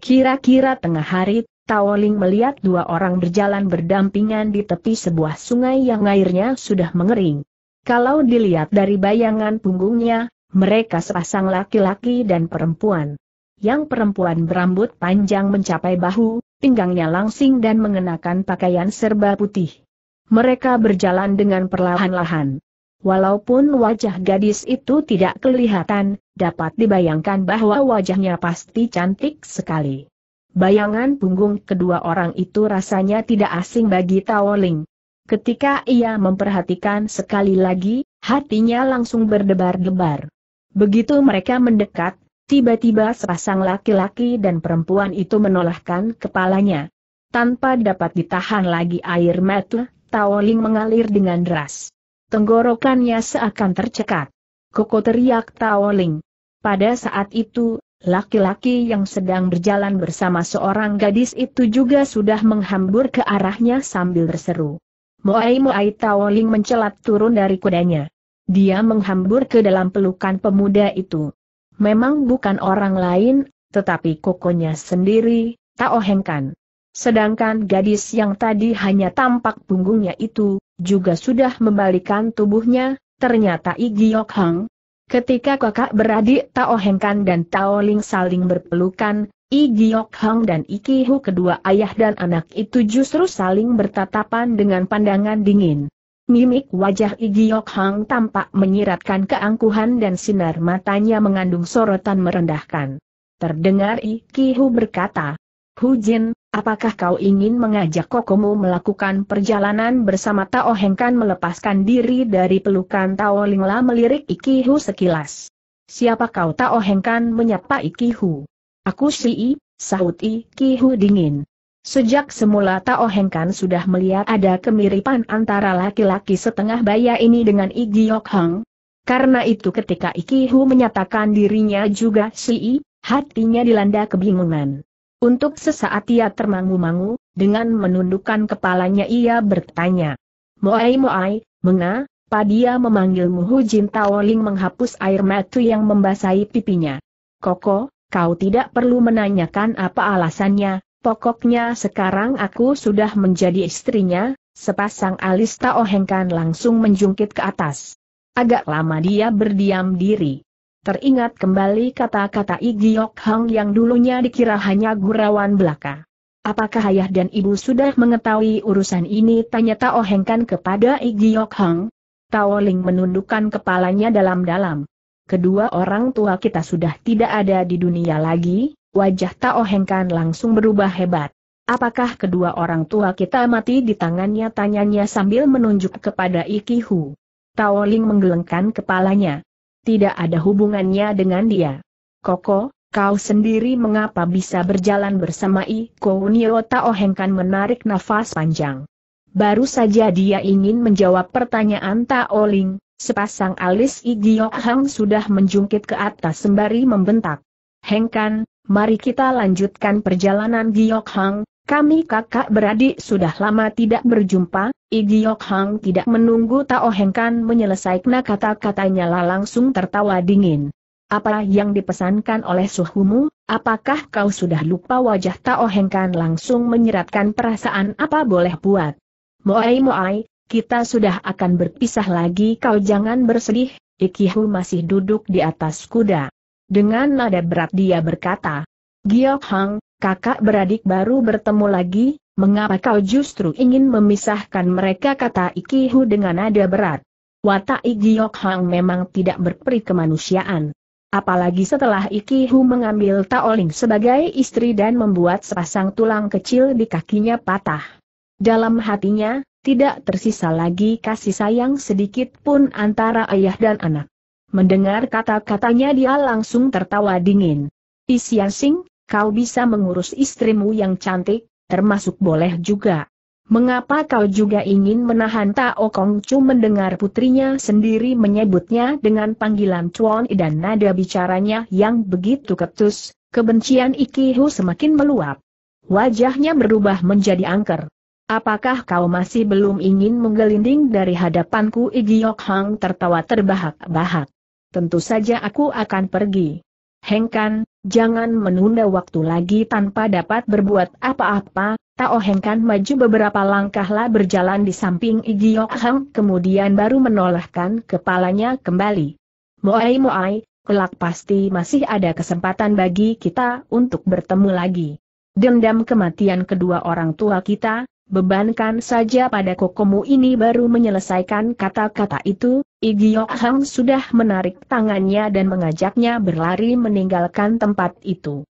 Kira-kira tengah hari, Taoling melihat dua orang berjalan berdampingan di tepi sebuah sungai yang airnya sudah mengering. Kalau dilihat dari bayangan punggungnya, mereka sepasang laki-laki dan perempuan. Yang perempuan berambut panjang mencapai bahu, pinggangnya langsing dan mengenakan pakaian serba putih. Mereka berjalan dengan perlahan-lahan. Walaupun wajah gadis itu tidak kelihatan, dapat dibayangkan bahwa wajahnya pasti cantik sekali. Bayangan punggung kedua orang itu rasanya tidak asing bagi Taoling. Ketika ia memperhatikan sekali lagi, hatinya langsung berdebar-debar. Begitu mereka mendekat, tiba-tiba sepasang laki-laki dan perempuan itu menolakkan kepalanya. Tanpa dapat ditahan lagi air mata, Taoling mengalir dengan deras. Tenggorokannya seakan tercekat. Koko teriak Taoling. Pada saat itu, Laki-laki yang sedang berjalan bersama seorang gadis itu juga sudah menghambur ke arahnya sambil berseru. Moai Moai Taoling mencelat turun dari kudanya. Dia menghambur ke dalam pelukan pemuda itu. Memang bukan orang lain, tetapi kokonya sendiri, Tao ohengkan. Sedangkan gadis yang tadi hanya tampak punggungnya itu, juga sudah membalikan tubuhnya, ternyata Igiok Hang. Ketika kakak beradik Tao Hengkan dan Tao Ling saling berpelukan, Igiok Hang dan Iki Hu kedua ayah dan anak itu justru saling bertatapan dengan pandangan dingin. Mimik wajah Igiok Hang tampak menyiratkan keangkuhan dan sinar matanya mengandung sorotan merendahkan. Terdengar Ikihu berkata, Hu Jin, apakah kau ingin mengajak kokomu melakukan perjalanan bersama Tao Hengkan melepaskan diri dari pelukan Tao Lingla melirik Ikihu sekilas. Siapa kau Tao Hengkan menyapa Ikihu? Aku si I, sahut Ikihu dingin. Sejak semula Tao Heng Kan sudah melihat ada kemiripan antara laki-laki setengah baya ini dengan Igi Yok Hang. Karena itu ketika Iki Hu menyatakan dirinya juga si I, hatinya dilanda kebingungan. Untuk sesaat ia termangu-mangu, dengan menundukkan kepalanya ia bertanya. Moai Moai, Menga, Padia memanggilmu Hu Jin Tao Ling menghapus air mata yang membasahi pipinya. Koko, kau tidak perlu menanyakan apa alasannya, Pokoknya sekarang aku sudah menjadi istrinya, sepasang alis Taohengkan langsung menjungkit ke atas. Agak lama dia berdiam diri. Teringat kembali kata-kata Igiok Hang yang dulunya dikira hanya gurauan belaka. Apakah ayah dan ibu sudah mengetahui urusan ini? Tanya Tao Hengkan kepada Igiok Hang. Tao menundukkan kepalanya dalam-dalam. Kedua orang tua kita sudah tidak ada di dunia lagi, wajah Tao Hengkan langsung berubah hebat. Apakah kedua orang tua kita mati di tangannya tanyanya sambil menunjuk kepada Ikihu. Tao Ling menggelengkan kepalanya. Tidak ada hubungannya dengan dia. Koko, kau sendiri mengapa bisa berjalan bersama Iko Nio Tao Hengkan menarik nafas panjang. Baru saja dia ingin menjawab pertanyaan Tao Ling, sepasang alis Igiok Hang sudah menjungkit ke atas sembari membentak. Hengkan, mari kita lanjutkan perjalanan Giok Hang, kami kakak beradik sudah lama tidak berjumpa, I Giok Hang tidak menunggu Tao Kan menyelesaikan kata-katanya lah langsung tertawa dingin. Apa yang dipesankan oleh suhumu, apakah kau sudah lupa wajah Tao Kan langsung menyeratkan perasaan apa boleh buat? Moai Moai, kita sudah akan berpisah lagi kau jangan bersedih, Ikihu masih duduk di atas kuda. Dengan nada berat dia berkata, Giok Hang, kakak beradik baru bertemu lagi, mengapa kau justru ingin memisahkan mereka kata Iki-hu dengan nada berat. Watak Giok Hang memang tidak berperi kemanusiaan. Apalagi setelah Iki-hu mengambil Taoling sebagai istri dan membuat sepasang tulang kecil di kakinya patah. Dalam hatinya, tidak tersisa lagi kasih sayang sedikit pun antara ayah dan anak. Mendengar kata-katanya dia langsung tertawa dingin. Isian Sing, kau bisa mengurus istrimu yang cantik, termasuk boleh juga. Mengapa kau juga ingin menahan Tao Kong Chu mendengar putrinya sendiri menyebutnya dengan panggilan Chuan dan nada bicaranya yang begitu ketus, kebencian Ikiho semakin meluap. Wajahnya berubah menjadi angker. Apakah kau masih belum ingin menggelinding dari hadapanku Igiyok Hang tertawa terbahak-bahak tentu saja aku akan pergi. Hengkan, jangan menunda waktu lagi tanpa dapat berbuat apa-apa, Tao Hengkan maju beberapa langkahlah berjalan di samping Igiok Hang kemudian baru menolehkan kepalanya kembali. Moai Moai, kelak pasti masih ada kesempatan bagi kita untuk bertemu lagi. Dendam kematian kedua orang tua kita, Bebankan saja pada kokomu ini baru menyelesaikan kata-kata itu, Igiok Hang sudah menarik tangannya dan mengajaknya berlari meninggalkan tempat itu.